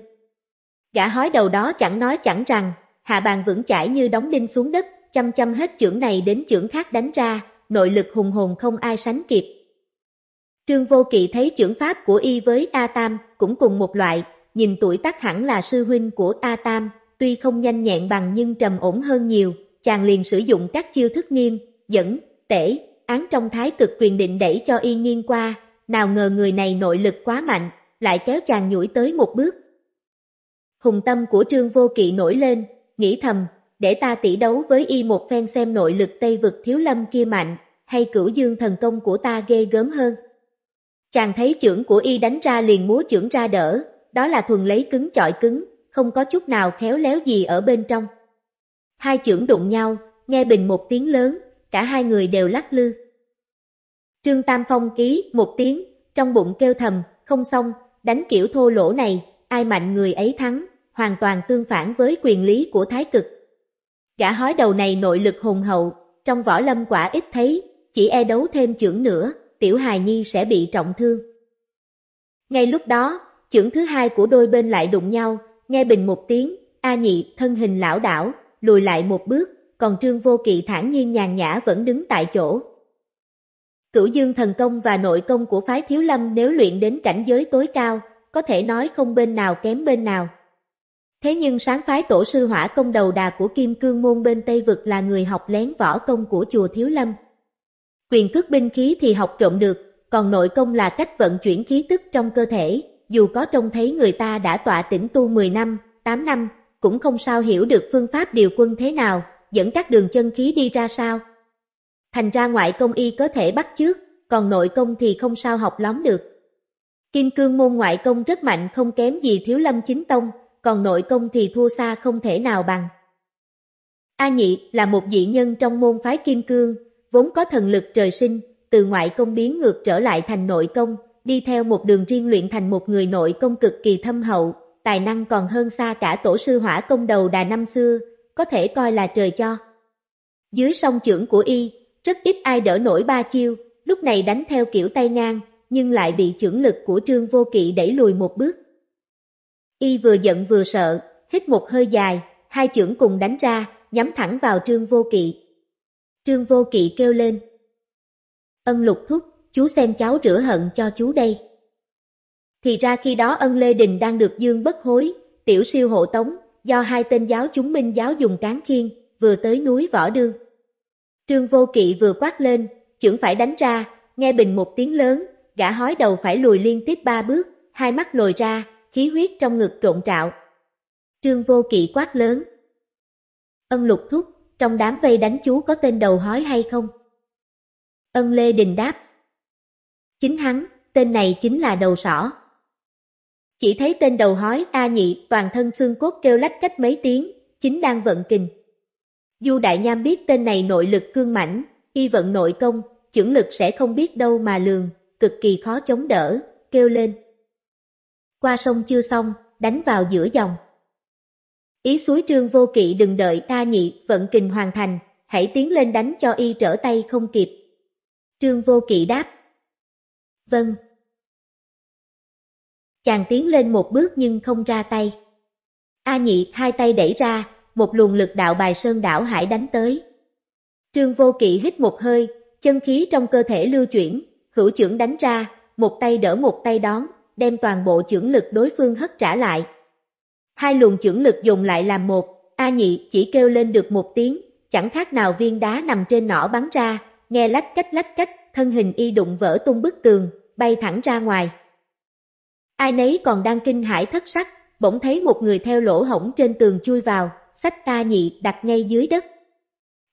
Gã hói đầu đó chẳng nói chẳng rằng, hạ bàn vững chãi như đóng đinh xuống đất, chăm chăm hết chưởng này đến chưởng khác đánh ra, nội lực hùng hồn không ai sánh kịp. Trương Vô Kỵ thấy chưởng pháp của y với A Tam cũng cùng một loại, nhìn tuổi tác hẳn là sư huynh của A Tam, tuy không nhanh nhẹn bằng nhưng trầm ổn hơn nhiều, chàng liền sử dụng các chiêu thức nghiêm, dẫn, tể, án trong thái cực quyền định đẩy cho y nghiêng qua, nào ngờ người này nội lực quá mạnh, lại kéo chàng nhủi tới một bước. Hùng tâm của Trương Vô Kỵ nổi lên, nghĩ thầm, để ta tỉ đấu với y một phen xem nội lực Tây vực thiếu lâm kia mạnh, hay cửu dương thần công của ta ghê gớm hơn. Chàng thấy chưởng của y đánh ra liền múa chưởng ra đỡ, đó là thuần lấy cứng chọi cứng, không có chút nào khéo léo gì ở bên trong. Hai trưởng đụng nhau, nghe bình một tiếng lớn, cả hai người đều lắc lư. Trương Tam Phong ký một tiếng, trong bụng kêu thầm, không xong, đánh kiểu thô lỗ này, ai mạnh người ấy thắng, hoàn toàn tương phản với quyền lý của thái cực. Gã hói đầu này nội lực hùng hậu, trong võ lâm quả ít thấy, chỉ e đấu thêm trưởng nữa, tiểu hài nhi sẽ bị trọng thương. Ngay lúc đó, trưởng thứ hai của đôi bên lại đụng nhau, Nghe bình một tiếng, A Nhị thân hình lão đảo, lùi lại một bước, còn Trương Vô Kỵ thản nhiên nhàn nhã vẫn đứng tại chỗ. Cửu dương thần công và nội công của phái thiếu lâm nếu luyện đến cảnh giới tối cao, có thể nói không bên nào kém bên nào. Thế nhưng sáng phái tổ sư hỏa công đầu đà của Kim Cương Môn bên Tây Vực là người học lén võ công của chùa Thiếu Lâm. Quyền cước binh khí thì học trộm được, còn nội công là cách vận chuyển khí tức trong cơ thể, dù có trông thấy người ta đã tọa tỉnh tu 10 năm, 8 năm, cũng không sao hiểu được phương pháp điều quân thế nào, dẫn các đường chân khí đi ra sao. Thành ra ngoại công y có thể bắt trước, còn nội công thì không sao học lóm được. Kim cương môn ngoại công rất mạnh không kém gì thiếu lâm chính tông, còn nội công thì thua xa không thể nào bằng. A Nhị là một dị nhân trong môn phái kim cương, vốn có thần lực trời sinh, từ ngoại công biến ngược trở lại thành nội công, đi theo một đường riêng luyện thành một người nội công cực kỳ thâm hậu, tài năng còn hơn xa cả tổ sư hỏa công đầu đà năm xưa, có thể coi là trời cho. Dưới song trưởng của y, rất ít ai đỡ nổi ba chiêu, lúc này đánh theo kiểu tay ngang, nhưng lại bị trưởng lực của trương vô kỵ đẩy lùi một bước. Y vừa giận vừa sợ, hít một hơi dài, hai trưởng cùng đánh ra, nhắm thẳng vào trương vô kỵ. Trương vô kỵ kêu lên. Ân lục thúc, chú xem cháu rửa hận cho chú đây. Thì ra khi đó ân Lê Đình đang được dương bất hối, tiểu siêu hộ tống, do hai tên giáo chúng minh giáo dùng cán khiên, vừa tới núi Võ Đương. Trương Vô Kỵ vừa quát lên, chưởng phải đánh ra, nghe bình một tiếng lớn, gã hói đầu phải lùi liên tiếp ba bước, hai mắt lồi ra, khí huyết trong ngực trộn trạo. Trương Vô Kỵ quát lớn. Ân lục thúc, trong đám vây đánh chú có tên đầu hói hay không? Ân Lê Đình đáp, Chính hắn, tên này chính là đầu sỏ. Chỉ thấy tên đầu hói A nhị toàn thân xương cốt kêu lách cách mấy tiếng, chính đang vận kình. Du Đại Nham biết tên này nội lực cương mãnh, y vận nội công, chưởng lực sẽ không biết đâu mà lường, cực kỳ khó chống đỡ, kêu lên. Qua sông chưa xong, đánh vào giữa dòng. Ý suối trương vô kỵ đừng đợi ta nhị vận kình hoàn thành, hãy tiến lên đánh cho y trở tay không kịp. Trương vô kỵ đáp. Vâng. Chàng tiến lên một bước nhưng không ra tay. A nhị hai tay đẩy ra, một luồng lực đạo bài sơn đảo hải đánh tới. Trương vô kỵ hít một hơi, chân khí trong cơ thể lưu chuyển, hữu trưởng đánh ra, một tay đỡ một tay đón, đem toàn bộ trưởng lực đối phương hất trả lại. Hai luồng trưởng lực dùng lại làm một, A nhị chỉ kêu lên được một tiếng, chẳng khác nào viên đá nằm trên nỏ bắn ra, nghe lách cách lách cách, thân hình y đụng vỡ tung bức tường, bay thẳng ra ngoài. Ai nấy còn đang kinh hãi thất sắc, bỗng thấy một người theo lỗ hổng trên tường chui vào, sách ta nhị đặt ngay dưới đất.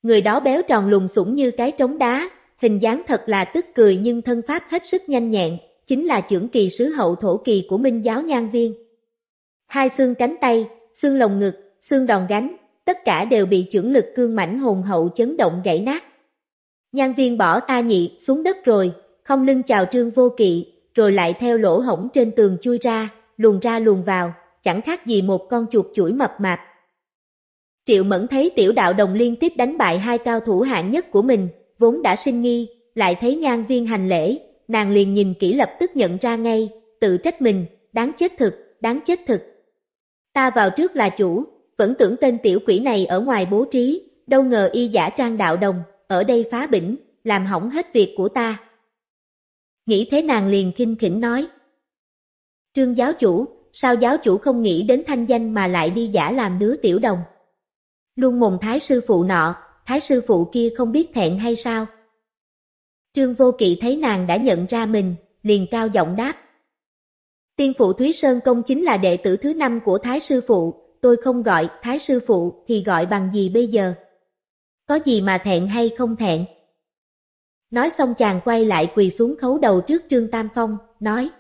Người đó béo tròn lùn sủng như cái trống đá, hình dáng thật là tức cười nhưng thân pháp hết sức nhanh nhẹn, chính là trưởng kỳ sứ hậu thổ kỳ của minh giáo nhan viên. Hai xương cánh tay, xương lồng ngực, xương đòn gánh, tất cả đều bị trưởng lực cương mảnh hồn hậu chấn động gãy nát. Nhan viên bỏ A Nhị xuống đất rồi, không lưng chào Trương Vô Kỵ, rồi lại theo lỗ hổng trên tường chui ra, luồn ra luồn vào, chẳng khác gì một con chuột chuỗi mập mạp. Triệu Mẫn thấy tiểu đạo đồng liên tiếp đánh bại hai cao thủ hạng nhất của mình, vốn đã sinh nghi, lại thấy nhan viên hành lễ, nàng liền nhìn kỹ lập tức nhận ra ngay, tự trách mình, đáng chết thực, đáng chết thực. Ta vào trước là chủ, vẫn tưởng tên tiểu quỷ này ở ngoài bố trí, đâu ngờ y giả trang đạo đồng, ở đây phá bỉnh, làm hỏng hết việc của ta. Nghĩ thế nàng liền kinh khỉnh nói. Trương giáo chủ, sao giáo chủ không nghĩ đến thanh danh mà lại đi giả làm đứa tiểu đồng? Luôn mồm thái sư phụ nọ, thái sư phụ kia không biết thẹn hay sao? Trương vô kỵ thấy nàng đã nhận ra mình, liền cao giọng đáp. Tiên phụ Thúy Sơn Công chính là đệ tử thứ năm của Thái Sư Phụ, tôi không gọi Thái Sư Phụ thì gọi bằng gì bây giờ? có gì mà thẹn hay không thẹn. Nói xong chàng quay lại quỳ xuống khấu đầu trước Trương Tam Phong, nói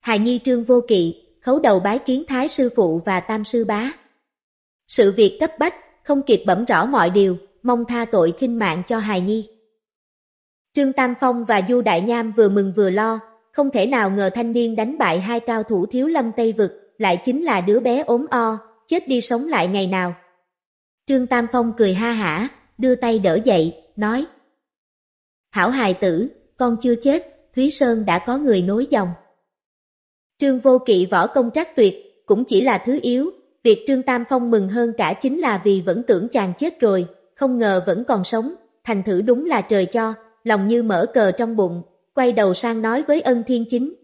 Hài Nhi Trương Vô Kỵ, khấu đầu bái kiến Thái Sư Phụ và Tam Sư Bá. Sự việc cấp bách, không kịp bẩm rõ mọi điều, mong tha tội khinh mạng cho Hài Nhi. Trương Tam Phong và Du Đại Nham vừa mừng vừa lo, không thể nào ngờ thanh niên đánh bại hai cao thủ thiếu lâm Tây Vực, lại chính là đứa bé ốm o, chết đi sống lại ngày nào. Trương Tam Phong cười ha hả, đưa tay đỡ dậy, nói. Hảo hài tử, con chưa chết, Thúy Sơn đã có người nối dòng. Trương Vô Kỵ võ công trác tuyệt, cũng chỉ là thứ yếu, việc Trương Tam Phong mừng hơn cả chính là vì vẫn tưởng chàng chết rồi, không ngờ vẫn còn sống, thành thử đúng là trời cho, lòng như mở cờ trong bụng, quay đầu sang nói với ân thiên chính.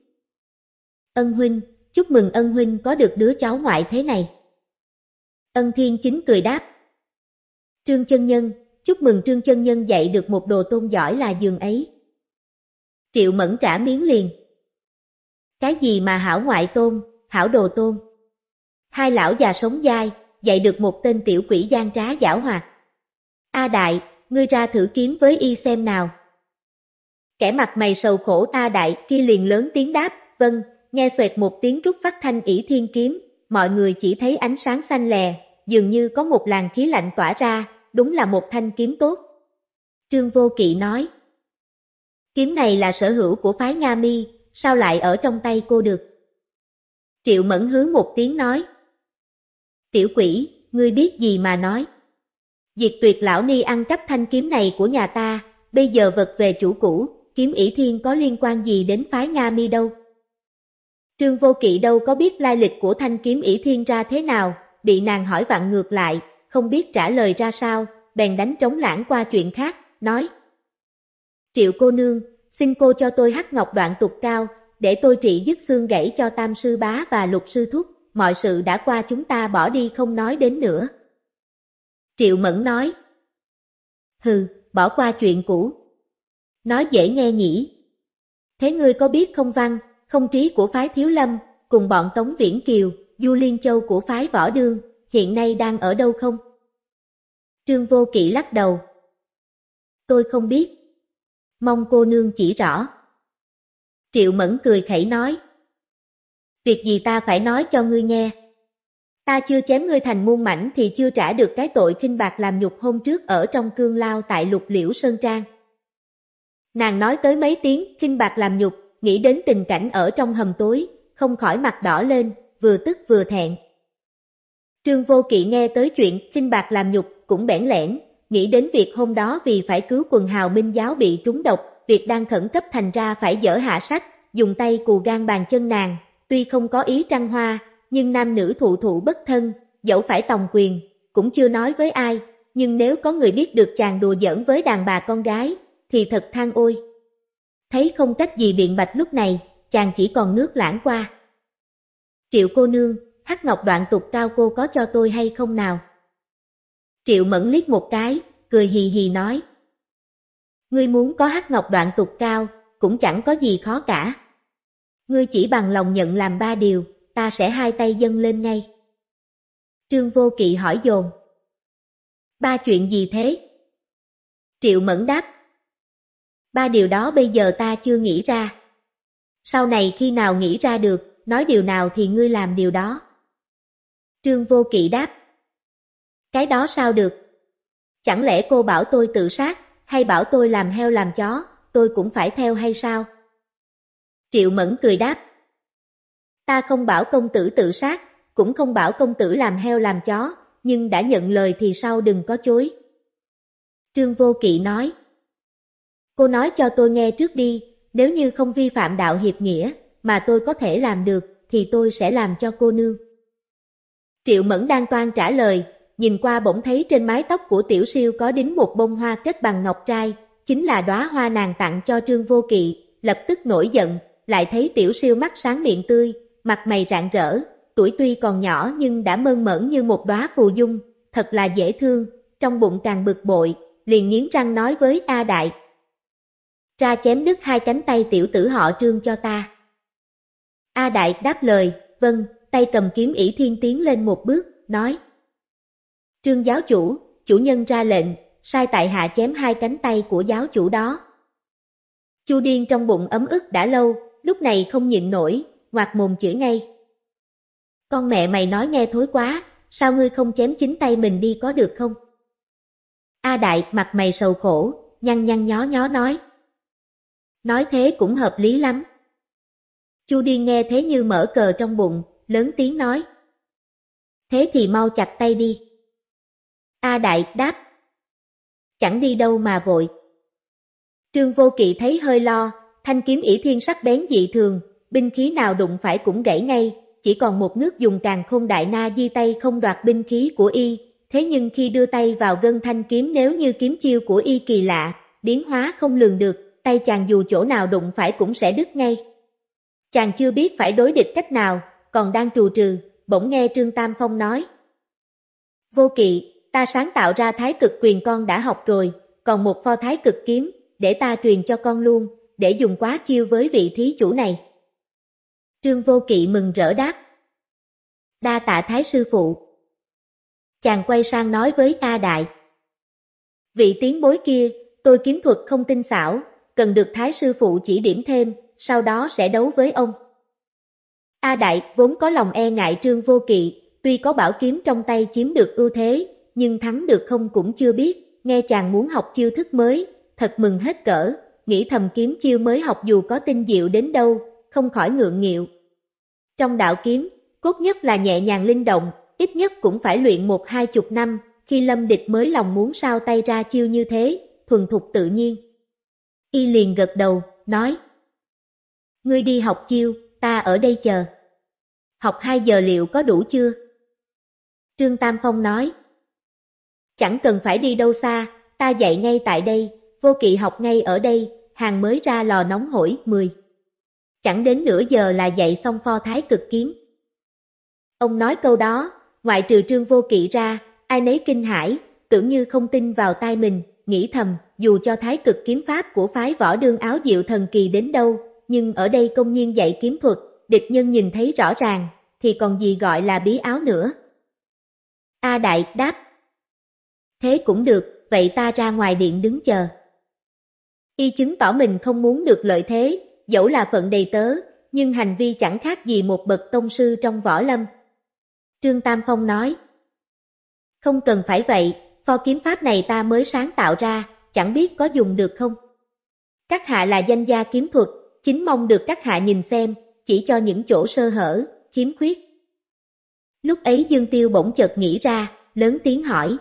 Ân huynh, chúc mừng ân huynh có được đứa cháu ngoại thế này. Ân thiên chính cười đáp, Trương Chân Nhân, chúc mừng Trương Chân Nhân dạy được một đồ tôn giỏi là giường ấy. Triệu Mẫn trả miếng liền. Cái gì mà hảo ngoại tôn, hảo đồ tôn. Hai lão già sống dai, dạy được một tên tiểu quỷ gian trá giả hoạt. A Đại, ngươi ra thử kiếm với y xem nào. Kẻ mặt mày sầu khổ A Đại kia liền lớn tiếng đáp, vâng, nghe xoẹt một tiếng rút phát thanh ỷ thiên kiếm, mọi người chỉ thấy ánh sáng xanh lè, dường như có một làn khí lạnh tỏa ra, đúng là một thanh kiếm tốt. Trương Vô Kỵ nói, kiếm này là sở hữu của phái Nga Mi, sao lại ở trong tay cô được? Triệu Mẫn hứa một tiếng nói, tiểu quỷ, ngươi biết gì mà nói. Diệt tuyệt lão ni ăn cắp thanh kiếm này của nhà ta, bây giờ vật về chủ cũ, kiếm ỷ thiên có liên quan gì đến phái Nga Mi đâu. Trương Vô Kỵ đâu có biết lai lịch của thanh kiếm ỷ thiên ra thế nào, bị nàng hỏi vặn ngược lại, không biết trả lời ra sao, bèn đánh trống lãng qua chuyện khác, nói Triệu cô nương, xin cô cho tôi hắc ngọc đoạn tục cao, để tôi trị dứt xương gãy cho tam sư bá và lục sư thúc, mọi sự đã qua chúng ta bỏ đi không nói đến nữa. Triệu Mẫn nói Hừ, bỏ qua chuyện cũ. Nói dễ nghe nhỉ. Thế ngươi có biết không văn, không trí của phái Thiếu Lâm, cùng bọn Tống Viễn Kiều, Du Liên Châu của phái Võ Đương, hiện nay đang ở đâu không? Trương Vô Kỵ lắc đầu. Tôi không biết. Mong cô nương chỉ rõ. Triệu Mẫn cười khẩy nói. Việc gì ta phải nói cho ngươi nghe. Ta chưa chém ngươi thành muôn mảnh thì chưa trả được cái tội khinh bạc làm nhục hôm trước ở trong cương lao tại lục liễu Sơn Trang. Nàng nói tới mấy tiếng khinh bạc làm nhục, nghĩ đến tình cảnh ở trong hầm tối, không khỏi mặt đỏ lên, vừa tức vừa thẹn, Trương Vô Kỵ nghe tới chuyện khinh bạc làm nhục cũng bẽn lẽn, nghĩ đến việc hôm đó vì phải cứu quần hào minh giáo bị trúng độc, việc đang khẩn cấp thành ra phải dở hạ sách, dùng tay cù gan bàn chân nàng, tuy không có ý trăng hoa, nhưng nam nữ thụ thụ bất thân, dẫu phải tòng quyền, cũng chưa nói với ai, nhưng nếu có người biết được chàng đùa giỡn với đàn bà con gái, thì thật than ôi. Thấy không cách gì biện bạch lúc này, chàng chỉ còn nước lãng qua. Triệu cô nương, Hắc Ngọc đoạn tục cao cô có cho tôi hay không nào? Triệu Mẫn liếc một cái, cười hì hì nói. Ngươi muốn có Hắc Ngọc đoạn tục cao, cũng chẳng có gì khó cả. Ngươi chỉ bằng lòng nhận làm ba điều, ta sẽ hai tay dâng lên ngay. Trương Vô Kỵ hỏi dồn. Ba chuyện gì thế? Triệu Mẫn đáp. Ba điều đó bây giờ ta chưa nghĩ ra. Sau này khi nào nghĩ ra được, nói điều nào thì ngươi làm điều đó. Trương Vô Kỵ đáp. Cái đó sao được? Chẳng lẽ cô bảo tôi tự sát, hay bảo tôi làm heo làm chó, tôi cũng phải theo hay sao? Triệu Mẫn cười đáp. Ta không bảo công tử tự sát, cũng không bảo công tử làm heo làm chó, nhưng đã nhận lời thì sau đừng có chối. Trương Vô Kỵ nói. Cô nói cho tôi nghe trước đi, nếu như không vi phạm đạo hiệp nghĩa, mà tôi có thể làm được, thì tôi sẽ làm cho cô nương. Triệu Mẫn đang toan trả lời, nhìn qua bỗng thấy trên mái tóc của tiểu siêu có đính một bông hoa kết bằng ngọc trai, chính là đóa hoa nàng tặng cho Trương Vô Kỵ, lập tức nổi giận, lại thấy tiểu siêu mắt sáng miệng tươi, mặt mày rạng rỡ, tuổi tuy còn nhỏ nhưng đã mơn mởn như một đóa phù dung, thật là dễ thương, trong bụng càng bực bội, liền nghiến răng nói với A Đại. Ra chém đứt hai cánh tay tiểu tử họ trương cho ta. A Đại đáp lời, vâng, tay cầm kiếm ỷ thiên tiến lên một bước, nói. Trương giáo chủ, chủ nhân ra lệnh, sai tại hạ chém hai cánh tay của giáo chủ đó. Chu điên trong bụng ấm ức đã lâu, lúc này không nhịn nổi, ngoạc mồm chửi ngay. Con mẹ mày nói nghe thối quá, sao ngươi không chém chính tay mình đi có được không? A đại mặt mày sầu khổ, nhăn nhăn nhó nhó nói. Nói thế cũng hợp lý lắm. Chu điên nghe thế như mở cờ trong bụng, lớn tiếng nói. Thế thì mau chặt tay đi. A Đại đáp. Chẳng đi đâu mà vội. Trương Vô Kỵ thấy hơi lo, thanh kiếm ỷ thiên sắc bén dị thường, binh khí nào đụng phải cũng gãy ngay, chỉ còn một nước dùng càng không đại na di tay không đoạt binh khí của y, thế nhưng khi đưa tay vào gân thanh kiếm nếu như kiếm chiêu của y kỳ lạ, biến hóa không lường được, tay chàng dù chỗ nào đụng phải cũng sẽ đứt ngay. Chàng chưa biết phải đối địch cách nào, còn đang trù trừ, bỗng nghe Trương Tam Phong nói. Vô kỵ, ta sáng tạo ra thái cực quyền con đã học rồi, còn một pho thái cực kiếm, để ta truyền cho con luôn, để dùng quá chiêu với vị thí chủ này. Trương Vô Kỵ mừng rỡ đáp. Đa tạ thái sư phụ. Chàng quay sang nói với ta đại. Vị tiến bối kia, tôi kiếm thuật không tinh xảo, cần được thái sư phụ chỉ điểm thêm, sau đó sẽ đấu với ông. A Đại vốn có lòng e ngại Trương Vô Kỵ, tuy có bảo kiếm trong tay chiếm được ưu thế, nhưng thắng được không cũng chưa biết, nghe chàng muốn học chiêu thức mới, thật mừng hết cỡ, nghĩ thầm kiếm chiêu mới học dù có tinh diệu đến đâu, không khỏi ngượng nghịu. Trong đạo kiếm, cốt nhất là nhẹ nhàng linh động, ít nhất cũng phải luyện một hai chục năm, khi lâm địch mới lòng muốn sao tay ra chiêu như thế, thuần thục tự nhiên. Y liền gật đầu, nói. Ngươi đi học chiêu, ta ở đây chờ. Học hai giờ liệu có đủ chưa? Trương Tam Phong nói. Chẳng cần phải đi đâu xa, ta dạy ngay tại đây, vô kỵ học ngay ở đây, hàng mới ra lò nóng hổi 10. Chẳng đến nửa giờ là dạy xong pho thái cực kiếm. Ông nói câu đó, ngoại trừ trương vô kỵ ra, ai nấy kinh hãi, tưởng như không tin vào tai mình, nghĩ thầm, dù cho thái cực kiếm pháp của phái võ đương áo diệu thần kỳ đến đâu, nhưng ở đây công nhiên dạy kiếm thuật, địch nhân nhìn thấy rõ ràng, thì còn gì gọi là bí áo nữa. A Đại đáp. Thế cũng được, vậy ta ra ngoài điện đứng chờ. Y chứng tỏ mình không muốn được lợi thế, dẫu là phận đầy tớ, nhưng hành vi chẳng khác gì một bậc tông sư trong võ lâm. Trương Tam Phong nói. Không cần phải vậy, pho kiếm pháp này ta mới sáng tạo ra, chẳng biết có dùng được không? Các hạ là danh gia kiếm thuật, chính mong được các hạ nhìn xem, chỉ cho những chỗ sơ hở, khiếm khuyết. Lúc ấy Dương Tiêu bỗng chợt nghĩ ra, lớn tiếng hỏi.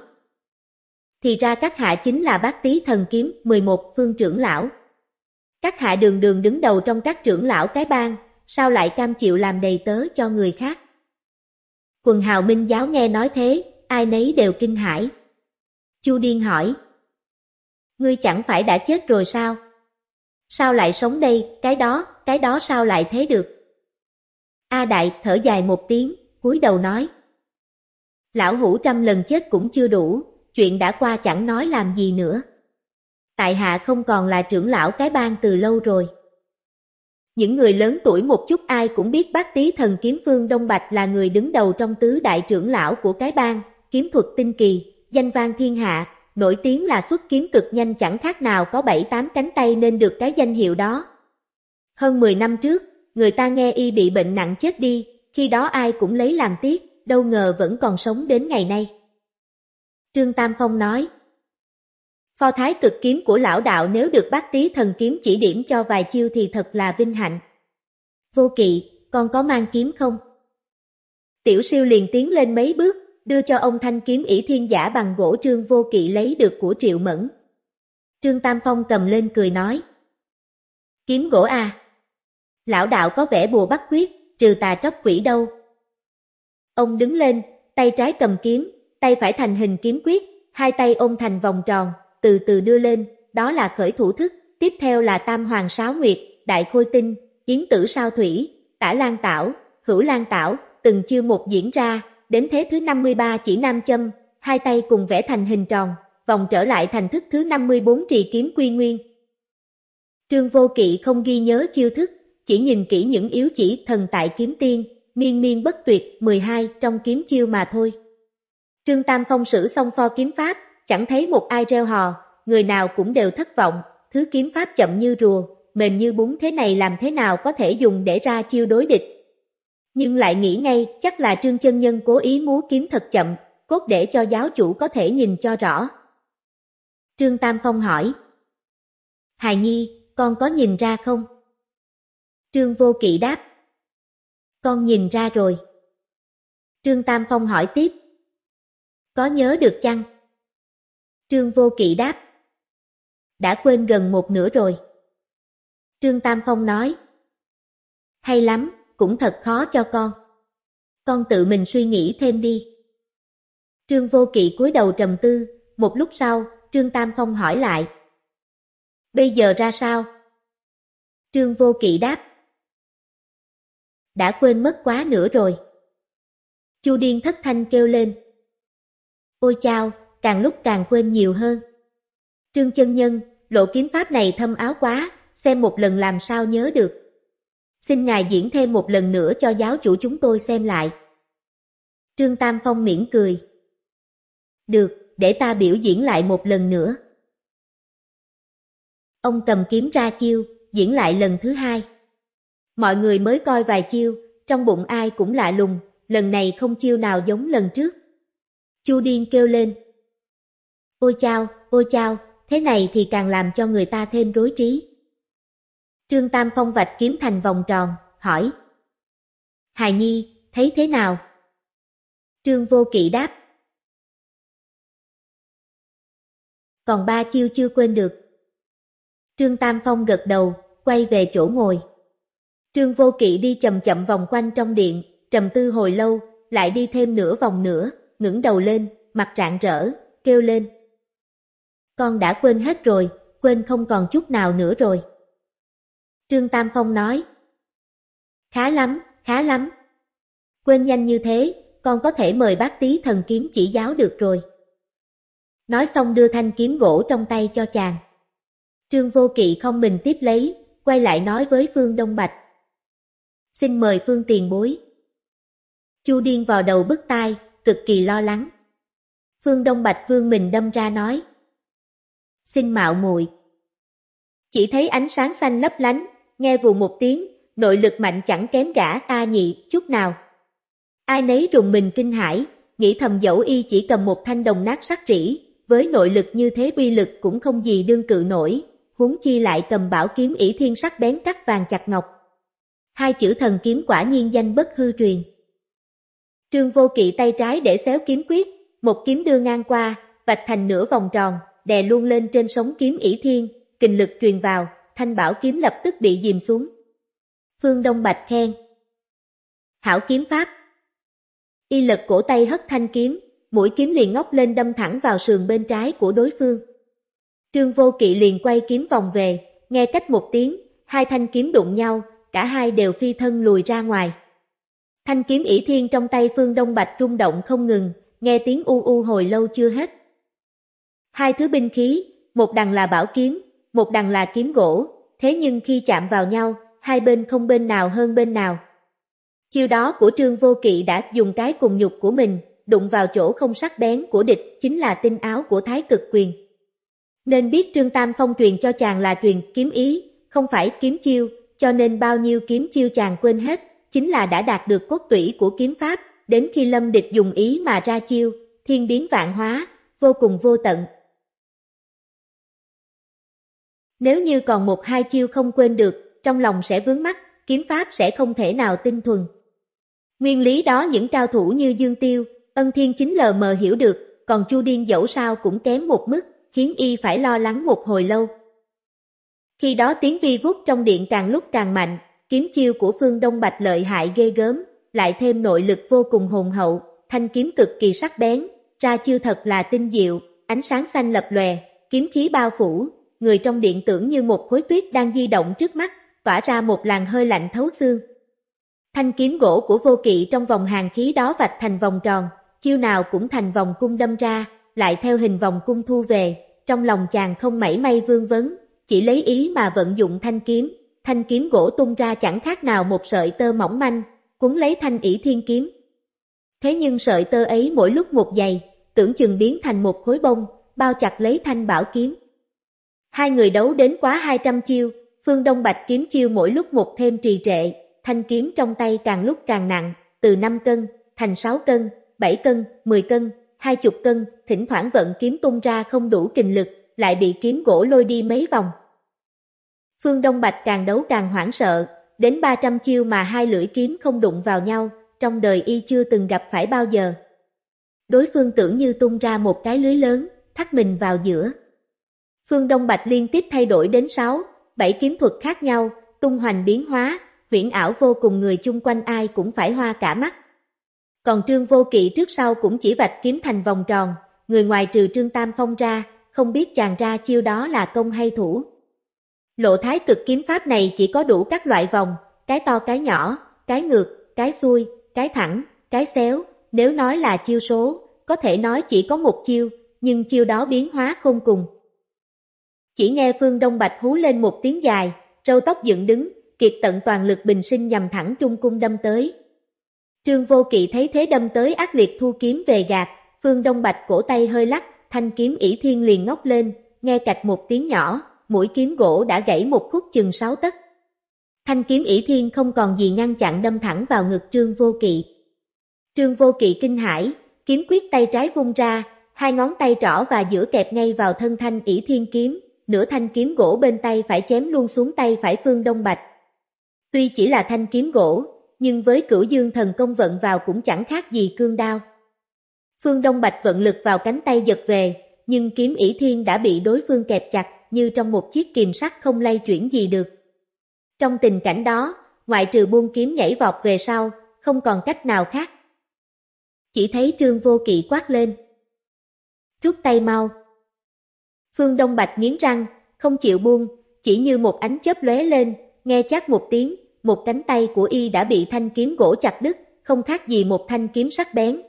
Thì ra các hạ chính là bác tí thần kiếm 11 phương trưởng lão. Các hạ đường đường đứng đầu trong các trưởng lão cái bang, sao lại cam chịu làm đầy tớ cho người khác? Quần hào minh giáo nghe nói thế, ai nấy đều kinh hãi. Chu Điên hỏi. Ngươi chẳng phải đã chết rồi sao? Sao lại sống đây, cái đó, cái đó sao lại thế được? A Đại thở dài một tiếng, cúi đầu nói. Lão hủ trăm lần chết cũng chưa đủ, chuyện đã qua chẳng nói làm gì nữa. Tại hạ không còn là trưởng lão cái bang từ lâu rồi. Những người lớn tuổi một chút ai cũng biết bác tí thần kiếm phương Đông Bạch là người đứng đầu trong tứ đại trưởng lão của cái bang, kiếm thuật tinh kỳ, danh vang thiên hạ, nổi tiếng là xuất kiếm cực nhanh chẳng khác nào có 7-8 cánh tay nên được cái danh hiệu đó. Hơn 10 năm trước, người ta nghe y bị bệnh nặng chết đi, khi đó ai cũng lấy làm tiếc, đâu ngờ vẫn còn sống đến ngày nay. Trương Tam Phong nói, Phò thái cực kiếm của lão đạo nếu được bác tí thần kiếm chỉ điểm cho vài chiêu thì thật là vinh hạnh. Vô kỵ, con có mang kiếm không? Tiểu siêu liền tiến lên mấy bước, đưa cho ông thanh kiếm ỷ thiên giả bằng gỗ trương vô kỵ lấy được của triệu mẫn. Trương Tam Phong cầm lên cười nói. Kiếm gỗ à? Lão đạo có vẻ bùa bắt quyết, trừ tà tróc quỷ đâu. Ông đứng lên, tay trái cầm kiếm, tay phải thành hình kiếm quyết, hai tay ôm thành vòng tròn, từ từ đưa lên, đó là khởi thủ thức, tiếp theo là tam hoàng sáu nguyệt, đại khôi tinh, yến tử sao thủy, tả lan tảo, hữu lan tảo, từng chiêu một diễn ra, đến thế thứ 53 chỉ nam châm, hai tay cùng vẽ thành hình tròn, vòng trở lại thành thức thứ 54 trì kiếm quy nguyên. Trương Vô Kỵ không ghi nhớ chiêu thức, chỉ nhìn kỹ những yếu chỉ thần tại kiếm tiên, miên miên bất tuyệt 12 trong kiếm chiêu mà thôi. Trương Tam Phong sử xong pho kiếm pháp, chẳng thấy một ai reo hò, người nào cũng đều thất vọng, thứ kiếm pháp chậm như rùa, mềm như bún thế này làm thế nào có thể dùng để ra chiêu đối địch nhưng lại nghĩ ngay chắc là Trương Chân Nhân cố ý múa kiếm thật chậm, cốt để cho giáo chủ có thể nhìn cho rõ. Trương Tam Phong hỏi. Hài Nhi, con có nhìn ra không? Trương Vô Kỵ đáp. Con nhìn ra rồi. Trương Tam Phong hỏi tiếp. Có nhớ được chăng? Trương Vô Kỵ đáp. Đã quên gần một nửa rồi. Trương Tam Phong nói. Hay lắm, cũng thật khó cho con. Con tự mình suy nghĩ thêm đi. Trương Vô Kỵ cúi đầu trầm tư, một lúc sau, Trương Tam Phong hỏi lại. Bây giờ ra sao? Trương Vô Kỵ đáp. Đã quên mất quá nữa rồi. Chu Điên thất thanh kêu lên. Ôi chao, càng lúc càng quên nhiều hơn. Trương chân nhân, lộ kiếm pháp này thâm áo quá, xem một lần làm sao nhớ được xin ngài diễn thêm một lần nữa cho giáo chủ chúng tôi xem lại. Trương Tam Phong miễn cười. Được, để ta biểu diễn lại một lần nữa. Ông cầm kiếm ra chiêu, diễn lại lần thứ hai. Mọi người mới coi vài chiêu, trong bụng ai cũng lạ lùng, lần này không chiêu nào giống lần trước. Chu Điên kêu lên. Ôi chao, ôi chao, thế này thì càng làm cho người ta thêm rối trí. Trương Tam Phong vạch kiếm thành vòng tròn, hỏi. Hài Nhi, thấy thế nào? Trương Vô Kỵ đáp. Còn ba chiêu chưa quên được. Trương Tam Phong gật đầu, quay về chỗ ngồi. Trương Vô Kỵ đi chậm chậm vòng quanh trong điện, trầm tư hồi lâu, lại đi thêm nửa vòng nữa, ngẩng đầu lên, mặt rạng rỡ, kêu lên. Con đã quên hết rồi, quên không còn chút nào nữa rồi. Trương Tam Phong nói. Khá lắm, khá lắm. Quên nhanh như thế, con có thể mời bác tí thần kiếm chỉ giáo được rồi. Nói xong đưa thanh kiếm gỗ trong tay cho chàng. Trương Vô Kỵ không mình tiếp lấy, quay lại nói với Phương Đông Bạch. Xin mời Phương tiền bối. Chu Điên vào đầu bức tai, cực kỳ lo lắng. Phương Đông Bạch Phương mình đâm ra nói. Xin mạo muội. Chỉ thấy ánh sáng xanh lấp lánh, Nghe vù một tiếng, nội lực mạnh chẳng kém gã ta nhị chút nào. Ai nấy rùng mình kinh hãi, nghĩ thầm dẫu y chỉ cầm một thanh đồng nát sắc rỉ, với nội lực như thế uy lực cũng không gì đương cự nổi, huống chi lại cầm bảo kiếm ỷ thiên sắc bén cắt vàng chặt ngọc. Hai chữ thần kiếm quả nhiên danh bất hư truyền. Trương Vô Kỵ tay trái để xéo kiếm quyết, một kiếm đưa ngang qua, vạch thành nửa vòng tròn, đè luôn lên trên sống kiếm ỷ thiên, kình lực truyền vào, thanh bảo kiếm lập tức bị dìm xuống. Phương Đông Bạch khen. Hảo kiếm pháp. Y lật cổ tay hất thanh kiếm, mũi kiếm liền ngóc lên đâm thẳng vào sườn bên trái của đối phương. Trương Vô Kỵ liền quay kiếm vòng về, nghe cách một tiếng, hai thanh kiếm đụng nhau, cả hai đều phi thân lùi ra ngoài. Thanh kiếm ỷ thiên trong tay Phương Đông Bạch rung động không ngừng, nghe tiếng u u hồi lâu chưa hết. Hai thứ binh khí, một đằng là bảo kiếm, một đằng là kiếm gỗ, thế nhưng khi chạm vào nhau, hai bên không bên nào hơn bên nào. Chiêu đó của Trương Vô Kỵ đã dùng cái cùng nhục của mình, đụng vào chỗ không sắc bén của địch chính là tinh áo của thái cực quyền. Nên biết Trương Tam Phong truyền cho chàng là truyền kiếm ý, không phải kiếm chiêu, cho nên bao nhiêu kiếm chiêu chàng quên hết, chính là đã đạt được cốt tủy của kiếm pháp, đến khi lâm địch dùng ý mà ra chiêu, thiên biến vạn hóa, vô cùng vô tận. Nếu như còn một hai chiêu không quên được, trong lòng sẽ vướng mắt kiếm pháp sẽ không thể nào tinh thuần. Nguyên lý đó những cao thủ như Dương Tiêu, Ân Thiên chính lờ mờ hiểu được, còn Chu Điên dẫu sao cũng kém một mức, khiến y phải lo lắng một hồi lâu. Khi đó tiếng vi vút trong điện càng lúc càng mạnh, kiếm chiêu của Phương Đông Bạch lợi hại ghê gớm, lại thêm nội lực vô cùng hồn hậu, thanh kiếm cực kỳ sắc bén, ra chiêu thật là tinh diệu, ánh sáng xanh lập lòe, kiếm khí bao phủ, người trong điện tưởng như một khối tuyết đang di động trước mắt, tỏa ra một làn hơi lạnh thấu xương. Thanh kiếm gỗ của vô kỵ trong vòng hàng khí đó vạch thành vòng tròn, chiêu nào cũng thành vòng cung đâm ra, lại theo hình vòng cung thu về, trong lòng chàng không mảy may vương vấn, chỉ lấy ý mà vận dụng thanh kiếm, thanh kiếm gỗ tung ra chẳng khác nào một sợi tơ mỏng manh, cuốn lấy thanh ỷ thiên kiếm. Thế nhưng sợi tơ ấy mỗi lúc một dày, tưởng chừng biến thành một khối bông, bao chặt lấy thanh bảo kiếm. Hai người đấu đến quá 200 chiêu, Phương Đông Bạch kiếm chiêu mỗi lúc một thêm trì trệ, thanh kiếm trong tay càng lúc càng nặng, từ 5 cân, thành 6 cân, 7 cân, 10 cân, 20 cân, thỉnh thoảng vận kiếm tung ra không đủ kình lực, lại bị kiếm gỗ lôi đi mấy vòng. Phương Đông Bạch càng đấu càng hoảng sợ, đến 300 chiêu mà hai lưỡi kiếm không đụng vào nhau, trong đời y chưa từng gặp phải bao giờ. Đối phương tưởng như tung ra một cái lưới lớn, thắt mình vào giữa. Phương Đông Bạch liên tiếp thay đổi đến 6, 7 kiếm thuật khác nhau, tung hoành biến hóa, viễn ảo vô cùng người chung quanh ai cũng phải hoa cả mắt. Còn Trương Vô Kỵ trước sau cũng chỉ vạch kiếm thành vòng tròn, người ngoài trừ Trương Tam Phong ra, không biết chàng ra chiêu đó là công hay thủ. Lộ thái cực kiếm pháp này chỉ có đủ các loại vòng, cái to cái nhỏ, cái ngược, cái xuôi, cái thẳng, cái xéo, nếu nói là chiêu số, có thể nói chỉ có một chiêu, nhưng chiêu đó biến hóa không cùng. Chỉ nghe Phương Đông Bạch hú lên một tiếng dài, râu tóc dựng đứng, kiệt tận toàn lực bình sinh nhằm thẳng trung cung đâm tới. Trương Vô Kỵ thấy thế đâm tới ác liệt thu kiếm về gạt, Phương Đông Bạch cổ tay hơi lắc, thanh kiếm ỷ thiên liền ngóc lên, nghe cạch một tiếng nhỏ, mũi kiếm gỗ đã gãy một khúc chừng sáu tấc. Thanh kiếm ỷ thiên không còn gì ngăn chặn đâm thẳng vào ngực Trương Vô Kỵ. Trương Vô Kỵ kinh hãi, kiếm quyết tay trái vung ra, hai ngón tay trỏ và giữa kẹp ngay vào thân thanh ỷ thiên kiếm, nửa thanh kiếm gỗ bên tay phải chém luôn xuống tay phải Phương Đông Bạch. Tuy chỉ là thanh kiếm gỗ, nhưng với cửu dương thần công vận vào cũng chẳng khác gì cương đao. Phương Đông Bạch vận lực vào cánh tay giật về, nhưng kiếm ỷ thiên đã bị đối phương kẹp chặt như trong một chiếc kìm sắt không lay chuyển gì được. Trong tình cảnh đó, ngoại trừ buông kiếm nhảy vọt về sau, không còn cách nào khác. Chỉ thấy trương vô kỵ quát lên. Rút tay mau. Phương Đông Bạch nghiến răng, không chịu buông, chỉ như một ánh chớp lóe lên, nghe chát một tiếng, một cánh tay của y đã bị thanh kiếm gỗ chặt đứt, không khác gì một thanh kiếm sắc bén.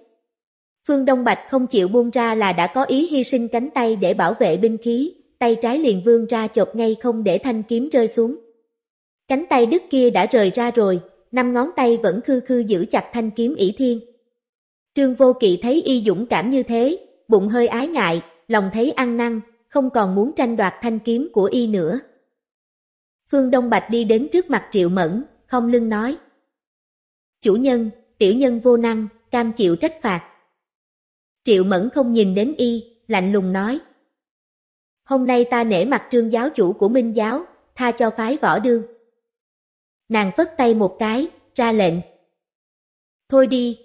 Phương Đông Bạch không chịu buông ra là đã có ý hy sinh cánh tay để bảo vệ binh khí, tay trái liền vươn ra chộp ngay không để thanh kiếm rơi xuống. Cánh tay đứt kia đã rời ra rồi, năm ngón tay vẫn khư khư giữ chặt thanh kiếm ỷ thiên. Trương Vô Kỵ thấy y dũng cảm như thế, bụng hơi ái ngại, lòng thấy ăn năn, không còn muốn tranh đoạt thanh kiếm của y nữa. Phương Đông Bạch đi đến trước mặt Triệu Mẫn, không lưng nói. Chủ nhân, tiểu nhân vô năng, cam chịu trách phạt. Triệu Mẫn không nhìn đến y, lạnh lùng nói. Hôm nay ta nể mặt trương giáo chủ của Minh giáo, tha cho phái võ đương. Nàng phất tay một cái, ra lệnh. Thôi đi.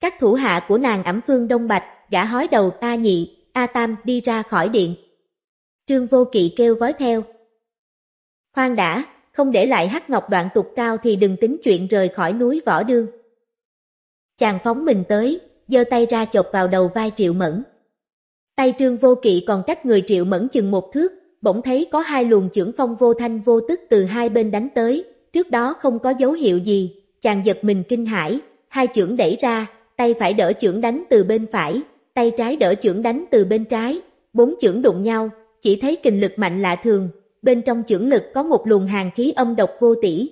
Các thủ hạ của nàng ẩm phương Đông Bạch, gã hói đầu ta nhị, A Tam đi ra khỏi điện. Trương Vô Kỵ kêu vói theo. Khoan đã, không để lại hắc ngọc đoạn tục cao thì đừng tính chuyện rời khỏi núi võ đương. Chàng phóng mình tới, giơ tay ra chộp vào đầu vai Triệu Mẫn. Tay Trương Vô Kỵ còn cách người Triệu Mẫn chừng một thước, bỗng thấy có hai luồng trưởng phong vô thanh vô tức từ hai bên đánh tới, trước đó không có dấu hiệu gì, chàng giật mình kinh hãi, hai trưởng đẩy ra, tay phải đỡ trưởng đánh từ bên phải, tay trái đỡ chưởng đánh từ bên trái, bốn chưởng đụng nhau, chỉ thấy kình lực mạnh lạ thường, bên trong chưởng lực có một luồng hàng khí âm độc vô tỷ.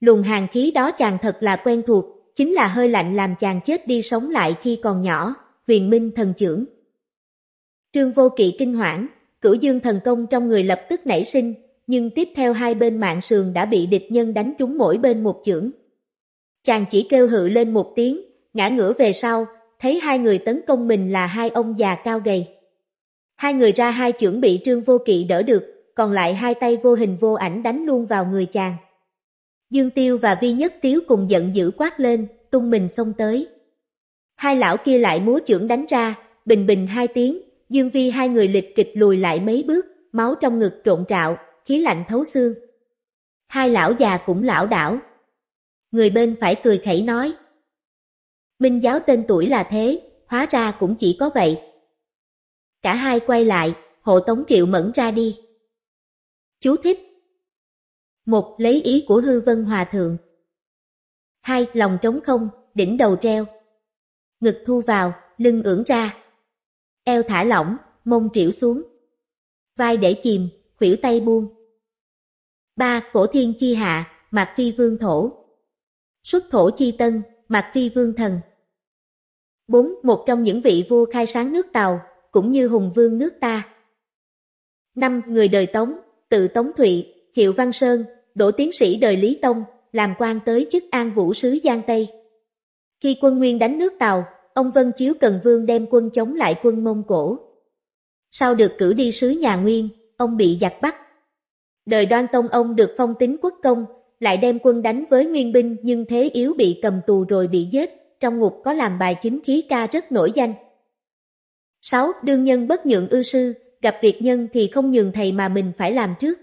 Luồng hàng khí đó chàng thật là quen thuộc, chính là hơi lạnh làm chàng chết đi sống lại khi còn nhỏ, viền minh thần chưởng. Trương Vô Kỵ kinh hoảng, cửu dương thần công trong người lập tức nảy sinh, nhưng tiếp theo hai bên mạng sườn đã bị địch nhân đánh trúng mỗi bên một chưởng. Chàng chỉ kêu hự lên một tiếng, ngã ngửa về sau, thấy hai người tấn công mình là hai ông già cao gầy. Hai người ra hai chưởng bị Trương Vô Kỵ đỡ được, còn lại hai tay vô hình vô ảnh đánh luôn vào người chàng. Dương Tiêu và Vi Nhất Tiếu cùng giận dữ quát lên, tung mình xông tới. Hai lão kia lại múa chưởng đánh ra, bình bình hai tiếng, Dương Vi hai người lịch kịch lùi lại mấy bước, máu trong ngực trộn trạo, khí lạnh thấu xương. Hai lão già cũng lão đảo. Người bên phải cười khẩy nói, Minh giáo tên tuổi là thế, hóa ra cũng chỉ có vậy. Cả hai quay lại, hộ tống triệu mẫn ra đi. Chú thích một Lấy ý của hư vân hòa thượng hai Lòng trống không, đỉnh đầu treo Ngực thu vào, lưng ưỡn ra Eo thả lỏng, mông triểu xuống Vai để chìm, khuỷu tay buông ba Phổ thiên chi hạ, mạc phi vương thổ Xuất thổ chi tân, mạc phi vương thần 4. Một trong những vị vua khai sáng nước Tàu, cũng như hùng vương nước ta. 5. Người đời Tống, tự Tống Thụy, Hiệu Văn Sơn, đổ tiến sĩ đời Lý Tông, làm quan tới chức An Vũ Sứ Giang Tây. Khi quân Nguyên đánh nước Tàu, ông Vân Chiếu Cần Vương đem quân chống lại quân Mông Cổ. Sau được cử đi sứ nhà Nguyên, ông bị giặc bắt. Đời đoan tông ông được phong tính quốc công, lại đem quân đánh với Nguyên binh nhưng thế yếu bị cầm tù rồi bị giết, trong ngục có làm bài chính khí ca rất nổi danh. 6. Đương nhân bất nhượng ư sư, gặp việc nhân thì không nhường thầy mà mình phải làm trước.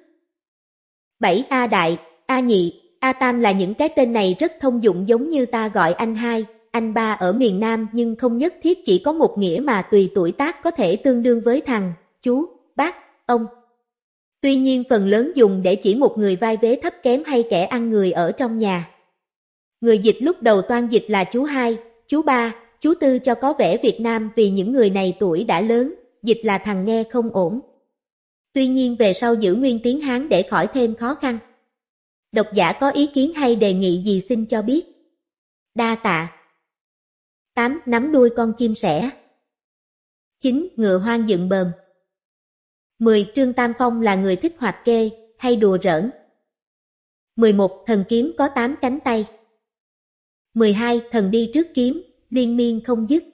7. A Đại, A Nhị, A Tam là những cái tên này rất thông dụng giống như ta gọi anh hai, anh ba ở miền Nam nhưng không nhất thiết chỉ có một nghĩa mà tùy tuổi tác có thể tương đương với thằng, chú, bác, ông. Tuy nhiên phần lớn dùng để chỉ một người vai vế thấp kém hay kẻ ăn người ở trong nhà. Người dịch lúc đầu toan dịch là chú hai, chú ba, chú tư cho có vẻ Việt Nam vì những người này tuổi đã lớn, dịch là thằng nghe không ổn. Tuy nhiên về sau giữ nguyên tiếng Hán để khỏi thêm khó khăn. Độc giả có ý kiến hay đề nghị gì xin cho biết. Đa tạ. 8. Nắm đuôi con chim sẻ 9. Ngựa hoang dựng bờm 10. Trương Tam Phong là người thích hoạt kê, hay đùa rỡn 11. Thần kiếm có 8 cánh tay 12. Thần đi trước kiếm, liên miên không dứt.